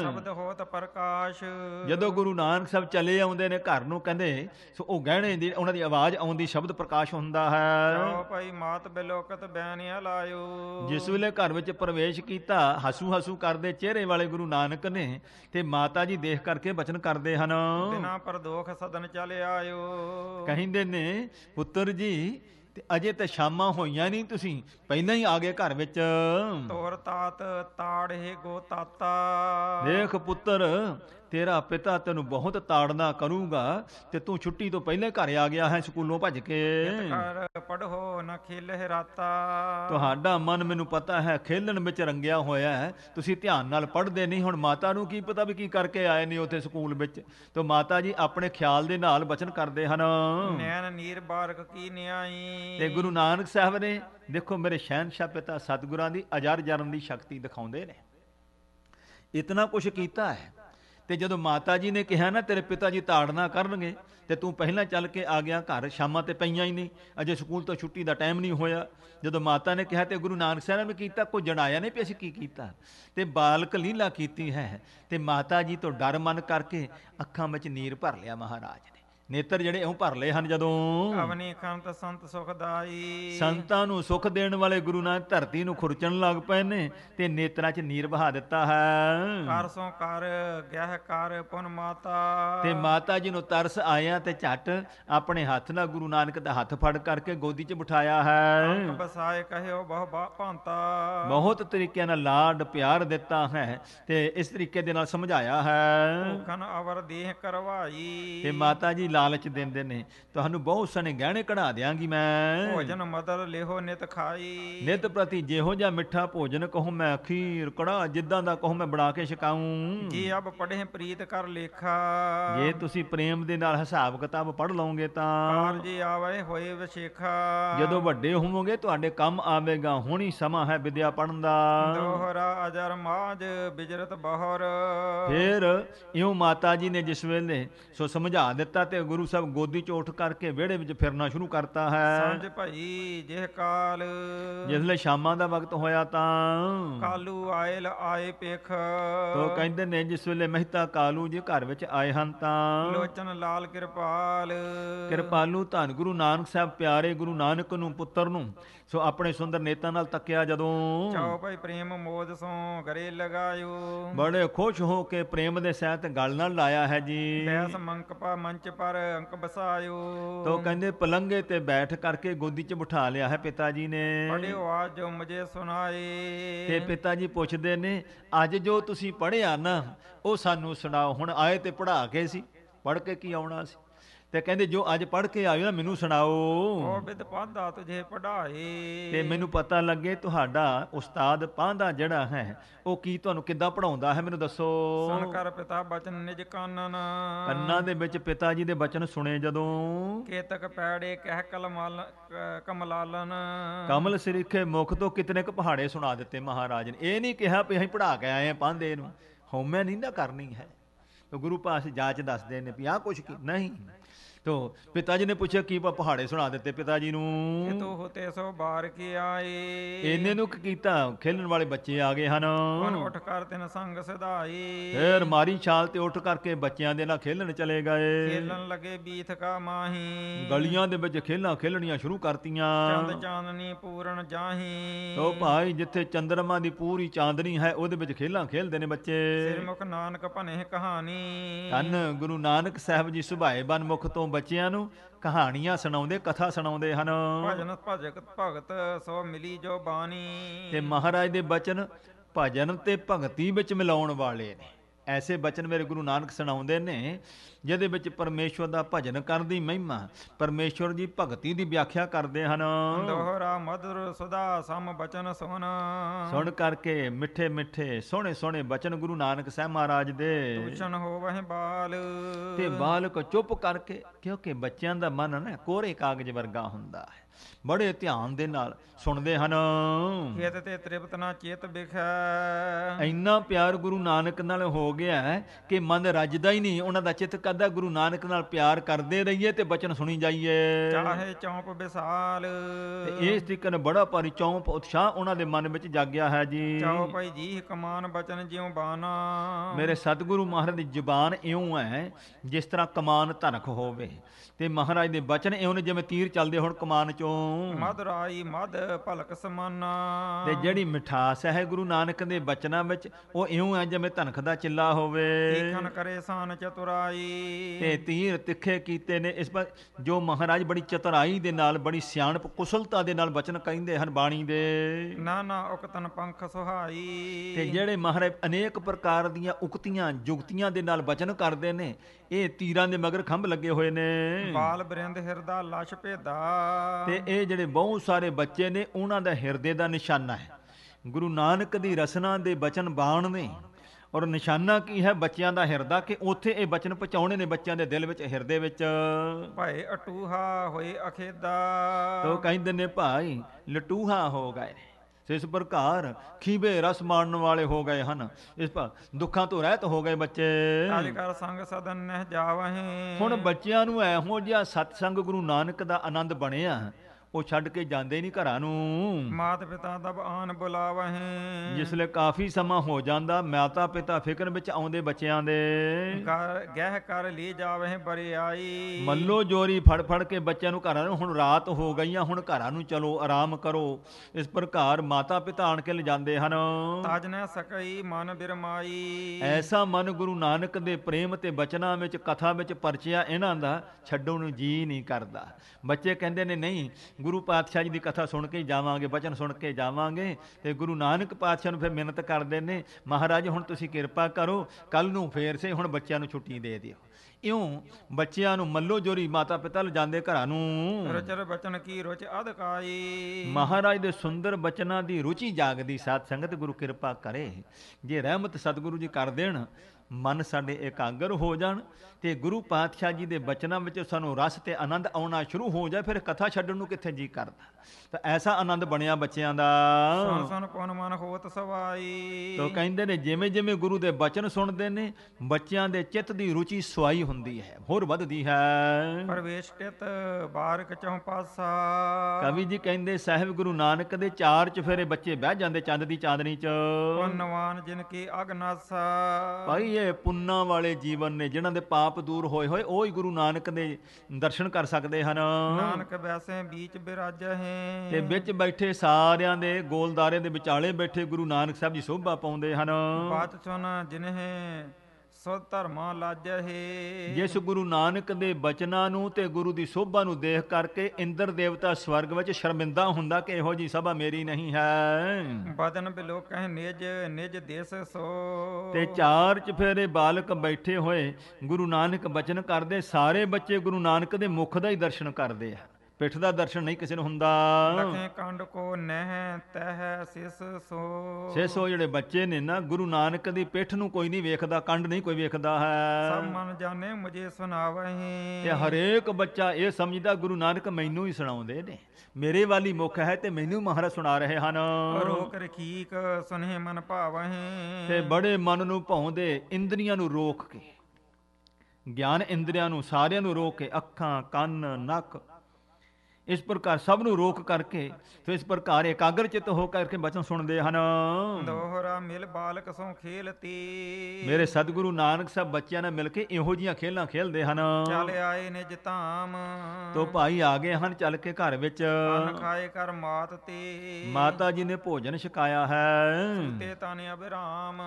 ਸ਼ਬਦ ਹੋਤ ਪ੍ਰਕਾਸ਼ ਜਦੋਂ ਗੁਰੂ ਨਾਨਕ ਸਾਹਿਬ ਚਲੇ ਆਉਂਦੇ ਨੇ ਘਰ ਨੂੰ ਕਹਿੰਦੇ ਸੋ ਉਹ ਗਹਿਣੇ ਦੀ ਉਹਨਾਂ ਦੀ ਆਵਾਜ਼ ਆਉਂਦੀ ਸ਼ਬਦ ਪ੍ਰਕਾਸ਼ ਹੁੰਦਾ ਹੈ ਜੋ ਭਾਈ ਮਾਤ ਬਿਲੋਕਤ ਬੈਨਿਆ ਲਾਇਓ ਜਿਸ ਵੇਲੇ ਘਰ ਵਿੱਚ ਪ੍ਰਵੇਸ਼ ਕੀਤਾ ਹਸੂ ਹਸੂ ਕਰਦੇ ਦੇ ਚਿਹਰੇ ਵਾਲੇ ਗੁਰੂ ਨਾਨਕ ਨੇ ਤੇ ਮਾਤਾ ਜੀ ਦੇਖ ਕਰਕੇ ਬਚਨ ਕਰਦੇ ਹਨ ਬਿਨਾ ਪਰਦੋਖ ਸਦਨ ਚਲ ਆਇਓ ਕਹਿੰਦੇ ਨੇ ਪੁੱਤਰ ਜੀ ਤੇ ਅਜੇ ਤਾਂ ਸ਼ਾਮਾਂ ਹੋਈਆਂ ਨਹੀਂ ਤੁਸੀਂ ਪਹਿਲਾਂ ਹੀ ਆ ਗਏ ਘਰ ਵਿੱਚ ਤੋਰ ਤਾਤ ਤਾੜੇ ਗੋ ਤਾਤਾ ਦੇਖ ਪੁੱਤਰ ਤੇਰਾ ਪਿਤਾ ਤੈਨੂੰ ਬਹੁਤ ਤਾੜਨਾ ਕਰੂਗਾ ਤੇ ਤੂੰ ਛੁੱਟੀ ਤੋਂ ਪਹਿਲੇ ਘਰ ਆ ਗਿਆ ਹੈ ਸਕੂਲੋਂ ਭੱਜ ਕੇ ਪੜੋ ਨਾ ਖੇਲੇ ਰਾਤਾ ਤੁਹਾਡਾ ਮਨ ਮੈਨੂੰ ਪਤਾ ਹੈ ਖੇਲਣ ਵਿੱਚ ਰੰਗਿਆ ਹੋਇਆ ਹੈ ਤੁਸੀਂ ਧਿਆਨ ਨਾਲ ਪੜ੍ਹਦੇ ਨਹੀਂ ਹੁਣ ਮਾਤਾ ਨੂੰ ਕੀ ਪਤਾ ਵੀ ਕੀ ਕਰਕੇ ਆਏ ਨੇ ਉੱਥੇ ਸਕੂਲ ਵਿੱਚ ਤੇ ਮਾਤਾ ਜੀ ਆਪਣੇ ਖਿਆਲ ਦੇ ਨਾਲ ਬਚਨ ਕਰਦੇ ਹਨ ਨੈਣ ਨੀਰ ਬਾਰਕ ਕੀ ਨਿਆਈ ਤੇ ਗੁਰੂ ਨਾਨਕ ਸਾਹਿਬ ਨੇ ਦੇਖੋ ਮੇਰੇ ਸ਼ਹਿਨशाह ਪਿਤਾ ਸਤਗੁਰਾਂ ਦੀ ਅਜਰ ਜਨਮ ਦੀ ਸ਼ਕਤੀ ਦਿਖਾਉਂਦੇ ਨੇ ਇਤਨਾ ਕੁਝ ਕੀਤਾ ਹੈ ਤੇ ਜਦੋਂ ਮਾਤਾ ਜੀ ਨੇ ਕਿਹਾ ਨਾ ਤੇਰੇ ਪਿਤਾ ਜੀ ਤਾੜਨਾ ਕਰਨਗੇ ਤੇ ਤੂੰ ਪਹਿਲਾਂ ਚੱਲ ਕੇ ਆ ਗਿਆ ਘਰ ਸ਼ਾਮਾਂ ਤੇ ਪਈਆਂ ਹੀ ਨਹੀਂ ਅਜੇ ਸਕੂਲ ਤੋਂ ਛੁੱਟੀ ਦਾ ਟਾਈਮ ਨਹੀਂ ਹੋਇਆ ਜਦੋਂ ਮਾਤਾ ਨੇ ਕਿਹਾ ਤੇ ਗੁਰੂ ਨਾਨਕ ਸਾਹਿਬ ਨੇ ਕੀਤਾ ਕੋ ਜਣਾਇਆ ਨਹੀਂ ਵੀ ਅਸੀਂ ਕੀ ਕੀਤਾ ਤੇ ਬਾਲਕ ਲੀਲਾ ਕੀਤੀ ਹੈ ਤੇ ਮਾਤਾ ਜੀ ਤੋਂ ਡਰ ਮੰਨ ਕਰਕੇ ਅੱਖਾਂ ਵਿੱਚ ਨੀਰ ਭਰ ਲਿਆ ਮਹਾਰਾਜ ਨੇ ਨੇਤਰ ਜਿਹੜੇ ਉਹ ਭਰ ਲਏ ਹਨ ਜਦੋਂ ਕਵਨੀ ਖੰਤ ਸੰਤ ਸੁਖਦਾਈ ਸੰਤਾਂ ਨੂੰ ਸੁਖ ਦੇਣ ਵਾਲੇ ਗੁਰੂ ਨਾਨਕ ਧਰਤੀ ਨੂੰ ਖੁਰਚਣ ਲੱਗ ਪਏ ਨੇ ਤੇ ਨੇਤਰਾਂ 'ਚ ਨੀਰ ਵਹਾ ਦਿੱਤਾ ਹੈ ਕਰਸੋਂ ਕਰ ਗਹਿ ਕਰ ਪੁਨ ਮਾਤਾ ਤੇ ਮਾਤਾ ਜੀ ਨੂੰ ਤਰਸ ਆਇਆ ਤੇ ਝਟ ਆਪਣੇ ਹੱਥ ਨਾਲ ਗੁਰੂ ਨਾਨਕ ਦਾ ਹੱਥ ਫੜ ਕਰਕੇ ਗੋਦੀ 'ਚ ਬਿਠਾਇਆ ਹੈ ਬਸਾਏ ਕਹਿਓ ਬਹੁ ਭੰਤਾ ਬਹੁਤ ਤਰੀਕਿਆਂ ਨਾਲ ਲਾਡ ਪਿਆਰ ਦਿੱਤਾ ਹੈ ਤੇ ਇਸ ਤਰੀਕੇ ਦੇ ਨਾਲ ਸਮਝਾਇਆ ਹੈ ਕਨ ਅਵਰ ਦੇਹ ਕਰਵਾਈ ਤੇ ਮਾਤਾ ਜੀ ਲਾਲਚ ਦਿੰਦੇ ਨੇ ਤੁਹਾਨੂੰ ਬਹੁਤ ਸਨੇ ਗਹਿਣੇ ਕਢਾ ਦਿਆਂਗੀ ਮੈਂ ਭੋਜਨ ਮਦਰ ਲਿਹੋ ਨਿਤ ਖਾਈ ਨਿਤ ਪ੍ਰਤੀ ਜਿਹੋ ਜਿਹਾ ਮਿੱਠਾ ਭੋਜਨ ਕਹੋ ਮੈਂ ਖੀਰ ਕੜਾ ਜਿੱਦਾਂ ਦਾ ਕਹੋ ਮੈਂ ਬਣਾ ਕੇ ਛਕਾਉਂ ਜੀ ਅਬ ਪੜ੍ਹੇ ਪ੍ਰੀਤ ਕਰ ਲੇਖਾ ਜੇ ਤੁਸੀਂ ਪ੍ਰੇਮ ਦੇ ਨਾਲ ਹਿਸਾਬ ਕਿਤਾਬ ਪੜ੍ਹ ਲਓਗੇ ਤਾਂ ਕਾਰਜ ਆਵੇ ਹੋਏ ਵਿਸ਼ੇਖਾ ਜਦੋਂ ਵੱਡੇ ਹੋਵੋਗੇ ਤੁਹਾਡੇ ਕੰਮ ਆਵੇਗਾ ਹੁਣੀ ਸਮਾਂ ਹੈ ਵਿਦਿਆ ਪੜਨ ਦਾ ਦੋਹਰਾ ਅਜਰ ਮਾਜ ਬਿਜਰਤ ਬਹਰ ਫਿਰ ਇਉਂ ਮਾਤਾ ਜੀ ਨੇ ਜਿਸ ਵੇਲੇ ਸੋ ਸਮਝਾ ਦਿੱਤਾ ਤੇ ਗੁਰੂ ਸਾਹਿਬ ਗੋਦੀ 'ਚ ਉੱਠ ਕਰਕੇ ਵਿਹੜੇ ਵਿੱਚ ਫਿਰਨਾ ਸ਼ੁਰੂ ਕਰਤਾ ਹੈ ਸਮਝ ਭਾਈ ਜਿਹ ਕਾਲ ਜਿਸਲੇ ਸ਼ਾਮਾਂ ਦਾ ਵਕਤ ਹੋਇਆ ਤਾਂ ਕਾਲੂ ਆਇਲ ਆਏ ਪੇਖ ਤੋ ਕਹਿੰਦੇ ਨੇ ਜਿਸ ਵੇਲੇ ਮਹਿਤਾ ਕਾਲੂ ਜੀ ਘਰ ਵਿੱਚ ਆਏ ਹਨ ਤਾਂ ਲੋਚਨ ਲਾਲ ਕਿਰਪਾਲ ਕਿਰਪਾਲੂ ਧੰਨ ਗੁਰੂ ਨਾਨਕ ਸਾਹਿਬ ਪਿਆਰੇ ਗੁਰੂ ਨਾਨਕ ਨੂੰ ਪੁੱਤਰ ਨੂੰ ਸੋ ਆਪਣੇ ਸੁੰਦਰ ਨੇਤਾ ਨਾਲ ਤੱਕਿਆ ਜਦੋਂ ਚਾਹ ਭਾਈ ਪ੍ਰੇਮ ਮੋਦ ਸੋ ਘਰੇ ਲਗਾਇਓ ਬੜੇ ਖੁਸ਼ ਹੋ ਕੇ ਪ੍ਰੇਮ ਦੇ ਸਹਿਤ ਗਲ ਨਾਲ ਲਾਇਆ ਹੈ ਜੀ ਬੈਸ ਮੰਕ ਪਾ ਮੰਚ ਪਰ ਅੰਕ ਬਸਾਇਓ ਤੋ ਕਹਿੰਦੇ ਪਲੰਗੇ ਤੇ ਬੈਠ ਕਰਕੇ ਗੋਦੀ 'ਚ ਬਿਠਾ ਲਿਆ ਹੈ ਪਿਤਾ ਜੀ ਨੇ ਬੜੇ ਆਵਾਜ਼ ਜੋ ਮੁਝੇ ਸੁਣਾਈ ਤੇ ਪਿਤਾ ਜੀ ਪੁੱਛਦੇ ਨੇ ਅੱਜ ਜੋ ਤੁਸੀਂ ਪੜਿਆ ਨਾ ਉਹ ਸਾਨੂੰ ਸੁਣਾਓ ਹੁਣ ਆਏ ਤੇ ਪੜਾ ਕੇ ਸੀ ਪੜ ਕੇ ਕੀ ਆਉਣਾ ਸੀ ਤੇ ਕਹਿੰਦੇ ਜੋ ਅੱਜ ਪੜ੍ਹ ਕੇ ਆਇਓ ਨਾ ਮੈਨੂੰ ਸੁਣਾਓ ਔਰ ਬਿਦ ਪਾਂਦਾ ਤੁਝੇ ਪੜਾਏ ਤੇ ਮੈਨੂੰ ਪਤਾ ਲੱਗੇ ਤੁਹਾਡਾ ਉਸਤਾਦ ਪਾਂਦਾ ਜਿਹੜਾ ਹੈ ਉਹ ਕੀ ਤੁਹਾਨੂੰ ਕਿੱਦਾਂ ਪੜਾਉਂਦਾ ਹੈ ਮੈਨੂੰ ਦੱਸੋ ਸੁਣ ਕਰ ਪਿਤਾ ਬਚਨ ਨਿਜ ਕੰਨਨ ਕੰਨਾਂ ਦੇ ਵਿੱਚ ਪਿਤਾ ਜੀ ਦੇ ਬਚਨ ਸੁਣੇ ਜਦੋਂ ਕੇਤਕ ਪੈੜੇ ਕਹਿ ਕਲਮਲ ਕਮਲਾਲਨ ਕਮਲ ਸ੍ਰੀਖੇ ਮੁਖ ਤੋਂ ਕਿਤਨੇ ਕ ਪਹਾੜੇ ਸੁਣਾ ਦਿੱਤੇ ਮਹਾਰਾਜ ਨੇ ਇਹ ਨਹੀਂ ਕਿਹਾ ਵੀ ਅਸੀਂ ਪੜਾ ਕੇ ਆਏ ਆ ਪਾਂਦੇ ਨੂੰ ਹਉਮੈ ਨਹੀਂ ਨਾ ਕਰਨੀ ਹੈ ਤੋ ਗੁਰੂ ਪਾਸ ਜਾਚ ਦੱਸਦੇ ਨੇ ਵੀ ਆ ਕੁਛ ਕੀ ਨਹੀਂ ਤੋ ਪਿਤਾ ਜੀ ਨੇ ਪੁੱਛਿਆ ਕੀ ਪਾ ਪਹਾੜੇ ਸੁਣਾ ਦਿੱਤੇ ਪਿਤਾ ਜੀ ਨੂੰ ਤੋ ਹੋਤੇ ਸੋ ਬਾਰ ਕੀ ਆਏ ਇਹਨੇ ਨੂੰ ਕੀ ਕੀਤਾ ਖੇਲਣ ਵਾਲੇ ਬੱਚੇ ਆ ਗਏ ਹਨ ਉੱਠ ਕਰ ਤਿਨ ਸੰਗ ਸਦਾਈ ਫੇਰ ਮਾਰੀ ਛਾਲ ਤੇ ਉੱਠ ਕਰਕੇ ਬੱਚਿਆਂ ਦੇ ਨਾਲ ਖੇਲਣ ਚਲੇ ਗਏ ਖੇਲਣ ਲੱਗੇ ਬੀਥ ਕਾ ਮਾਹੀ ਗਲੀਆਂ ਦੇ ਵਿੱਚ ਖੇਲਾਂ ਖੇਲਣੀਆਂ ਸ਼ੁਰੂ ਕਰਤੀਆਂ ਚੰਦ ਚਾਂਦਨੀ ਪੂਰਨ ਜਾਹੀ ਤੋ ਭਾਈ ਜਿੱਥੇ ਚੰਦਰਮਾ ਦੀ ਪੂਰੀ ਚਾਂਦਨੀ ਹੈ ਉਹਦੇ ਵਿੱਚ ਖੇਲਾਂ ਖੇਲਦੇ ਨੇ ਬੱਚੇ ਸਿਰਮੁਖ ਨਾਨਕ ਭਨੇ ਕਹਾਣੀ ਧੰਨ ਗੁਰੂ ਨਾਨਕ ਸਾਹਿਬ ਜੀ ਸੁਭਾਏ ਬਨ ਮੁਖ ਤੋਂ ਬੱਚਿਆਂ ਨੂੰ ਕਹਾਣੀਆਂ ਸੁਣਾਉਂਦੇ ਕਥਾ ਸੁਣਾਉਂਦੇ ਹਨ ਭਜਨ ਭਜਕ ਭਗਤ ਸੋ ਮਿਲੀ ਜੋ ਬਾਣੀ ਤੇ ਮਹਾਰਾਜ ਦੇ ਬਚਨ ਭਜਨ ਤੇ ਭਗਤੀ ਵਿੱਚ ਮਿਲਾਉਣ ਵਾਲੇ ਨੇ ਐਸੇ ਬਚਨ ਮੇਰੇ ਗੁਰੂ ਨਾਨਕ ਸੁਣਾਉਂਦੇ ਨੇ ਜਿਹਦੇ ਵਿੱਚ ਪਰਮੇਸ਼ਵਰ ਦਾ ਭਜਨ ਕਰਨ ਦੀ ਮਹਿਮਾ ਪਰਮੇਸ਼ਵਰ ਦੀ ਭਗਤੀ ਦੀ ਵਿਆਖਿਆ ਕਰਦੇ ਹਨ ਦੋਹਰਾ ਮਧੁਰ ਸੁਦਾ ਸਮ ਬਚਨ ਸੁਣ ਸੁਣ ਕਰਕੇ ਮਿੱਠੇ ਮਿੱਠੇ ਸੋਹਣੇ ਸੋਹਣੇ ਬਚਨ ਗੁਰੂ ਨਾਨਕ ਸਾਹਿਬ ਮਹਾਰਾਜ ਦੇ ਤੁਚਨ ਵਹਿ ਬਾਲ ਤੇ ਬਾਲਕ ਚੁੱਪ ਕਰਕੇ ਕਿਉਂਕਿ ਬੱਚਿਆਂ ਦਾ ਮਨ ਨਾ ਕੋਰੇ ਕਾਗਜ਼ ਵਰਗਾ ਹੁੰਦਾ ਹੈ ਬੜੇ ਧਿਆਨ ਦੇ ਨਾਲ ਸੁਣਦੇ ਹਨ ਚੇਤ ਤੇ ਤ੍ਰਿਪਤ ਨਾ ਚੇਤ ਬਿਖੈ ਇੰਨਾ ਪਿਆਰ ਗੁਰੂ ਨਾਨਕ ਨਾਲ ਹੋ ਗਿਆ ਕਿ ਮਨ ਰੱਜਦਾ ਹੀ ਨਹੀਂ ਉਹਨਾਂ ਦਾ ਚਿੱਤ ਕਰਦਾ ਗੁਰੂ ਨਾਨਕ ਨਾਲ ਪਿਆਰ ਕਰਦੇ ਰਹੀਏ ਤੇ ਬਚਨ ਸੁਣੀ ਜਾਈਏ ਚਾਹੇ ਚੌਂਪ ਵਿਸਾਲ ਤੇ ਇਸ ਤਿਕਨ ਬੜਾ ਭਾਰੀ ਚੌਂਪ ਉਤਸ਼ਾਹ ਉਹਨਾਂ ਦੇ ਮਨ ਵਿੱਚ ਜਾਗਿਆ ਹੈ ਜੀ ਚਾਹੋ ਭਾਈ ਜੀ ਕਮਾਨ ਬਚਨ ਜਿਉ ਬਾਣਾ ਮੇਰੇ ਸਤਿਗੁਰੂ ਮਹਾਰਾਜ ਦੀ ਜ਼ੁਬਾਨ ਇਉਂ ਹੈ ਜਿਸ ਤਰ੍ਹਾਂ ਕਮਾਨ ਧਨਕ ਹੋਵੇ ਤੇ ਮਹਾਰਾਜ ਦੇ ਬਚਨ ਇਉਂ ਨੇ ਜਿਵੇਂ ਤੀਰ ਚੱਲਦੇ ਹੋਣ ਕਮਾਨ ਚੋਂ ਤੋਂ ਮਦ ਰਾਈ ਮਦ ਭਲਕ ਸਮਾਨਾ ਤੇ ਜਿਹੜੀ ਮਿਠਾਸ ਹੈ ਗੁਰੂ ਨਾਨਕ ਦੇ ਬਚਨਾਂ ਵਿੱਚ ਉਹ ਇਉਂ ਹੈ ਜਿਵੇਂ ਧਨਖ ਦਾ ਚਿੱਲਾ ਹੋਵੇ ਤੀਖਣ ਕਰੇ ਸਾਨ ਚਤੁਰਾਈ ਤੇ ਤੀਰ ਤਿੱਖੇ ਕੀਤੇ ਨੇ ਇਸ ਪਰ ਜੋ ਮਹਾਰਾਜ ਬੜੀ ਚਤੁਰਾਈ ਦੇ ਨਾਲ ਬੜੀ ਸਿਆਣਪ ਕੁਸ਼ਲਤਾ ਦੇ ਨਾਲ ਬਚਨ ਕਹਿੰਦੇ ਹਨ ਬਾਣੀ ਦੇ ਨਾ ਨਾ ਉਕਤਨ ਪੰਖ ਸੁਹਾਈ ਤੇ ਜਿਹੜੇ ਮਹਾਰਾਜ ਅਨੇਕ ਪ੍ਰਕਾਰ ਦੀਆਂ ਉਕਤੀਆਂ ਜੁਗਤੀਆਂ ਦੇ ਨਾਲ ਬਚਨ ਕਰਦੇ ਨੇ ਇਹ ਤੀਰਾਂ ਦੇ ਮਗਰ ਖੰਭ ਲੱਗੇ ਹੋਏ ਨੇ ਬਾਲ ਬ੍ਰਿੰਦ ਹਿਰਦਾ ਲਸ਼ ਭੇਦਾ ਤੇ ਇਹ ਜਿਹੜੇ ਬਹੁਤ ਸਾਰੇ ਬੱਚੇ ਨੇ ਉਹਨਾਂ ਦਾ ਹਿਰਦੇ ਦਾ ਨਿਸ਼ਾਨਾ ਹੈ ਗੁਰੂ ਨਾਨਕ ਦੀ ਰਸਨਾ ਦੇ ਬਚਨ ਬਾਣ ਨੇ ਔਰ ਨਿਸ਼ਾਨਾ ਕੀ ਹੈ ਬੱਚਿਆਂ ਦਾ ਹਿਰਦਾ ਕਿ ਉੱਥੇ ਇਹ ਬਚਨ ਪਹੁੰਚਾਉਣੇ ਨੇ ਬੱਚਿਆਂ ਦੇ ਦਿਲ ਵਿੱਚ ਹਿਰਦੇ ਵਿੱਚ ਭਾਏ ਅਟੂਹਾ ਹੋਏ ਅਖੇਦਾ ਤੋ ਕਹਿੰਦੇ ਨੇ ਭਾਈ ਲਟੂਹਾ ਹੋ ਗਏ ਇਸ ਪ੍ਰਕਾਰ ਖੀਵੇ ਰਸ ਮਾਣਨ ਵਾਲੇ ਹੋ ਗਏ ਹਨ ਇਸ ਪਰ ਦੁੱਖਾਂ ਤੋਂ ਰਹਿਤ ਹੋ ਗਏ ਬੱਚੇ ਕਰ ਸੰਗ ਸਦਨ ਨਹਿ ਜਾਵਹਿ ਹੁਣ ਬੱਚਿਆਂ ਨੂੰ ਐਹੋ ਜਿਹਾ ਸਤਸੰਗ ਗੁਰੂ ਨਾਨਕ ਦਾ ਆਨੰਦ ਬਣਿਆ ਉਹ ਛੱਡ ਕੇ ਜਾਂਦੇ ਨਹੀਂ ਘਰਾਂ ਨੂੰ ਮਾਤ ਪਿਤਾ ਤਬ ਆਨ ਬੁਲਾਵਹਿ ਜਿਸਲੇ ਕਾਫੀ ਸਮਾਂ ਹੋ ਜਾਂਦਾ ਮਾਤਾ ਪਿਤਾ ਫਿਕਰ ਵਿੱਚ ਆਉਂਦੇ ਬੱਚਿਆਂ ਦੇ ਗਹਿ ਕਰ ਲਈ ਜਾਵਹਿ ਬਰਿਆਈ ਮੱਲੋ ਜੋਰੀ ਫੜ ਫੜ ਕੇ ਬੱਚਿਆਂ ਨੂੰ ਘਰਾਂ ਨੂੰ ਹੁਣ ਰਾਤ ਹੋ ਗਈਆਂ ਹੁਣ ਘਰਾਂ ਨੂੰ ਚਲੋ ਆਰਾਮ ਕਰੋ ਇਸ ਪ੍ਰਕਾਰ ਮਾਤਾ ਪਿਤਾ ਆਣ ਕੇ ਲਿਜਾਂਦੇ ਹਨ ਤਾਜ ਨਾ ਸਕਈ ਮਨ ਬਿਰਮਾਈ ਐਸਾ ਮਨ ਗੁਰੂ ਨਾਨਕ ਦੇ ਪ੍ਰੇਮ ਤੇ ਬਚਨਾਂ ਵਿੱਚ ਕਥਾ ਵਿੱਚ ਪਰਚਿਆ ਇਹਨਾਂ ਦਾ ਛੱਡੋ ਨੂੰ ਜੀ ਨਹੀਂ ਕਰਦਾ ਬੱਚੇ ਕਹਿੰਦੇ ਨੇ ਨਹੀਂ ਗੁਰੂ ਪਾਤਸ਼ਾਹ ਜੀ ਦੀ ਕਥਾ ਸੁਣ ਕੇ ਜਾਵਾਂਗੇ ਬਚਨ ਸੁਣ ਕੇ ਜਾਵਾਂਗੇ ਤੇ ਗੁਰੂ ਨਾਨਕ ਪਾਤਸ਼ਾਹ ਨੂੰ ਫਿਰ ਮਿਹਨਤ ਕਰਦੇ ਨੇ ਮਹਾਰਾਜ ਹੁਣ ਤੁਸੀਂ ਕਿਰਪਾ ਕਰੋ ਕੱਲ ਨੂੰ ਫੇਰ ਸੇ ਹੁਣ ਬੱਚਿਆਂ ਨੂੰ ਛੁੱਟੀ ਦੇ ਦਿਓ ਇਉਂ ਬੱਚਿਆਂ ਨੂੰ ਮੱਲੋ ਜੋਰੀ ਮਾਤਾ ਪਿਤਾ ਜਾਂਦੇ ਘਰਾਂ ਨੂੰ ਰਚਰ ਬਚਨ ਕੀ ਰੁਚ ਅਧਕਾਈ ਮਹਾਰਾਜ ਦੇ ਸੁੰਦਰ ਬਚਨਾਂ ਦੀ ਰੁਚੀ ਜਾਗਦੀ ਸਾਧ ਸੰਗਤ ਗੁਰੂ ਕਿਰਪਾ ਕਰੇ ਜੇ ਰਹਿਮਤ ਸਤਿਗੁਰੂ ਜੀ ਕਰ ਦੇਣ ਮਨ ਸਾਡੇ ਇਕਾਗਰ ਹੋ ਜਾਣ ਤੇ ਗੁਰੂ ਪਾਤਸ਼ਾਹ ਜੀ ਦੇ ਬਚਨਾਂ ਵਿੱਚ ਸਾਨੂੰ ਰਸ ਤੇ ਆਨੰਦ ਆਉਣਾ ਸ਼ੁਰੂ ਹੋ ਜਾਏ ਫਿਰ ਕਥਾ ਛੱਡਣ ਨੂੰ ਕਿੱਥੇ ਜੀ ਕਰਦਾ ਤਾਂ ਐਸਾ ਆਨੰਦ ਬਣਿਆ ਬੱਚਿਆਂ ਦਾ ਸੁਣ ਕੋਨ ਮਨ ਹੋਤ ਸਵਾਈ ਤੋ ਕਹਿੰਦੇ ਨੇ ਜਿਵੇਂ ਜਿਵੇਂ ਗੁਰੂ ਦੇ ਬਚਨ ਸੁਣਦੇ ਨੇ ਬੱਚਿਆਂ ਦੇ ਚਿੱਤ ਦੀ ਰੁਚੀ ਸਵਾਈ ਹੁੰਦੀ ਹੈ ਹੋਰ ਵੱਧਦੀ ਹੈ ਪਰਵੇਸ਼ ਕਿਤ ਬਾਰਕ ਚੋਂ ਪਾਸਾ ਕਵੀ ਜੀ ਕਹਿੰਦੇ ਸਾਹਿਬ ਗੁਰੂ ਨਾਨਕ ਦੇ ਚਾਰ ਚਫੇਰੇ ਬੱਚੇ ਬਹਿ ਜਾਂਦੇ ਚੰਦ ਦੀ ਚਾਂਦਨੀ ਚ ਪੁੰਨਵਾਨ ਜਿਨ ਕੀ ਅਗਨਾਸਾ ਭਾਈ ਇਹ ਪੁੰਨਾ ਵਾਲੇ ਜੀਵਨ ਨੇ ਜਿਨ੍ਹਾਂ ਦੇ ਪਾਪ ਪਾਪ ਦੂਰ ਹੋਏ ਹੋਏ ਉਹ ਹੀ ਗੁਰੂ ਨਾਨਕ ਦੇ ਦਰਸ਼ਨ ਕਰ ਸਕਦੇ ਹਨ ਨਾਨਕ ਵੈਸੇ ਵਿੱਚ ਬਿਰਾਜੇ ਹੈ ਤੇ ਵਿੱਚ ਬੈਠੇ ਸਾਰਿਆਂ ਦੇ ਗੋਲਦਾਰੇ ਦੇ ਵਿਚਾਲੇ ਬੈਠੇ ਗੁਰੂ ਨਾਨਕ ਸਾਹਿਬ ਜੀ ਸੋਭਾ ਪਾਉਂਦੇ ਹਨ ਬਾਤ ਸੁਣ ਜਿਨਹਿ ਸੋ ਧਰਮਾਂ ਲਾਜਹਿ ਜਿਸ ਗੁਰੂ ਨਾਨਕ ਦੇ ਬਚਨਾਂ ਨੂੰ ਤੇ ਗੁਰੂ ਦੀ ਸੋਭਾ ਨੂੰ ਦੇਖ ਕਰਕੇ ਇੰਦਰ ਦੇਵਤਾ ਸਵਰਗ ਵਿੱਚ ਸ਼ਰਮਿੰਦਾ ਹੁੰਦਾ ਕਿ ਇਹੋ ਜੀ ਸਭਾ ਮੇਰੀ ਨਹੀਂ ਹੈ ਬਦਨ ਲੋਕ ਕਹਿ ਨਿਜ ਨਿਜ ਦੇਸ ਸੋ ਤੇ ਚਾਰ ਫੇਰੇ ਬਾਲਕ ਬੈਠੇ ਹੋਏ ਗੁਰੂ ਨਾਨਕ ਬਚਨ ਕਰਦੇ ਸਾਰੇ ਬੱਚੇ ਗੁਰੂ ਨਾਨਕ ਦੇ ਮੁਖ ਦਾ ਹੀ ਦਰਸ਼ਨ ਕਰਦੇ ਆ ਪਿੱਠ ਦਾ ਦਰਸ਼ਨ ਨਹੀਂ ਕਿਸੇ ਨੂੰ ਹੁੰਦਾ ਲਖੇ ਕੰਡ ਕੋ ਨਹਿ ਤਹਿ ਸਿਸ ਸੋ ਸੋ ਜਿਹੜੇ ਬੱਚੇ ਨੇ ਨਾ ਗੁਰੂ ਨਾਨਕ ਦੀ ਪਿੱਠ ਨੂੰ ਕੋਈ ਨਹੀਂ ਵੇਖਦਾ ਕੰਡ ਨਹੀਂ ਕੋਈ ਵੇਖਦਾ ਹੈ ਸਭ ਮਨ ਜਾਣੇ ਮੁਝੇ ਸੁਣਾਵਹੀ ਤੇ ਹਰੇਕ ਬੱਚਾ ਇਹ ਸਮਝਦਾ ਗੁਰੂ ਨਾਨਕ ਮੈਨੂੰ ਹੀ ਸੁਣਾਉਂਦੇ ਨੇ ਮੇਰੇ ਵਾਲੀ ਮੁਖ ਹੈ ਤੇ ਮੈਨੂੰ ਮਹਾਰਾ ਸੁਣਾ ਰਹੇ ਹਨ ਰੋਕ ਰਖੀਕ ਸੁਨੇ ਮਨ ਭਾਵਹੀ ਤੇ ਬੜੇ ਮਨ ਨੂੰ ਭਾਉਂਦੇ ਇੰਦਰੀਆਂ ਨੂੰ ਰੋਕ ਕੇ ਗਿਆਨ ਇੰਦਰੀਆਂ ਨੂੰ ਸਾਰਿਆਂ ਨੂੰ ਰੋਕ ਕੇ ਅੱਖਾਂ ਕੰਨ ਨੱਕ ਇਸ ਪ੍ਰਕਾਰ ਸਭ ਨੂੰ ਰੋਕ ਕਰਕੇ ਤੇ ਇਸ ਪ੍ਰਕਾਰ ਇਕਾਗਰ ਚਿਤ ਹੋ ਕਰਕੇ ਬਚਨ ਸੁਣਦੇ ਹਨ ਦੋਹਰਾ ਮਿਲ ਬਾਲਕ ਸੋ ਖੇਲਤੀ ਮੇਰੇ ਸਤਿਗੁਰੂ ਨਾਨਕ ਸਾਹਿਬ ਬੱਚਿਆਂ ਨਾਲ ਮਿਲ ਕੇ ਇਹੋ ਜੀਆਂ ਖੇਲਾਂ ਖੇਲਦੇ ਹਨ ਚੱਲ ਆਏ ਨੇ ਜਤਾਮ ਤੋ ਭਾਈ ਆ ਗਏ ਹਨ ਚੱਲ ਕੇ ਘਰ ਵਿੱਚ ਅੰਨ ਖਾਏ ਕਰ ਮਾਤ ਤੇ ਮਾਤਾ ਜੀ ਨੇ ਭੋਜਨ ਛਕਾਇਆ ਹੈ ਤੇ ਤਾਨੇ ਅਬਰਾਮ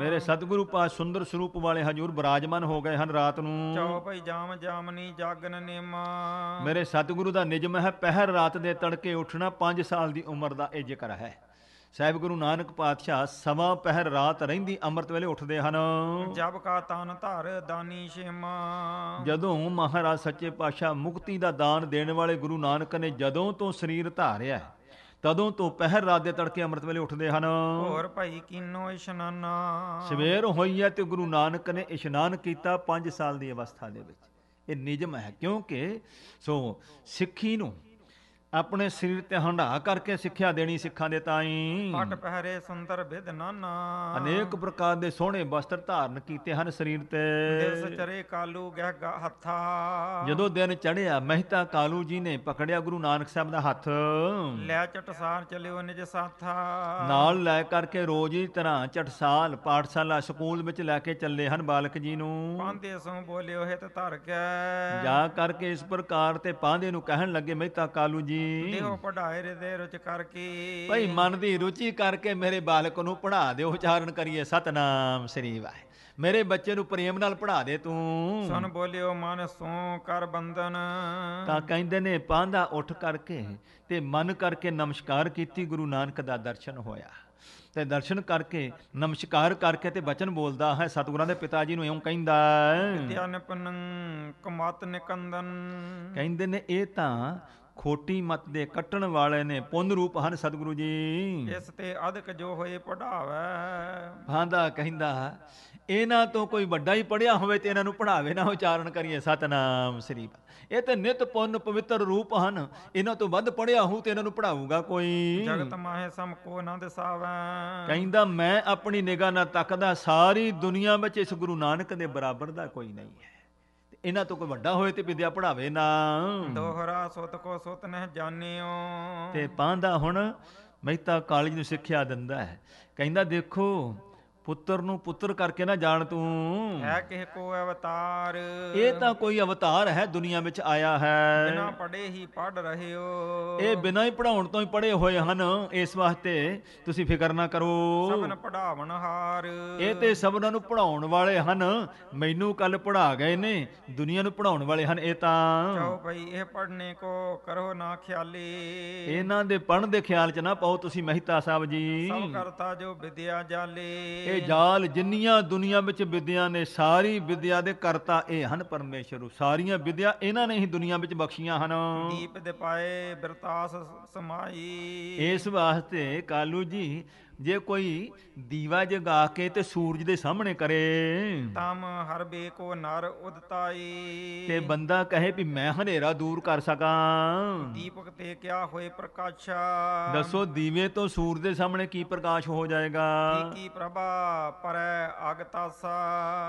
ਮੇਰੇ ਸਤਿਗੁਰੂ ਪਾਸ ਸੁੰਦਰ ਸਰੂਪ ਵਾਲੇ ਹਜੂਰ ਬਰਾਜਮਾਨ ਹੋ ਗਏ ਹਨ ਰਾਤ ਨੂੰ ਚਾਹ ਭਾਈ ਜਾਮ ਜਾਮਨੀ ਜਾਗਨ ਨੇਮਾ ਮੇਰੇ ਸਤਿਗੁਰੂ ਦਾ ਨਿਜਮ ਹੈ ਪਹਿਰ ਰਾਤ ਦੇ ਤੜਕੇ ਉੱਠਣਾ 5 ਸਾਲ ਦੀ ਉਮਰ ਦਾ ਇਹ ਜ਼ਿਕਰ ਹੈ ਸਾਹਿਬ ਗੁਰੂ ਨਾਨਕ ਪਾਤਸ਼ਾਹ ਸਵਾ ਪਹਿਰ ਰਾਤ ਰਹਿੰਦੀ ਅੰਮ੍ਰਿਤ ਵੇਲੇ ਉੱਠਦੇ ਹਨ ਜਬ ਕਾ ਤਨ ਧਰ ਦਾਨੀ ਸ਼ਿਮਾ ਜਦੋਂ ਮਹਾਰਾਜ ਸੱਚੇ ਪਾਤਸ਼ਾਹ ਮੁਕਤੀ ਦਾ ਦਾਨ ਦੇਣ ਵਾਲੇ ਗੁਰੂ ਨਾਨਕ ਨੇ ਜਦੋਂ ਤੋਂ ਸਰੀਰ ਧਾਰਿਆ ਤਦੋਂ ਤੋਂ ਪਹਿਰ ਰਾਤ ਦੇ ਤੜਕੇ ਅੰਮ੍ਰਿਤ ਵੇਲੇ ਉੱਠਦੇ ਹਨ ਹੋਰ ਭਾਈ ਕਿਨੋ ਇਸ਼ਨਾਨਾ ਸਵੇਰ ਹੋਈ ਹੈ ਤੇ ਗੁਰੂ ਨਾਨਕ ਨੇ ਇਸ਼ਨਾਨ ਕੀਤਾ 5 ਸਾਲ ਦੀ ਅਵਸਥਾ ਦੇ ਵਿੱਚ ਇਹ ਨਿਯਮ ਹੈ ਕਿਉਂਕਿ ਸੋ ਸਿੱਖੀ ਨੂੰ ਆਪਣੇ ਸਰੀਰ ਤੇ ਹੰਡਾ ਕਰਕੇ ਸਿੱਖਿਆ ਦੇਣੀ ਸਿੱਖਾਂ ਦੇ ਤਾਈਂ ਪਟ ਪਹਿਰੇ ਸੁੰਦਰ ਵਿਦ ਨਾਨਾ ਅਨੇਕ ਪ੍ਰਕਾਰ ਦੇ ਸੋਹਣੇ ਵਸਤਰ ਧਾਰਨ ਕੀਤੇ ਹਨ ਸਰੀਰ ਤੇ ਦਿਵਸ ਚਰੇ ਕਾਲੂ ਗਹਿ ਹੱਥਾ ਜਦੋਂ ਦਿਨ ਚੜਿਆ ਮਹਿਤਾ ਕਾਲੂ ਜੀ ਨੇ ਪਕੜਿਆ ਗੁਰੂ ਨਾਨਕ ਸਾਹਿਬ ਦਾ ਹੱਥ ਲੈ ਚਟਸਾਲ ਚਲਿਓ ਨਿਜ ਸਾਥਾ ਨਾਲ ਲੈ ਕਰਕੇ ਰੋਜ਼ ਹੀ ਤਰ੍ਹਾਂ ਚਟਸਾਲ ਪਾਠਸ਼ਾਲਾ ਸਕੂਲ ਵਿੱਚ ਲੈ ਕੇ ਚੱਲੇ ਹਨ ਬਾਲਕ ਜੀ ਨੂੰ ਪਾਂਦੇ ਸੋ ਬੋਲਿਓ ਹਿਤ ਧਰ ਕੇ ਜਾ ਕਰਕੇ ਇਸ ਪ੍ਰਕਾਰ ਤੇ ਪਾਂਦੇ ਨੂੰ ਕਹਿਣ ਲੱਗੇ ਮਹਿਤਾ ਕਾਲੂ ਜੀ ਦਿਓ ਪੜਾਏ ਦੇ ਰੁਚ ਕਰਕੇ ਭਈ ਮਨ ਦੀ ਰੁਚੀ ਕਰਕੇ ਮੇਰੇ ਬਾਲਕ ਨੂੰ ਪੜਾ ਦਿਓ ਉਚਾਰਨ ਕਰੀਏ ਸਤਨਾਮ ਸ੍ਰੀ ਵਾਹਿ ਮੇਰੇ ਬੱਚੇ ਨੂੰ ਪ੍ਰੇਮ ਨਾਲ ਪੜਾ ਦੇ ਤੂੰ ਸੁਣ ਬੋਲਿਓ ਮਨ ਸੋ ਕਰ ਬੰਦਨ ਤਾਂ ਕਹਿੰਦੇ ਨੇ ਪਾਂਦਾ ਉੱਠ ਕਰਕੇ ਤੇ ਮਨ ਕਰਕੇ ਨਮਸਕਾਰ ਕੀਤੀ ਗੁਰੂ ਨਾਨਕ ਦਾ ਦਰਸ਼ਨ ਹੋਇਆ ਤੇ ਦਰਸ਼ਨ ਕਰਕੇ ਨਮਸਕਾਰ ਕਰਕੇ ਤੇ ਬਚਨ ਬੋਲਦਾ ਹੈ ਸਤਿਗੁਰਾਂ ਦੇ ਪਿਤਾ ਜੀ ਨੂੰ ਇਉਂ ਕਹਿੰਦਾ ਧਿਆਨਪਨੰ ਕਮਤ ਨਿਕੰਦਨ ਕਹਿੰਦੇ ਨੇ ਇਹ ਤਾਂ ਖੋਟੀ ਮਤ ਦੇ ਕੱਟਣ ਵਾਲੇ ਨੇ ਪੁੰਨ ਰੂਪ ਹਨ ਸਤਿਗੁਰੂ ਜੀ ਇਸ ਤੇ ਅਧਿਕ ਜੋ ਹੋਏ ਪੜਾਵੇ ਭਾਂਦਾ ਕਹਿੰਦਾ ਇਹਨਾਂ ਤੋਂ ਕੋਈ ਵੱਡਾ ਹੀ ਪੜਿਆ ਹੋਵੇ ਤੇ ਇਹਨਾਂ ਨੂੰ ਪੜਾਵੇ ਨਾ ਉਚਾਰਨ ਕਰੀਏ ਸਤਨਾਮ ਸ੍ਰੀ ਇਹ ਤੇ ਨਿਤ ਪੁੰਨ ਪਵਿੱਤਰ ਰੂਪ ਹਨ ਇਹਨਾਂ ਤੋਂ ਵੱਧ ਪੜਿਆ ਹੂੰ ਤੇ ਇਹਨਾਂ ਨੂੰ ਪੜਾਊਗਾ ਕੋਈ ਜਗਤ ਮਾਹੇ ਸਮ ਕੋ ਆਨੰਦ ਦਸਾਵੇ ਕਹਿੰਦਾ ਮੈਂ ਆਪਣੀ ਨਿਗਾਹ ਨਾਲ ਤੱਕਦਾ ਸਾਰੀ ਦੁਨੀਆ ਵਿੱਚ ਇਸ ਗੁਰੂ ਨਾਨਕ ਦੇ ਬਰਾਬਰ ਦਾ ਕੋਈ ਨਹੀਂ ਹੈ ਇਹਨਾਂ ਤੋਂ ਕੋਈ ਵੱਡਾ ਹੋਏ ਤੇ ਵਿਦਿਆ ਪੜਾਵੇ ਨਾ ਦੋਹਰਾ ਸੁਤ ਕੋ ਸੁਤ ਨਹਿ ਜਾਣਿਓ ਤੇ ਪਾਂਦਾ ਹੁਣ ਮਹਿਤਾ ਕਾਲਜ ਨੂੰ ਸਿੱਖਿਆ ਦਿੰਦਾ ਹੈ ਕਹਿੰਦਾ ਦੇਖੋ ਪੁੱਤਰ ਨੂੰ ਪੁੱਤਰ ਕਰਕੇ ਨਾ ਜਾਣ ਤੂੰ ਹੈ ਕਿਹ ਕੋ ਅਵਤਾਰ ਇਹ ਤਾਂ ਕੋਈ ਅਵਤਾਰ ਹੈ ਦੁਨੀਆ ਵਿੱਚ ਆਇਆ ਹੈ ਬਿਨਾ ਪੜੇ ਹੀ ਪੜ ਰਹੇ ਹੋ ਇਹ ਬਿਨਾ ਹੀ ਪੜਾਉਣ ਤੋਂ ਹੀ ਪੜੇ ਹੋਏ ਹਨ ਇਸ ਵਾਸਤੇ ਤੁਸੀਂ ਫਿਕਰ ਨਾ ਕਰੋ ਸਭਨ ਪੜਾਵਣ ਹਾਰ ਇਹ ਤੇ ਸਭਨਾਂ ਨੂੰ ਪੜਾਉਣ ਵਾਲੇ ਹਨ ਮੈਨੂੰ ਕੱਲ ਪੜਾ ਗਏ ਨੇ ਦੁਨੀਆ ਨੂੰ ਪੜਾਉਣ ਵਾਲੇ ਹਨ ਇਹ ਤਾਂ ਚਾਹੋ ਭਾਈ ਇਹ ਪੜਨੇ ਕੋ ਕਰੋ ਨਾ ਖਿਆਲੀ ਇਹਨਾਂ ਦੇ ਪੜਨ ਦੇ ਖਿਆਲ ਚ ਨਾ ਪਾਓ ਤੁਸੀਂ ਮਹਿਤਾ ਸਾਹਿਬ ਜੀ ਸਭ ਕਰਤਾ ਜੋ ਵਿਦਿਆ ਜਾਲੇ ਇਹ ਜਾਲ ਜਿੰਨੀਆਂ ਦੁਨੀਆ ਵਿੱਚ ਵਿਦਿਆ ਨੇ ਸਾਰੀ ਵਿਦਿਆ ਦੇ ਕਰਤਾ ਇਹ ਹਨ ਉਹ ਸਾਰੀਆਂ ਵਿਦਿਆ ਇਹਨਾਂ ਨੇ ਹੀ ਦੁਨੀਆ ਵਿੱਚ ਬਖਸ਼ੀਆਂ ਹਨ ਦੀਪ ਦੇ ਪਾਏ ਬਿਰਤਾਸ ਸਮਾਈ ਇਸ ਵਾਸਤੇ ਕਾਲੂ ਜੀ ਜੇ ਕੋਈ ਦੀਵਾ ਜਗਾ ਕੇ ਤੇ ਸੂਰਜ ਦੇ ਸਾਹਮਣੇ ਕਰੇ ਤਮ ਹਰ ਬੇ ਕੋ ਨਰ ਉਦਤਾਈ ਤੇ ਬੰਦਾ ਕਹੇ ਵੀ ਮੈਂ ਹਨੇਰਾ ਦੂਰ ਕਰ ਸਕਾਂ ਦੀਪਕ ਤੇ ਕਿਆ ਹੋਏ ਪ੍ਰਕਾਸ਼ਾ ਦੱਸੋ ਦੀਵੇ ਤੋਂ ਸੂਰਜ ਦੇ ਸਾਹਮਣੇ ਕੀ ਪ੍ਰਕਾਸ਼ ਹੋ ਜਾਏਗਾ ਕੀ ਪ੍ਰਭਾ ਪਰੈ ਅਗਤਾਸਾ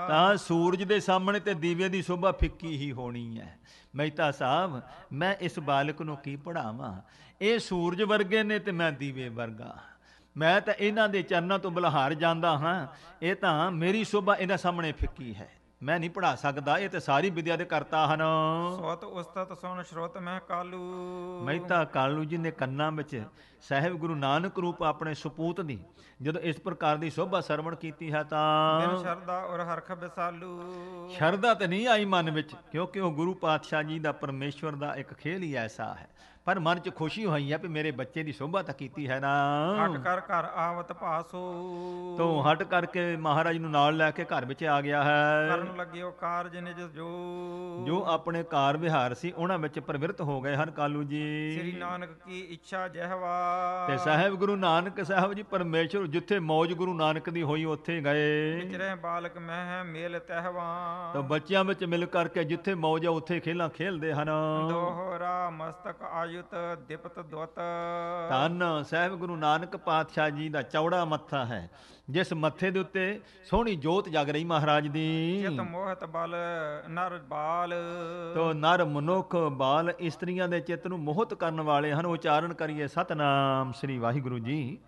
ਤਾਂ ਸੂਰਜ ਦੇ ਸਾਹਮਣੇ ਤੇ ਦੀਵੇ ਦੀ ਸ਼ੋਭਾ ਫਿੱਕੀ ਹੀ ਹੋਣੀ ਹੈ ਮਹਿਤਾ ਸਾਹਿਬ ਮੈਂ ਇਸ ਬਾਲਕ ਨੂੰ ਕੀ ਪੜਾਵਾਂ ਇਹ ਸੂਰਜ ਵਰਗੇ ਨੇ ਤੇ ਮੈਂ ਦੀਵੇ ਵਰਗਾ ਮੈਂ ਤਾਂ ਇਹਨਾਂ ਦੇ ਚਰਨਾਂ ਤੋਂ ਬਲਹਾਰ ਜਾਂਦਾ ਹਾਂ ਇਹ ਤਾਂ ਮੇਰੀ ਸੋਭਾ ਇਹਨਾਂ ਸਾਹਮਣੇ ਫਿੱਕੀ ਹੈ ਮੈਂ ਨਹੀਂ ਪੜਾ ਸਕਦਾ ਇਹ ਤੇ ਸਾਰੀ ਵਿਦਿਆ ਦੇ ਕਰਤਾ ਹਨ ਸੋਤ ਉਸਤਤ ਸੁਣ ਸ਼ਰੋਤ ਮੈਂ ਕਾਲੂ ਮਹਿਤਾ ਕਾਲੂ ਜੀ ਨੇ ਕੰਨਾਂ ਵਿੱਚ ਸਾਹਿਬ ਗੁਰੂ ਨਾਨਕ ਰੂਪ ਆਪਣੇ ਸੁਪੂਤ ਦੀ ਜਦੋਂ ਇਸ ਪ੍ਰਕਾਰ ਦੀ ਸ਼ੋਭਾ ਸਰਵਣ ਕੀਤੀ ਹੈ ਤਾਂ ਮੈਨੂੰ ਸ਼ਰਦਾ ਔਰ ਹਰਖ ਬਿਸਾਲੂ ਸ਼ਰਦਾ ਤੇ ਨਹੀਂ ਆਈ ਮਨ ਵਿੱਚ ਕਿਉਂਕਿ ਉਹ ਗੁਰੂ ਪਾਤਸ਼ਾਹ ਜੀ ਦਾ ਪਰਮੇਸ਼ਵਰ ਦਾ ਇੱਕ ਖੇਲ ਹੀ ਐਸਾ ਹੈ ਪਰ ਮਨ 'ਚ ਖੁਸ਼ੀ ਹੋਈ ਹੈ ਕਿ ਮੇਰੇ ਬੱਚੇ ਦੀ ਸ਼ੋਭਾ ਤਾਂ ਕੀਤੀ ਹੈ ਨਾ ਹਟ ਕਰ ਘਰ ਆਵਤ ਪਾਸੋ ਤੂੰ ਹਟ ਕਰਕੇ ਮਹਾਰਾਜ ਨੂੰ ਨਾਲ ਲੈ ਕੇ ਘਰ ਵਿੱਚ ਆ ਗਿਆ ਹੈ ਕਰਨ ਲੱਗਿਓ ਕਾਰਜ ਜਿਸ ਜੋ ਜੋ ਆਪਣੇ ਕਾਰ ਵਿਹਾਰ ਸੀ ਉਹਨਾਂ ਵਿੱਚ ਪ੍ਰਵਿਰਤ ਹੋ ਗਏ ਹਨ ਕਾਲੂ ਜੀ ਸ੍ਰੀ ਨਾਨਕ ਕੀ ਇੱਛਾ ਜਹਵਾ ਤੇ ਸਾਹਿਬ ਗੁਰੂ ਨਾਨਕ ਸਾਹਿਬ ਜੀ ਪਰਮੇਸ਼ਰ ਜਿੱਥੇ ਮੌਜ ਗੁਰੂ ਨਾਨਕ ਦੀ ਹੋਈ ਉੱਥੇ ਗਏ ਵਿਚਰੇ ਬਾਲਕ ਮਹਿ ਮੇਲ ਤਹਿਵਾਂ ਤਾਂ ਬੱਚਿਆਂ ਵਿੱਚ ਮਿਲ ਕਰਕੇ ਜਿੱਥੇ ਮੌਜ ਆ ਉੱਥੇ ਖੇਲਾਂ ਖੇਲਦੇ ਹਨ ਦੋਹਰਾ ਮਸਤਕ ਆਯੁਤ ਦਿਪਤ ਦੁਤ ਤਾਂ ਸਾਹਿਬ ਗੁਰੂ ਨਾਨਕ ਪਾਤਸ਼ਾਹ ਜੀ ਦਾ ਚੌੜਾ ਮੱਥਾ ਹੈ ਜਿਸ ਮੱਥੇ ਦੇ ਉੱਤੇ ਸੋਹਣੀ ਜੋਤ ਜਗ ਰਹੀ ਮਹਾਰਾਜ ਦੀ ਜਿਤ ਮੋਹਤ ਬਲ ਨਰ ਬਾਲ ਤੋ ਨਰ ਮਨੁੱਖ ਬਾਲ ਇਸਤਰੀਆਂ ਦੇ ਚਿੱਤ ਨੂੰ ਮੋਹਤ ਕਰਨ ਵਾਲੇ ਹਨ ਉਚਾਰਨ ਕਰੀਏ ਸਤਨਾਮ ਸ੍ਰੀ ਵਾਹਿਗੁਰੂ ਜੀ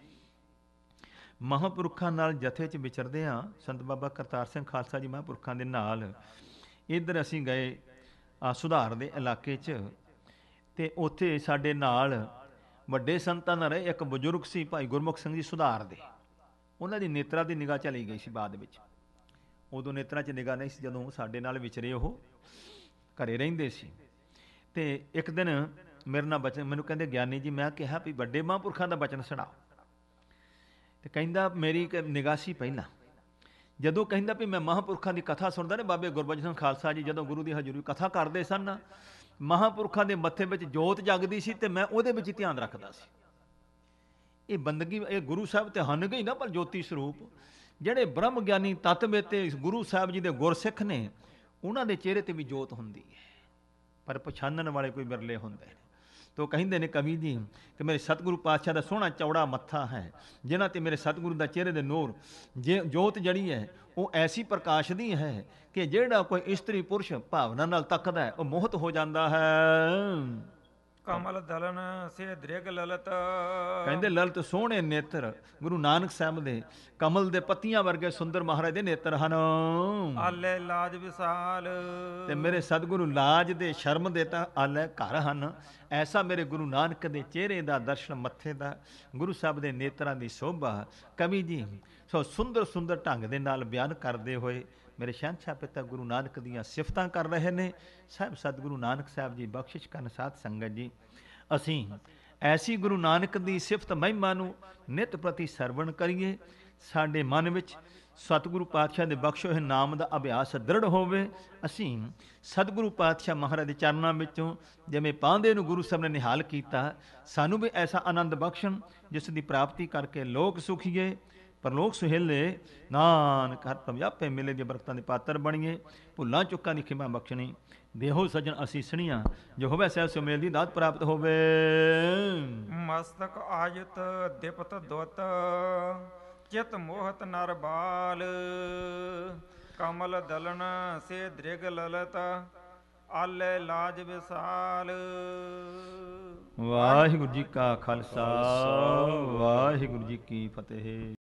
ਮਹਾਪੁਰਖਾਂ ਨਾਲ ਜਥੇ 'ਚ ਵਿਚਰਦੇ ਆ ਸੰਤ ਬਾਬਾ ਕਰਤਾਰ ਸਿੰਘ ਖਾਲਸਾ ਜੀ ਮਹਾਪੁਰਖਾਂ ਦੇ ਨਾਲ ਇੱਧਰ ਅਸੀਂ ਗਏ ਆ ਸੁਧਾਰ ਦੇ ਇਲਾਕੇ 'ਚ ਤੇ ਉੱਥੇ ਸਾਡੇ ਨਾਲ ਵੱਡੇ ਸੰਤਾਂ ਨਾਲ ਇੱਕ ਬਜ਼ੁਰਗ ਸੀ ਭਾਈ ਗੁਰਮੁਖ ਸਿੰਘ ਜੀ ਸੁਧਾਰ ਦੇ ਉਹਨਾਂ ਦੀ ਨੇਤਰਾ ਦੀ ਨਿਗਾਹ ਚਲੀ ਗਈ ਸੀ ਬਾਅਦ ਵਿੱਚ ਉਦੋਂ ਨੇਤਰਾ 'ਚ ਨਿਗਾਹ ਨਹੀਂ ਸੀ ਜਦੋਂ ਸਾਡੇ ਨਾਲ ਵਿਚਰੇ ਉਹ ਘਰੇ ਰਹਿੰਦੇ ਸੀ ਤੇ ਇੱਕ ਦਿਨ ਮੇਰੇ ਨਾਲ ਬਚਨ ਮੈਨੂੰ ਕਹਿੰਦੇ ਗਿਆਨੀ ਜੀ ਮੈਂ ਕਿਹਾ ਵੀ ਵੱਡੇ ਮਹਾਂਪੁਰਖਾਂ ਦਾ ਬਚਨ ਸੁਣਾਓ ਤੇ ਕਹਿੰਦਾ ਮੇਰੀ ਸੀ ਪਹਿਲਾਂ ਜਦੋਂ ਕਹਿੰਦਾ ਵੀ ਮੈਂ ਮਹਾਂਪੁਰਖਾਂ ਦੀ ਕਥਾ ਸੁਣਦਾ ਨੇ ਬਾਬੇ ਗੁਰਬਚਨ ਖਾਲਸਾ ਜੀ ਜਦੋਂ ਗੁਰੂ ਦੀ ਹਜ਼ੂਰੀ ਕਥਾ ਕਰਦੇ ਸਨ ਮਹਾਂਪੁਰਖਾਂ ਦੇ ਮੱਥੇ ਵਿੱਚ ਜੋਤ ਜਗਦੀ ਸੀ ਤੇ ਮੈਂ ਉਹਦੇ ਵਿੱਚ ਧਿਆਨ ਰੱਖਦਾ ਸੀ ਇਹ ਬੰਦਗੀ ਇਹ ਗੁਰੂ ਸਾਹਿਬ ਤੇ ਹਨ ਗਈ ਨਾ ਪਰ ਜੋਤੀ ਸਰੂਪ ਜਿਹੜੇ ਬ੍ਰਹਮ ਗਿਆਨੀ ਤਤ ਮੇਤੇ ਗੁਰੂ ਸਾਹਿਬ ਜੀ ਦੇ ਗੁਰਸਿੱਖ ਨੇ ਉਹਨਾਂ ਦੇ ਚਿਹਰੇ ਤੇ ਵੀ ਜੋਤ ਹੁੰਦੀ ਹੈ ਪਰ ਪਛਾਣਨ ਵਾਲੇ ਕੋਈ ਬਿਰਲੇ ਹੁੰਦੇ ਨੇ ਤੋ ਕਹਿੰਦੇ ਨੇ ਕਵੀ ਜੀ ਕਿ ਮੇਰੇ ਸਤਿਗੁਰੂ ਪਾਤਸ਼ਾਹ ਦਾ ਸੋਹਣਾ ਚੌੜਾ ਮੱਥਾ ਹੈ ਜਿਨ੍ਹਾਂ ਤੇ ਮੇਰੇ ਸਤਿਗੁਰੂ ਦਾ ਚਿਹਰੇ ਦੇ ਨੂਰ ਜੇ ਜੋਤ ਜੜੀ ਹੈ ਉਹ ਐਸੀ ਪ੍ਰਕਾਸ਼ ਦੀ ਹੈ ਕਿ ਜਿਹੜਾ ਕੋਈ ਇਸਤਰੀ ਪੁਰਸ਼ ਭਾਵਨਾ ਨਾਲ ਤੱਕਦਾ ਹੈ ਉਹ ਮੋਹਤ ਹੋ ਜਾਂਦਾ ਹੈ ਕਮਲ ਦਲਨ ਸੇ ਦ੍ਰਿਗ ਲਲਤ ਕਹਿੰਦੇ ਲਲਤ ਸੋਹਣੇ ਨੇਤਰ ਗੁਰੂ ਨਾਨਕ ਸਾਹਿਬ ਦੇ ਕਮਲ ਦੇ ਪੱਤੀਆਂ ਵਰਗੇ ਸੁੰਦਰ ਮਹਾਰਾਜ ਦੇ ਨੇਤਰ ਹਨ ਆਲੇ ਲਾਜ ਵਿਸਾਲ ਤੇ ਮੇਰੇ ਸਤਿਗੁਰੂ ਲਾਜ ਦੇ ਸ਼ਰਮ ਦੇ ਤਾਂ ਆਲੇ ਘਰ ਹਨ ਐਸਾ ਮੇਰੇ ਗੁਰੂ ਨਾਨਕ ਦੇ ਚਿਹਰੇ ਦਾ ਦਰਸ਼ਨ ਮੱਥੇ ਦਾ ਗੁਰੂ ਸਾਹਿਬ ਦੇ ਨੇਤਰਾਂ ਦੀ ਸ਼ੋਭਾ ਕਵੀ ਜੀ ਸੋ ਸੁੰਦਰ ਸੁੰਦਰ ਢੰਗ ਦੇ ਨਾਲ ਬਿਆਨ ਕਰਦੇ ਹੋਏ ਮੇਰੇ ਸ਼ਾਨਛਾ ਪਿਤਾ ਗੁਰੂ ਨਾਨਕ ਦੀਆਂ ਸਿਫਤਾਂ ਕਰ ਰਹੇ ਨੇ ਸਾਬ ਸਤਿਗੁਰੂ ਨਾਨਕ ਸਾਹਿਬ ਜੀ ਬਖਸ਼ਿਸ਼ ਕਰਨ ਸਾਥ ਸੰਗਤ ਜੀ ਅਸੀਂ ਐਸੀ ਗੁਰੂ ਨਾਨਕ ਦੀ ਸਿਫਤ ਮਹਿਮਾ ਨੂੰ ਨਿਤ ਪ੍ਰਤੀ ਸਰਵਣ ਕਰੀਏ ਸਾਡੇ ਮਨ ਵਿੱਚ ਸਤਿਗੁਰੂ ਪਾਤਸ਼ਾਹ ਦੇ ਬਖਸ਼ੋ ਹੋਏ ਨਾਮ ਦਾ ਅਭਿਆਸ ਦ੍ਰਿੜ ਹੋਵੇ ਅਸੀਂ ਸਤਿਗੁਰੂ ਪਾਤਸ਼ਾਹ ਮਹਾਰਾਜ ਦੇ ਚਰਨਾਂ ਵਿੱਚੋਂ ਜਿਵੇਂ ਪਾਂਦੇ ਨੂੰ ਗੁਰੂ ਸਾਹਿਬ ਨੇ ਨਿਹਾਲ ਕੀਤਾ ਸਾਨੂੰ ਵੀ ਐਸਾ ਆਨੰਦ ਬਖਸ਼ਣ ਜਿਸ ਦੀ ਪ੍ਰਾਪਤੀ ਕਰਕੇ ਲੋਕ ਸੁਖੀਏ ਪਰਲੋਕ ਸੁਹੇਲੇ ਨਾਨਕ ਹਰ ਪ੍ਰਭ ਆਪੇ ਮਿਲੇ ਦੇ ਬਰਕਤਾਂ ਦੇ ਪਾਤਰ ਬਣੀਏ ਭੁੱਲਾ ਚੁੱਕਾਂ ਦੀ ਖਿਮਾ ਬਖਸ਼ਣੀ ਦੇਹੋ ਸਜਣ ਅਸੀਸਣੀਆਂ ਜੋ ਹੋਵੇ ਸਹਿਬ ਸੋ ਮੇਲ ਦੀ ਦਾਤ ਪ੍ਰਾਪਤ ਹੋਵੇ ਮਸਤਕ ਆਜਤ ਦਿਪਤ ਦੁਤ ਚਿਤ ਮੋਹਤ ਨਰ ਬਾਲ ਕਮਲ ਦਲਨ ਸੇ ਦ੍ਰਿਗ ਲਲਤ ਆਲੇ ਲਾਜ ਵਿਸਾਲ ਵਾਹਿਗੁਰੂ ਜੀ ਕਾ ਖਾਲਸਾ ਵਾਹਿਗੁਰੂ ਜੀ ਕੀ ਫਤਿਹ